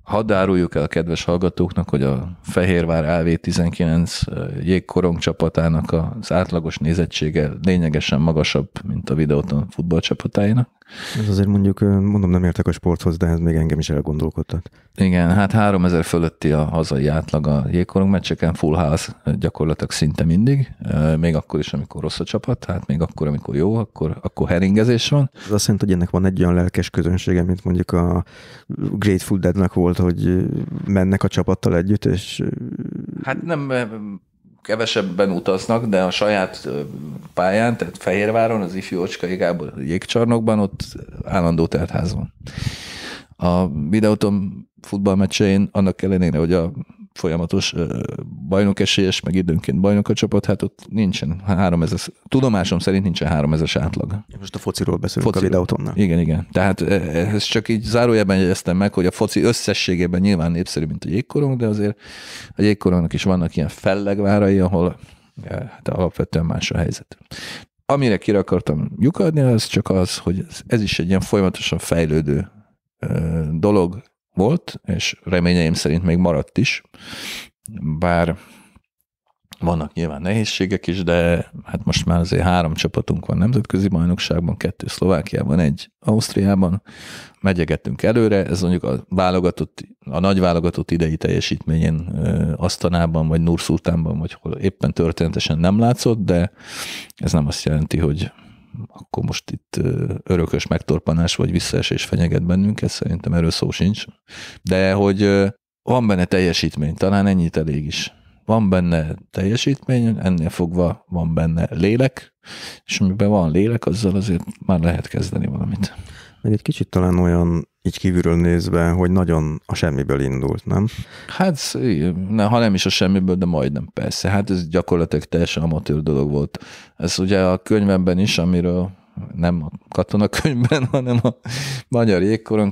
Hadd áruljuk el kedves hallgatóknak, hogy a Fehérvár AV19 eh, jégkorong csapatának az átlagos nézettsége lényegesen magasabb, mint a videóton futballcsapatáinak. Ez azért mondjuk, eh, mondom, nem értek a sporthoz, de ez még engem is elgondolkodtat. Igen, hát 3000 fölötti a hazai átlag a jégkorong meccseken, full house gyakorlatilag szinte mindig, eh, még akkor is, amikor rossz a csapat, hát még akkor, amikor jó, akkor, akkor heringezés van. Ez azt jelenti, hogy ennek van egy olyan lelkes közönsége, mint mondjuk a great Grateful Deadnek volt volt, hogy mennek a csapattal együtt, és... Hát nem kevesebben utaznak, de a saját pályán, tehát Fehérváron, az ifjú Ocskai Gábor jégcsarnokban, ott állandó teltház van. A videóton futballmeccsein, annak ellenére, hogy a folyamatos bajnok esélyes, meg időnként bajnok a csapat, hát ott nincsen 3000, tudomásom szerint nincsen 3000-es átlag. Most a fociról beszélünk Foci. a videótonnál. Igen, igen. Tehát ez csak így zárójelben jegyeztem meg, hogy a foci összességében nyilván népszerű, mint a jégkorong, de azért a jégkorongnak is vannak ilyen fellegvárai, ahol hát alapvetően más a helyzet. Amire ki akartam lyukadni, az csak az, hogy ez is egy ilyen folyamatosan fejlődő dolog, volt, és reményeim szerint még maradt is, bár vannak nyilván nehézségek is, de hát most már azért három csapatunk van nemzetközi bajnokságban, kettő Szlovákiában, egy Ausztriában, megyegettünk előre, ez mondjuk a válogatott, a nagy válogatott idei teljesítményén Asztanában, vagy Nurszultánban, vagy hol éppen történetesen nem látszott, de ez nem azt jelenti, hogy akkor most itt örökös megtorpanás vagy visszaesés fenyeget bennünket, szerintem erről szó sincs. De hogy van benne teljesítmény, talán ennyit elég is. Van benne teljesítmény, ennél fogva van benne lélek, és amiben van lélek, azzal azért már lehet kezdeni valamit. Meg egy kicsit talán olyan így kívülről nézve, hogy nagyon a semmiből indult, nem? Hát, ne, ha nem is a semmiből, de majdnem persze. Hát ez gyakorlatilag teljesen amatőr dolog volt. Ez ugye a könyvemben is, amiről nem a katonakönyvben, hanem a Magyar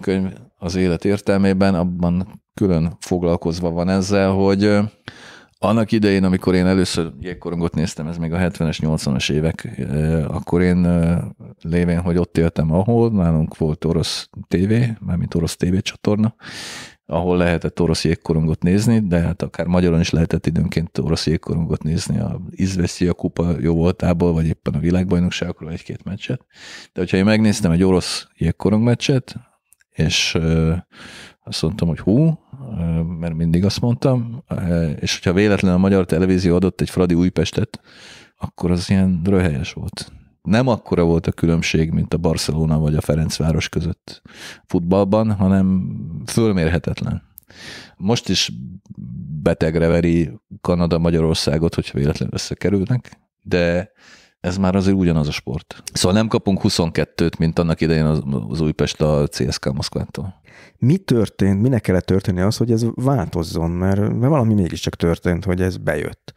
könyv az élet értelmében, abban külön foglalkozva van ezzel, hogy annak idején, amikor én először jégkorongot néztem, ez még a 70-es, 80-as évek, eh, akkor én eh, lévén, hogy ott éltem, ahol nálunk volt orosz tévé, mármint orosz tévécsatorna, ahol lehetett orosz jégkorongot nézni, de hát akár magyaron is lehetett időnként orosz jégkorongot nézni, a izveszi a kupa jó voltából, vagy éppen a világbajnokságokról egy-két meccset. De hogyha én megnéztem egy orosz jégkorong meccset, és eh, azt mondtam, hogy hú, mert mindig azt mondtam, és hogyha véletlenül a magyar televízió adott egy Fradi Újpestet, akkor az ilyen röhelyes volt. Nem akkora volt a különbség, mint a Barcelona vagy a Ferencváros között futballban, hanem fölmérhetetlen. Most is betegre veri Kanada Magyarországot, hogyha véletlenül összekerülnek, de ez már azért ugyanaz a sport. Szóval nem kapunk 22-t, mint annak idején az, az Újpest a CSK Moszkvától. Mi történt, minek kellett történni az, hogy ez változzon? Mert, mert valami mégiscsak történt, hogy ez bejött.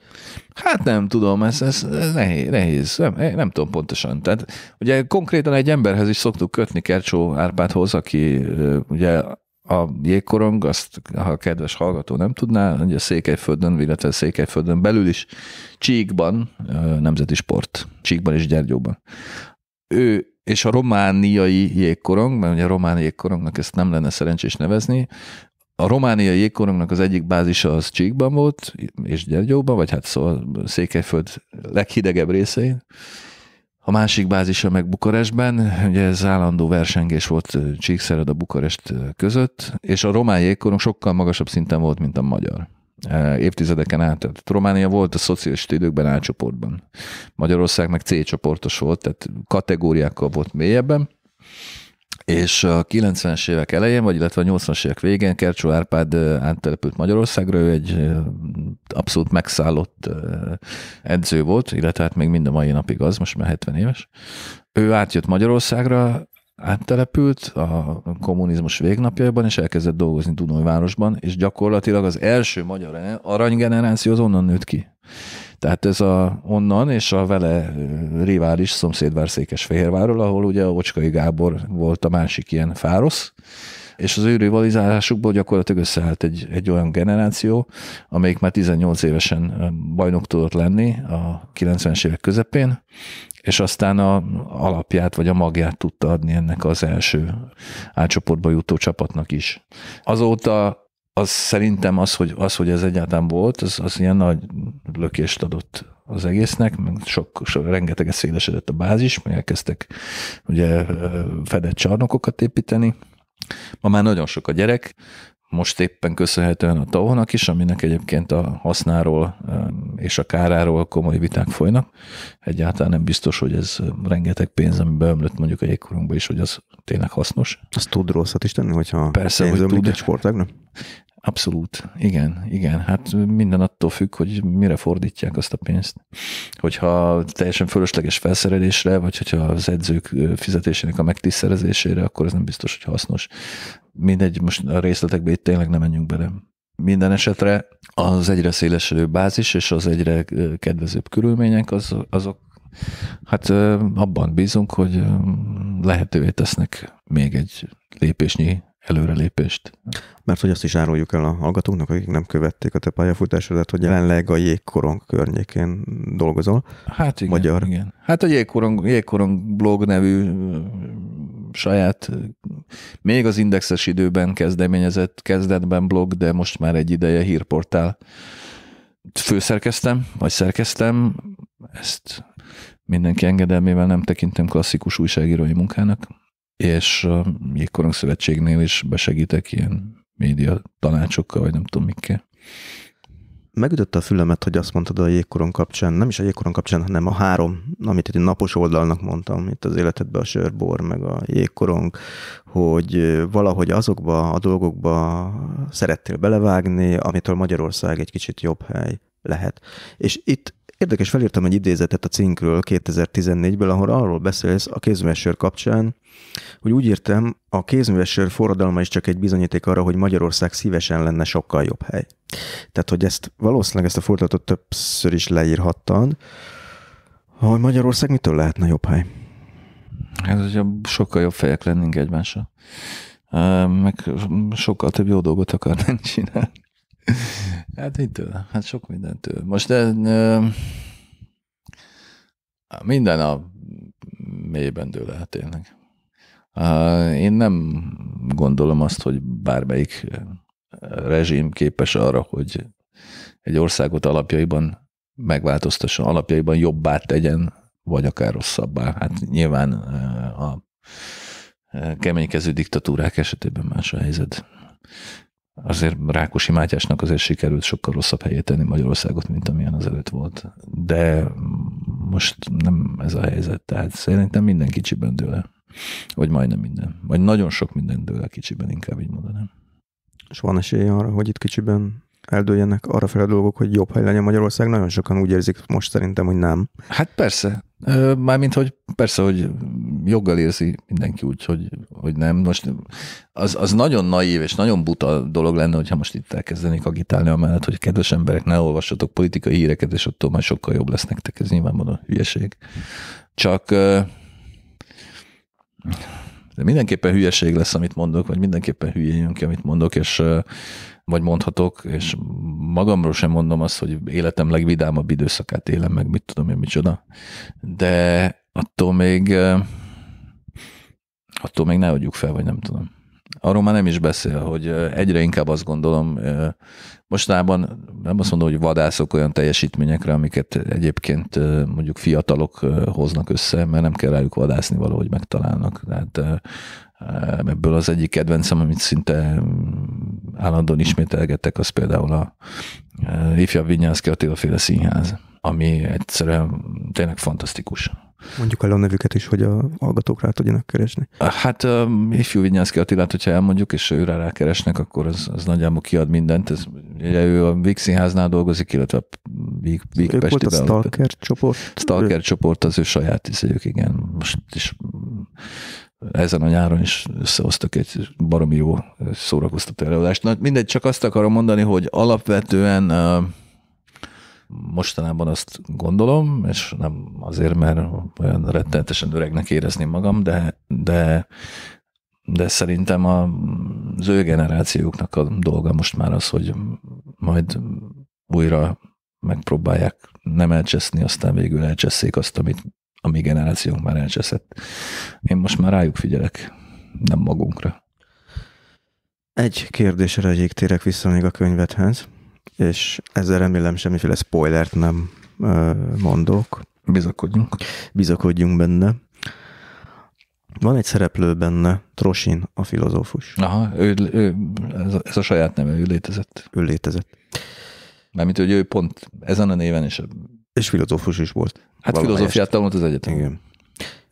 Hát nem tudom, ez, ez, ez nehéz, nehéz. Nem, nem tudom pontosan. Tehát ugye konkrétan egy emberhez is szoktuk kötni Kercsó Árpádhoz, aki ugye a jégkorong, azt ha a kedves hallgató nem tudná, hogy a Székelyföldön, illetve a Székelyföldön belül is Csíkban, nemzeti sport, Csíkban és Gyergyóban. Ő és a romániai jégkorong, mert ugye a román jégkorongnak ezt nem lenne szerencsés nevezni, a romániai jégkorongnak az egyik bázisa az Csíkban volt, és Gyergyóban, vagy hát szóval Székelyföld leghidegebb részein, a másik bázisa meg Bukarestben, ugye ez állandó versengés volt Csíkszered a Bukarest között, és a román jégkorunk sokkal magasabb szinten volt, mint a magyar évtizedeken át. Tehát Románia volt a szocialista időkben A csoportban. Magyarország meg C csoportos volt, tehát kategóriákkal volt mélyebben és a 90-es évek elején, vagy illetve a 80-as évek végén Kercsó Árpád áttelepült Magyarországra, ő egy abszolút megszállott edző volt, illetve hát még mind a mai napig az, most már 70 éves. Ő átjött Magyarországra, áttelepült a kommunizmus végnapjaiban, és elkezdett dolgozni Dunajvárosban, és gyakorlatilag az első magyar aranygeneráció az onnan nőtt ki. Tehát ez a onnan, és a vele rivális szomszédvár Székesfehérváról, ahol ugye a Ocskai Gábor volt a másik ilyen fárosz, és az ő rivalizálásukból gyakorlatilag összeállt egy, egy olyan generáció, amelyik már 18 évesen bajnok tudott lenni a 90-es évek közepén, és aztán a alapját vagy a magját tudta adni ennek az első átcsoportba jutó csapatnak is. Azóta az szerintem az, hogy, az, hogy ez egyáltalán volt, az, az ilyen nagy lökést adott az egésznek, meg sok, sok rengeteg szélesedett a bázis, meg elkezdtek ugye fedett csarnokokat építeni. Ma már nagyon sok a gyerek, most éppen köszönhetően a tavonnak is, aminek egyébként a hasznáról és a káráról komoly viták folynak. Egyáltalán nem biztos, hogy ez rengeteg pénz, ami beömlött mondjuk a jégkorunkba is, hogy az tényleg hasznos. Azt tud rosszat is tenni, hogyha Persze, hogy tud. egy sportágnak? Abszolút, igen, igen. Hát minden attól függ, hogy mire fordítják azt a pénzt. Hogyha teljesen fölösleges felszerelésre, vagy hogyha az edzők fizetésének a megtiszterezésére, akkor ez nem biztos, hogy hasznos. Mindegy, most a részletekbe itt tényleg nem menjünk bele. Minden esetre az egyre szélesedő bázis és az egyre kedvezőbb körülmények, az, azok hát abban bízunk, hogy lehetővé tesznek még egy lépésnyi előrelépést. Mert hogy azt is áruljuk el a hallgatóknak, akik nem követték a te pályafutásodat, hogy jelenleg a jégkorong környékén dolgozol. Hát igen, Magyar. igen. Hát a jégkorong, jégkorong blog nevű saját, még az indexes időben kezdeményezett, kezdetben blog, de most már egy ideje hírportál főszerkeztem, vagy szerkeztem, ezt mindenki engedelmével nem tekintem klasszikus újságírói munkának és Jégkorong Szövetségnél is besegítek ilyen média tanácsokkal, vagy nem tudom mikkel. Megütötte a fülemet, hogy azt mondtad a jégkoron kapcsán, nem is a jégkoron kapcsán, hanem a három, amit itt napos oldalnak mondtam, itt az életedben a sörbor, meg a jégkorong, hogy valahogy azokba a dolgokba szerettél belevágni, amitől Magyarország egy kicsit jobb hely lehet. És itt Érdekes, felírtam egy idézetet a cinkről 2014-ből, ahol arról beszélsz a kézművessör kapcsán, hogy úgy írtam, a kézművessör forradalma is csak egy bizonyíték arra, hogy Magyarország szívesen lenne sokkal jobb hely. Tehát, hogy ezt valószínűleg ezt a fordulatot többször is leírhattad, hogy Magyarország mitől lehetne jobb hely? Ez, hát, hogy sokkal jobb fejek lennénk egymással. Meg sokkal több jó dolgot akarnánk csinálni. Hát mitől? Hát sok mindentől. Most de, de, minden a mélyben dől el tényleg. Én nem gondolom azt, hogy bármelyik rezsim képes arra, hogy egy országot alapjaiban megváltoztasson, alapjaiban jobbá tegyen, vagy akár rosszabbá. Hát nyilván a keménykező diktatúrák esetében más a helyzet azért Rákosi Mátyásnak azért sikerült sokkal rosszabb helyét tenni Magyarországot, mint amilyen az előtt volt. De most nem ez a helyzet, tehát szerintem minden kicsiben dől el. Vagy majdnem minden. Vagy nagyon sok minden dől el kicsiben, inkább így mondanám. És van esély arra, hogy itt kicsiben eldőljenek arra fel a dolgok, hogy jobb hely legyen Magyarország. Nagyon sokan úgy érzik most szerintem, hogy nem. Hát persze. Mármint, hogy persze, hogy joggal érzi mindenki úgy, hogy, hogy nem. Most az, az nagyon naív és nagyon buta dolog lenne, hogyha most itt elkezdenék agitálni amellett, hogy kedves emberek, ne olvassatok politikai híreket, és attól már sokkal jobb lesz nektek. Ez nyilvánvalóan hülyeség. Csak de mindenképpen hülyeség lesz, amit mondok, vagy mindenképpen hülyén jön ki, amit mondok, és vagy mondhatok, és mm. magamról sem mondom azt, hogy életem legvidámabb időszakát élem meg, mit tudom én, micsoda, de attól még attól még ne adjuk fel, vagy nem tudom. Arról már nem is beszél, hogy egyre inkább azt gondolom, mostanában nem azt mondom, hogy vadászok olyan teljesítményekre, amiket egyébként mondjuk fiatalok hoznak össze, mert nem kell rájuk vadászni, valahogy megtalálnak. Tehát Ebből az egyik kedvencem, amit szinte állandóan ismételgetek, az például a e, ifjabb Vinyánszki Attila féle színház, ami egyszerűen tényleg fantasztikus. Mondjuk el a nevüket is, hogy a hallgatók rá tudjanak keresni. Ah, hát um, ifjú Vinyánszki Attilát, hogyha elmondjuk, és őre rákeresnek, akkor az, az nagyjából kiad mindent. Ez, ugye ő a Víg Színháznál dolgozik, illetve a Víg, Víg szóval Pesti a Stalker csoport. Stalker ő... csoport az ő saját izéjük igen. Most is ezen a nyáron is összehoztak egy baromi jó szórakoztató előadást. Na, mindegy, csak azt akarom mondani, hogy alapvetően mostanában azt gondolom, és nem azért, mert olyan rettenetesen öregnek érezném magam, de, de, de szerintem a, az ő generációknak a dolga most már az, hogy majd újra megpróbálják nem elcseszni, aztán végül elcseszik azt, amit a mi generációnk már elcseszett. Én most már rájuk figyelek, nem magunkra. Egy kérdésre egyik térek vissza még a könyvedhez, és ezzel remélem semmiféle spoilert nem mondok. Bizakodjunk. Bizakodjunk benne. Van egy szereplő benne, Trosin, a filozófus. Aha, ő, ő ez, a, ez a saját neve, ő létezett. Ő létezett. mint, hogy ő pont ezen a néven és és filozófus is volt. Hát filozófiát tanult az egyetem. Igen.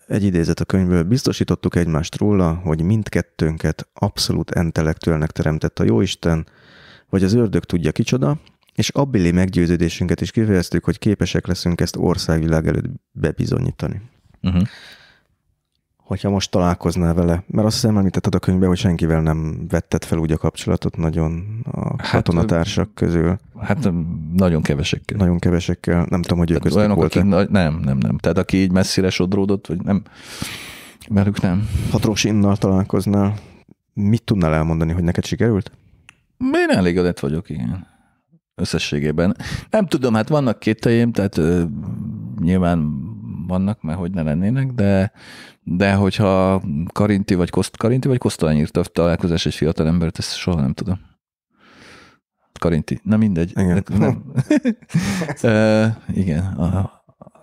Egy idézet a könyvből. Biztosítottuk egymást róla, hogy mindkettőnket abszolút entelektüelnek teremtett a Jóisten, vagy az ördög tudja kicsoda, és abbili meggyőződésünket is kifejeztük, hogy képesek leszünk ezt országvilág előtt bebizonyítani. Uh-huh hogyha most találkoznál vele? Mert azt hiszem említetted a könyvben, hogy senkivel nem vetted fel úgy a kapcsolatot nagyon a hát, katonatársak közül. Hát nagyon kevesekkel. Nagyon kevesekkel. Nem tudom, hogy ők volt-e. akik, Nem, nem, nem. Tehát aki így messzire sodródott, vagy nem, velük nem. Ha Trosinnal találkoznál, mit tudnál elmondani, hogy neked sikerült? Én elégedett vagyok, igen. Összességében. Nem tudom, hát vannak kételjém, tehát ö, nyilván vannak, mert hogy ne lennének, de de hogyha Karinti vagy Koszt, Karinti vagy Kosztalány írta találkozás egy fiatal embert, ezt soha nem tudom. Karinti, na mindegy. Igen. Nem. e, igen, a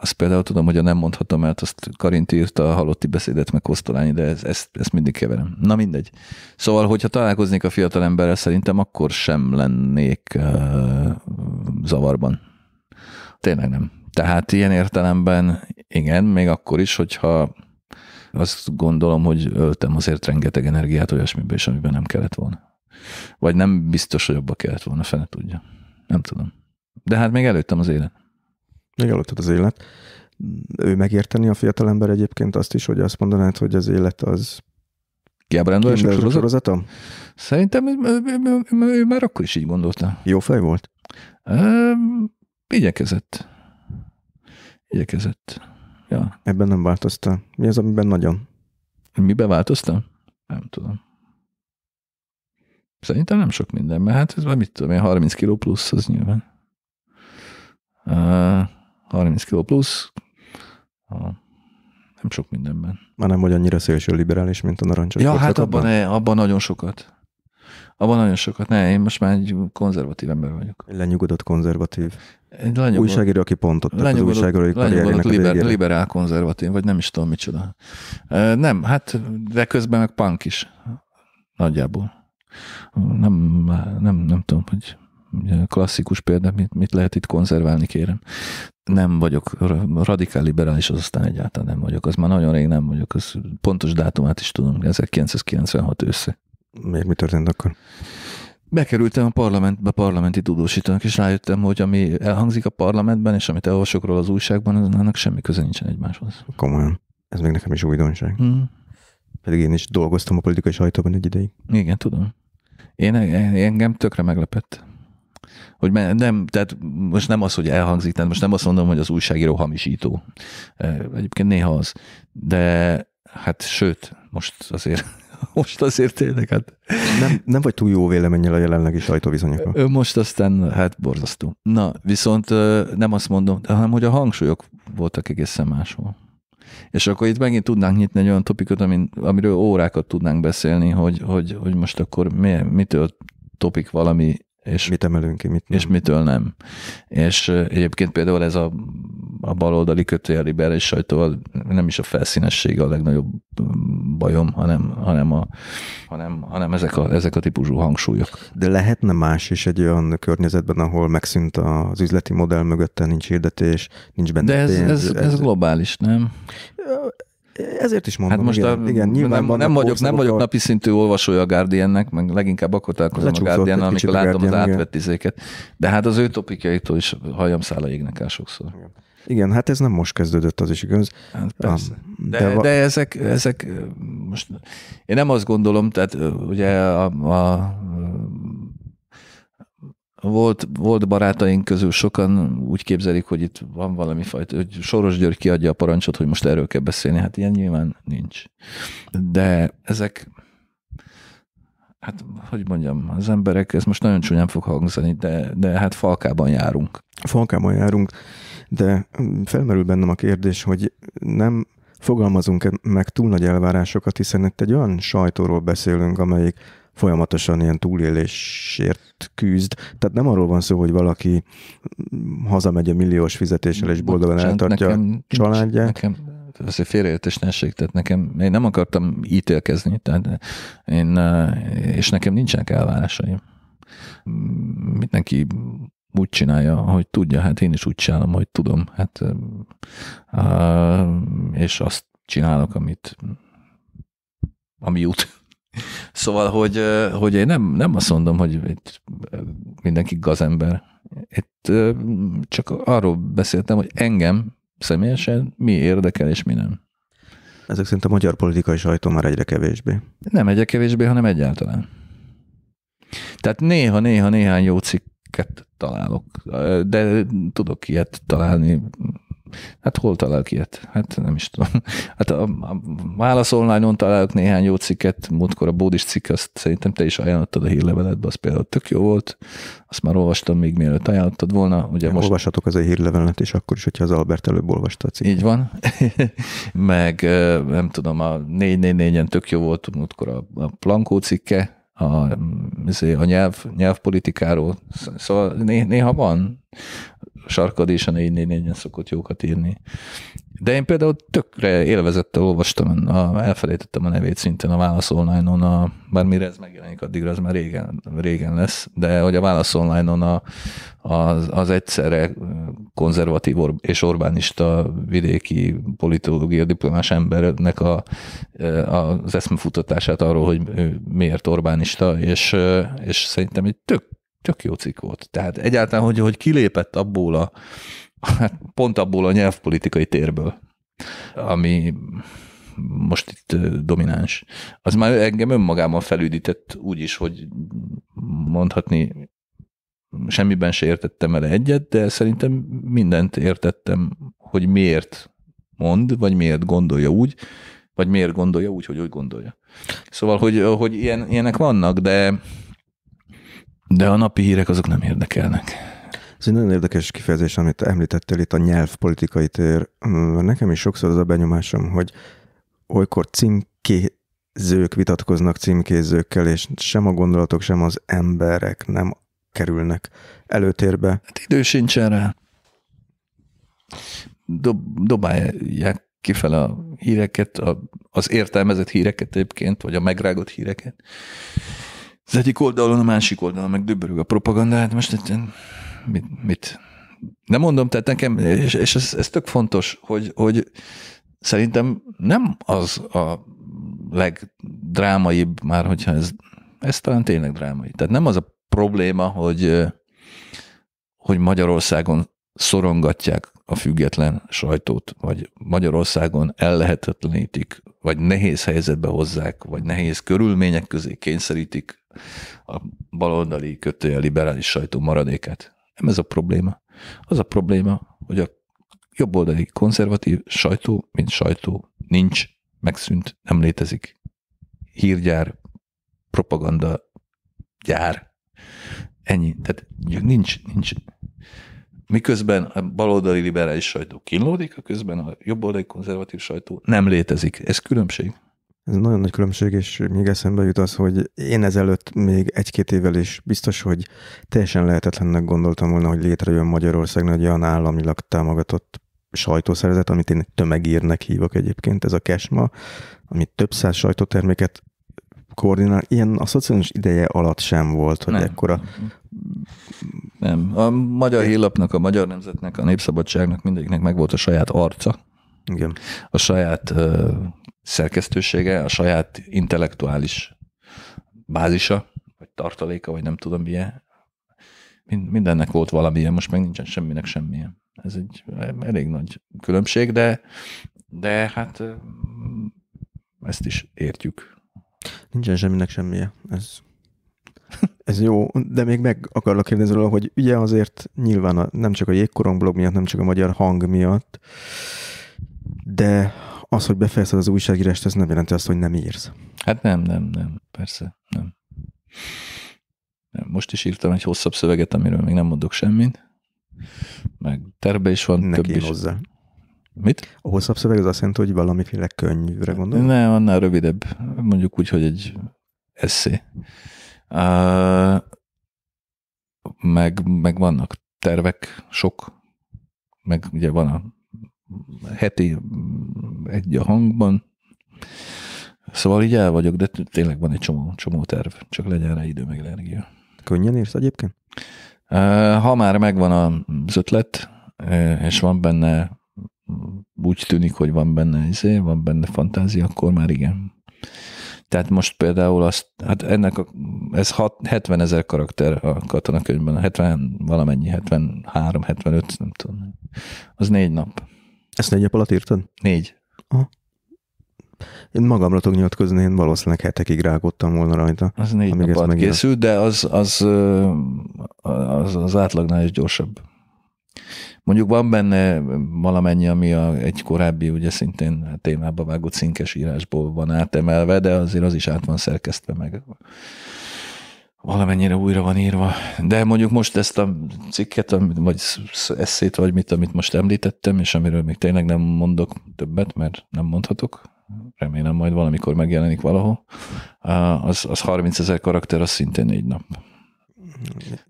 Azt például tudom, hogy a nem mondhatom, mert azt Karinti írta a halotti beszédet, meg Kosztolányi, de ez, ezt, ezt mindig keverem. Na mindegy. Szóval, hogyha találkoznék a fiatal emberrel, szerintem akkor sem lennék uh, zavarban. Tényleg nem. Tehát ilyen értelemben igen, még akkor is, hogyha azt gondolom, hogy öltem azért rengeteg energiát olyasmiben is, amiben nem kellett volna. Vagy nem biztos, hogy abba kellett volna, fene tudja. Nem tudom. De hát még előttem az élet. Még előtted az élet. Ő megérteni a fiatalember egyébként azt is, hogy azt mondanád, hogy az élet az Gábrándulások sorozat? sorozatom? Szerintem ő, ő, ő, ő már akkor is így gondolta. Jó fej volt? Ö, igyekezett. Igyekezett. Ja. Ebben nem változtál. Mi az, amiben nagyon? Miben változtam? Nem tudom. Szerintem nem sok minden, mert hát ez már mit tudom én, 30 kiló plusz az nyilván. Uh, 30 kiló plusz, uh, nem sok mindenben. Már nem vagy annyira szélső liberális, mint a narancsos. Ja, hát abban, ne, abban nagyon sokat. Abban nagyon sokat. Ne, én most már egy konzervatív ember vagyok. Lenyugodott konzervatív lenyugod, újságíró, aki pontot tett lenyugod, az újságírói lenyugod, liber, Liberál konzervatív, vagy nem is tudom micsoda. Nem, hát de közben meg punk is. Nagyjából. Nem, nem, nem tudom, hogy klasszikus példa, mit, mit lehet itt konzerválni, kérem. Nem vagyok radikál liberális, az aztán egyáltalán nem vagyok. Az már nagyon rég nem vagyok. Az pontos dátumát is tudom, 1996 össze. Miért mi történt akkor? bekerültem a parlamentbe parlamenti tudósítónak, és rájöttem, hogy ami elhangzik a parlamentben, és amit elolvasok róla az újságban, az annak semmi köze nincsen egymáshoz. Komolyan. Ez még nekem is újdonság. Mm. Pedig én is dolgoztam a politikai sajtóban egy ideig. Igen, tudom. Én, e- e- engem tökre meglepett. Hogy nem, tehát most nem az, hogy elhangzik, tehát most nem azt mondom, hogy az újságíró hamisító. E- egyébként néha az. De hát sőt, most azért most azért tényleg, hát... Nem, nem vagy túl jó véleménnyel a jelenlegi Ő Most aztán, hát borzasztó. Na, viszont nem azt mondom, hanem hogy a hangsúlyok voltak egészen máshol. És akkor itt megint tudnánk nyitni egy olyan topikot, amin, amiről órákat tudnánk beszélni, hogy, hogy, hogy most akkor mi, mitől topik valami, és mit emelünk ki, mit nem. És mitől nem. És egyébként például ez a a baloldali kötőjel liberális sajtóval nem is a felszínesség a legnagyobb mm, bajom, hanem, hanem, a, hanem, hanem ezek, a, ezek a típusú hangsúlyok. De lehetne más is egy olyan környezetben, ahol megszűnt az üzleti modell mögötte, nincs hirdetés, nincs benne De ez, pénz, ez, ez, ez globális, nem? Ezért is mondom, hát most igen, a, igen, nyilván nem, nem, vagyok, nem vagyok napi szintű olvasója a Guardiannek, meg leginkább akkor találkozom a guardian amikor látom Guardian, az átvett izéket. De hát az ő topikjaitól is hajam szála égnek el sokszor. Igen. Igen, hát ez nem most kezdődött, az is igaz. Hát persze. De, de, de ezek, ezek most, én nem azt gondolom, tehát ugye a, a volt, volt barátaink közül sokan úgy képzelik, hogy itt van valami fajta, hogy Soros György kiadja a parancsot, hogy most erről kell beszélni. Hát ilyen nyilván nincs. De ezek, hát hogy mondjam, az emberek, ez most nagyon csúnyán fog hangzani, de, de hát falkában járunk. Falkában járunk de hm, felmerül bennem a kérdés, hogy nem fogalmazunk meg túl nagy elvárásokat, hiszen itt egy olyan sajtóról beszélünk, amelyik folyamatosan ilyen túlélésért küzd. Tehát nem arról van szó, hogy valaki hm, hazamegy a milliós fizetéssel és boldogan Bocsánat, eltartja nekem, családját. Nekem, azért félreértés ne tehát nekem, én nem akartam ítélkezni, tehát én, eh, és nekem nincsenek elvárásaim. Hm, mindenki úgy csinálja, ahogy tudja, hát én is úgy csinálom, hogy tudom, hát és azt csinálok, amit ami jut. Szóval, hogy, hogy én nem, nem azt mondom, hogy itt mindenki gazember. Itt csak arról beszéltem, hogy engem személyesen mi érdekel és mi nem. Ezek szerint a magyar politikai sajtó már egyre kevésbé. Nem egyre kevésbé, hanem egyáltalán. Tehát néha-néha néhány jó cikk találok, de tudok ilyet találni. Hát hol találok ilyet? Hát nem is tudom. Hát a, a Válasz online-on találok néhány jó cikket, múltkor a Bódis cikk, azt szerintem te is ajánlottad a hírleveletbe, az például tök jó volt, azt már olvastam még mielőtt ajánlottad volna. Ugye most... Olvassatok az a hírlevelet, és akkor is, hogyha az Albert előbb olvasta a cikket. Így van. Meg nem tudom, a 444-en tök jó volt múltkor a, a Plankó cikke, a, izé, a nyelv, nyelvpolitikáról. Szóval néha van sarkadés a 444-en szokott jókat írni. De én például tökre élvezettel olvastam, a, elfelejtettem a nevét szintén a Válasz Online-on, a, bár mire ez megjelenik, addigra az már régen, régen lesz, de hogy a Válasz Online-on a, az, az egyszerre konzervatív és Orbánista vidéki politológia diplomás embernek a, e, az eszmefutatását arról, hogy miért Orbánista, és, e, és szerintem egy tök, tök jó cikk volt. Tehát egyáltalán, hogy, hogy kilépett abból a hát pont abból a nyelvpolitikai térből, ami most itt domináns. Az már engem önmagában felüdített úgy is, hogy mondhatni semmiben se értettem el egyet, de szerintem mindent értettem, hogy miért mond, vagy miért gondolja úgy, vagy miért gondolja úgy, hogy úgy gondolja. Szóval, hogy, hogy ilyen, ilyenek vannak, de, de a napi hírek azok nem érdekelnek. Ez egy nagyon érdekes kifejezés, amit említettél itt a nyelvpolitikai tér. Mm, nekem is sokszor az a benyomásom, hogy olykor címkézők vitatkoznak címkézőkkel, és sem a gondolatok, sem az emberek nem kerülnek előtérbe. Hát idő sincs erre. Dob, dobálják kifele a híreket, a, az értelmezett híreket egyébként, vagy a megrágott híreket. Az egyik oldalon, a másik oldalon meg döbörög a propagandát. Most egy mit, mit nem mondom, tehát nekem, és, és ez, ez tök fontos, hogy, hogy szerintem nem az a legdrámaibb, már hogyha ez, ez talán tényleg drámai. Tehát nem az a probléma, hogy, hogy Magyarországon szorongatják a független sajtót, vagy Magyarországon ellehetetlenítik, vagy nehéz helyzetbe hozzák, vagy nehéz körülmények közé kényszerítik a baloldali kötője liberális sajtó maradékát. Nem ez a probléma. Az a probléma, hogy a jobboldali konzervatív sajtó, mint sajtó, nincs, megszűnt, nem létezik. Hírgyár, propaganda gyár. Ennyi. Tehát nincs, nincs. Miközben a baloldali liberális sajtó kínlódik, a közben a jobboldali konzervatív sajtó nem létezik. Ez különbség. Ez nagyon nagy különbség, és még eszembe jut az, hogy én ezelőtt még egy-két évvel is biztos, hogy teljesen lehetetlennek gondoltam volna, hogy létrejön Magyarország egy olyan államilag támogatott sajtószervezet, amit én tömegírnek hívok egyébként, ez a Kesma, ami több száz sajtóterméket koordinál. Ilyen a szociális ideje alatt sem volt, hogy Nem. ekkora nem. A Magyar Hírlapnak, a Magyar Nemzetnek, a Népszabadságnak mindegyiknek megvolt a saját arca. Igen. A saját uh, szerkesztősége, a saját intellektuális bázisa, vagy tartaléka, vagy nem tudom milyen. Mindennek volt valamilyen, most meg nincsen semminek semmilyen. Ez egy elég nagy különbség, de, de hát mm, ezt is értjük. Nincsen semminek semmilyen. Ez, ez jó, de még meg akarlak kérdezni róla, hogy ugye azért nyilván a, nem csak a jégkorong blog miatt, nem csak a magyar hang miatt, de az, hogy befejezted az újságírást, ez nem jelenti azt, hogy nem írsz. Hát nem, nem, nem, persze, nem. Most is írtam egy hosszabb szöveget, amiről még nem mondok semmit. Meg terve is van, Neki több is. hozzá. Mit? A hosszabb szöveg az azt jelenti, hogy valamiféle könyvre gondolom? Ne, annál rövidebb. Mondjuk úgy, hogy egy eszé. Uh, meg, meg vannak tervek, sok, meg ugye van a heti egy a hangban. Szóval így el vagyok, de tényleg van egy csomó, csomó terv, csak legyen rá idő meg energia. Könnyen érsz egyébként? Ha már megvan az ötlet, és van benne, úgy tűnik, hogy van benne izé, van benne fantázia, akkor már igen. Tehát most például azt, hát ennek a, ez hat, 70 ezer karakter a katonakönyvben, 70 valamennyi, 73, 75, nem tudom. Az négy nap. Ezt négy nap alatt írtad? Négy. Aha. Én magamra tudok nyilatkozni, én valószínűleg hetekig rágottam volna rajta. Az négy nap alatt készült, de az, az, az, az átlagnál is gyorsabb. Mondjuk van benne valamennyi, ami a, egy korábbi, ugye szintén témába vágott cinkes írásból van átemelve, de azért az is át van szerkesztve meg valamennyire újra van írva. De mondjuk most ezt a cikket, vagy eszét, vagy mit, amit most említettem, és amiről még tényleg nem mondok többet, mert nem mondhatok, remélem majd valamikor megjelenik valahol, az, az 30 ezer karakter, az szintén négy nap.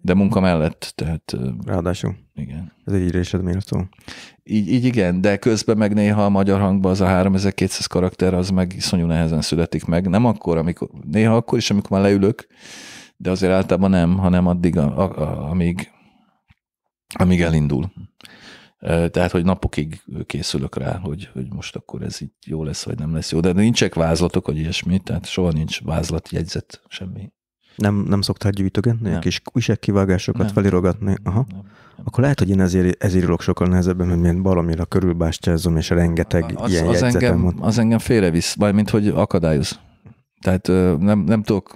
De munka mellett, tehát... Ráadásul. Igen. Ez egy írésed méltó. Így, így igen, de közben meg néha a magyar hangban az a 3200 karakter, az meg iszonyú nehezen születik meg. Nem akkor, amikor, néha akkor is, amikor már leülök, de azért általában nem, hanem addig, a, a, a, amíg, amíg elindul. Tehát, hogy napokig készülök rá, hogy, hogy most akkor ez így jó lesz, vagy nem lesz jó. De nincsek vázlatok, vagy ilyesmi, tehát soha nincs vázlat, jegyzet, semmi. Nem, nem szoktál gyűjtögetni? Nem. Kis újságkivágásokat nem. felirogatni? Aha. Nem, nem. Akkor lehet, hogy én ezért, ezért írok sokkal nehezebben, mert milyen baromira körülbástyázom, és rengeteg az, ilyen az jegyzetem engem, van. Az engem félrevisz, mint hogy akadályoz. Tehát nem, nem, tudok,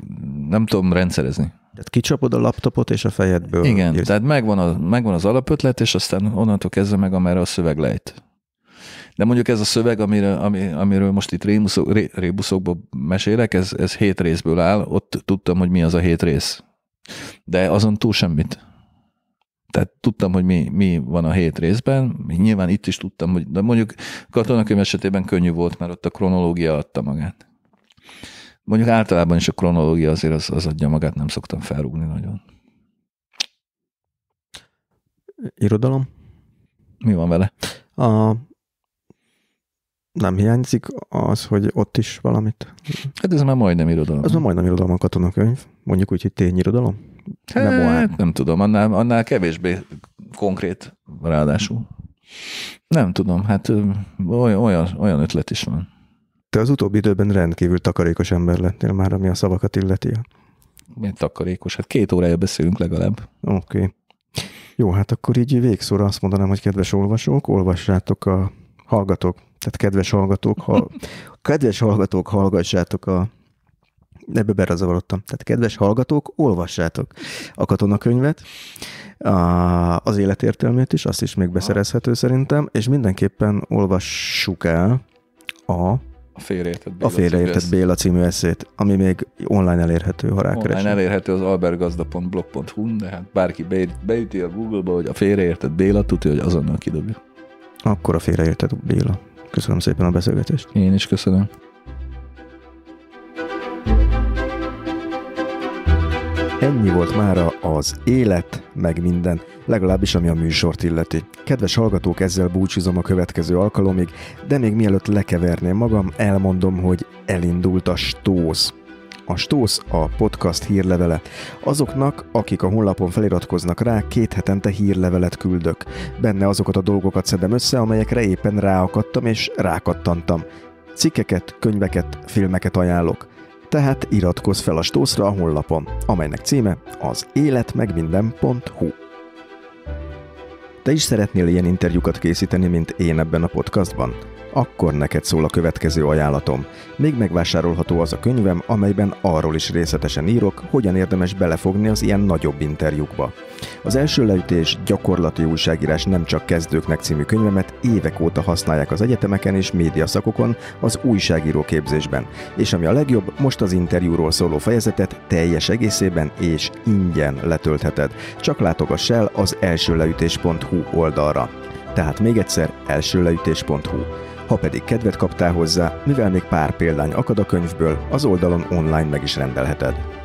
nem tudom rendszerezni. Tehát kicsapod a laptopot és a fejedből. Igen, érzi. tehát megvan, a, megvan az alapötlet, és aztán onnantól kezdve meg, amerre a szöveg lejt. De mondjuk ez a szöveg, amire, ami, amiről most itt rémuszok, rébuszokból mesélek, ez, ez hét részből áll, ott tudtam, hogy mi az a hét rész. De azon túl semmit. Tehát tudtam, hogy mi, mi van a hét részben, nyilván itt is tudtam, hogy de mondjuk katonakönyv esetében könnyű volt, mert ott a kronológia adta magát mondjuk általában is a kronológia azért az, az adja magát, nem szoktam felrúgni nagyon. Irodalom? Mi van vele? A, nem hiányzik az, hogy ott is valamit? Hát ez már majdnem irodalom. Ez már majdnem irodalom a katonakönyv. Mondjuk úgy, hogy tényirodalom? Hát, nem, olyan. nem tudom, annál, annál kevésbé konkrét ráadásul. Nem tudom, hát olyan, olyan ötlet is van. Te az utóbbi időben rendkívül takarékos ember lettél már, ami a szavakat illeti. Milyen takarékos? Hát két órája beszélünk legalább. Oké. Okay. Jó, hát akkor így végszóra azt mondanám, hogy kedves olvasók, olvassátok a hallgatók, tehát kedves hallgatók, ha, kedves hallgatók, hallgassátok a ebbe berazavarodtam. Tehát kedves hallgatók, olvassátok a katonakönyvet, a, az életértelmét is, azt is még beszerezhető szerintem, és mindenképpen olvassuk el a a félreértett Béla, a félreértett Béla című eszét, ami még online elérhető, ha rákeresünk. Online elérhető az albergazda.blog.hu, de hát bárki beüti a Google-ba, hogy a félreértett Béla, tudja, hogy azonnal kidobja. Akkor a félreértett Béla. Köszönöm szépen a beszélgetést. Én is köszönöm. Ennyi volt mára az élet, meg minden, legalábbis ami a műsort illeti. Kedves hallgatók, ezzel búcsúzom a következő alkalomig, de még mielőtt lekeverném magam, elmondom, hogy elindult a stósz. A Stósz a podcast hírlevele. Azoknak, akik a honlapon feliratkoznak rá, két hetente hírlevelet küldök. Benne azokat a dolgokat szedem össze, amelyekre éppen ráakadtam és rákattantam. Cikkeket, könyveket, filmeket ajánlok tehát iratkozz fel a Stószra a honlapon, amelynek címe az életmegminden.hu. Te is szeretnél ilyen interjúkat készíteni, mint én ebben a podcastban? Akkor neked szól a következő ajánlatom. Még megvásárolható az a könyvem, amelyben arról is részletesen írok, hogyan érdemes belefogni az ilyen nagyobb interjúkba. Az első leütés gyakorlati újságírás nem csak kezdőknek című könyvemet évek óta használják az egyetemeken és médiaszakokon az újságíró képzésben, és ami a legjobb, most az interjúról szóló fejezetet teljes egészében és ingyen letöltheted. Csak látogass el az elsőleütés.hu oldalra. Tehát még egyszer elsőleütés.hu. Ha pedig kedvet kaptál hozzá, mivel még pár példány akad a könyvből, az oldalon online meg is rendelheted.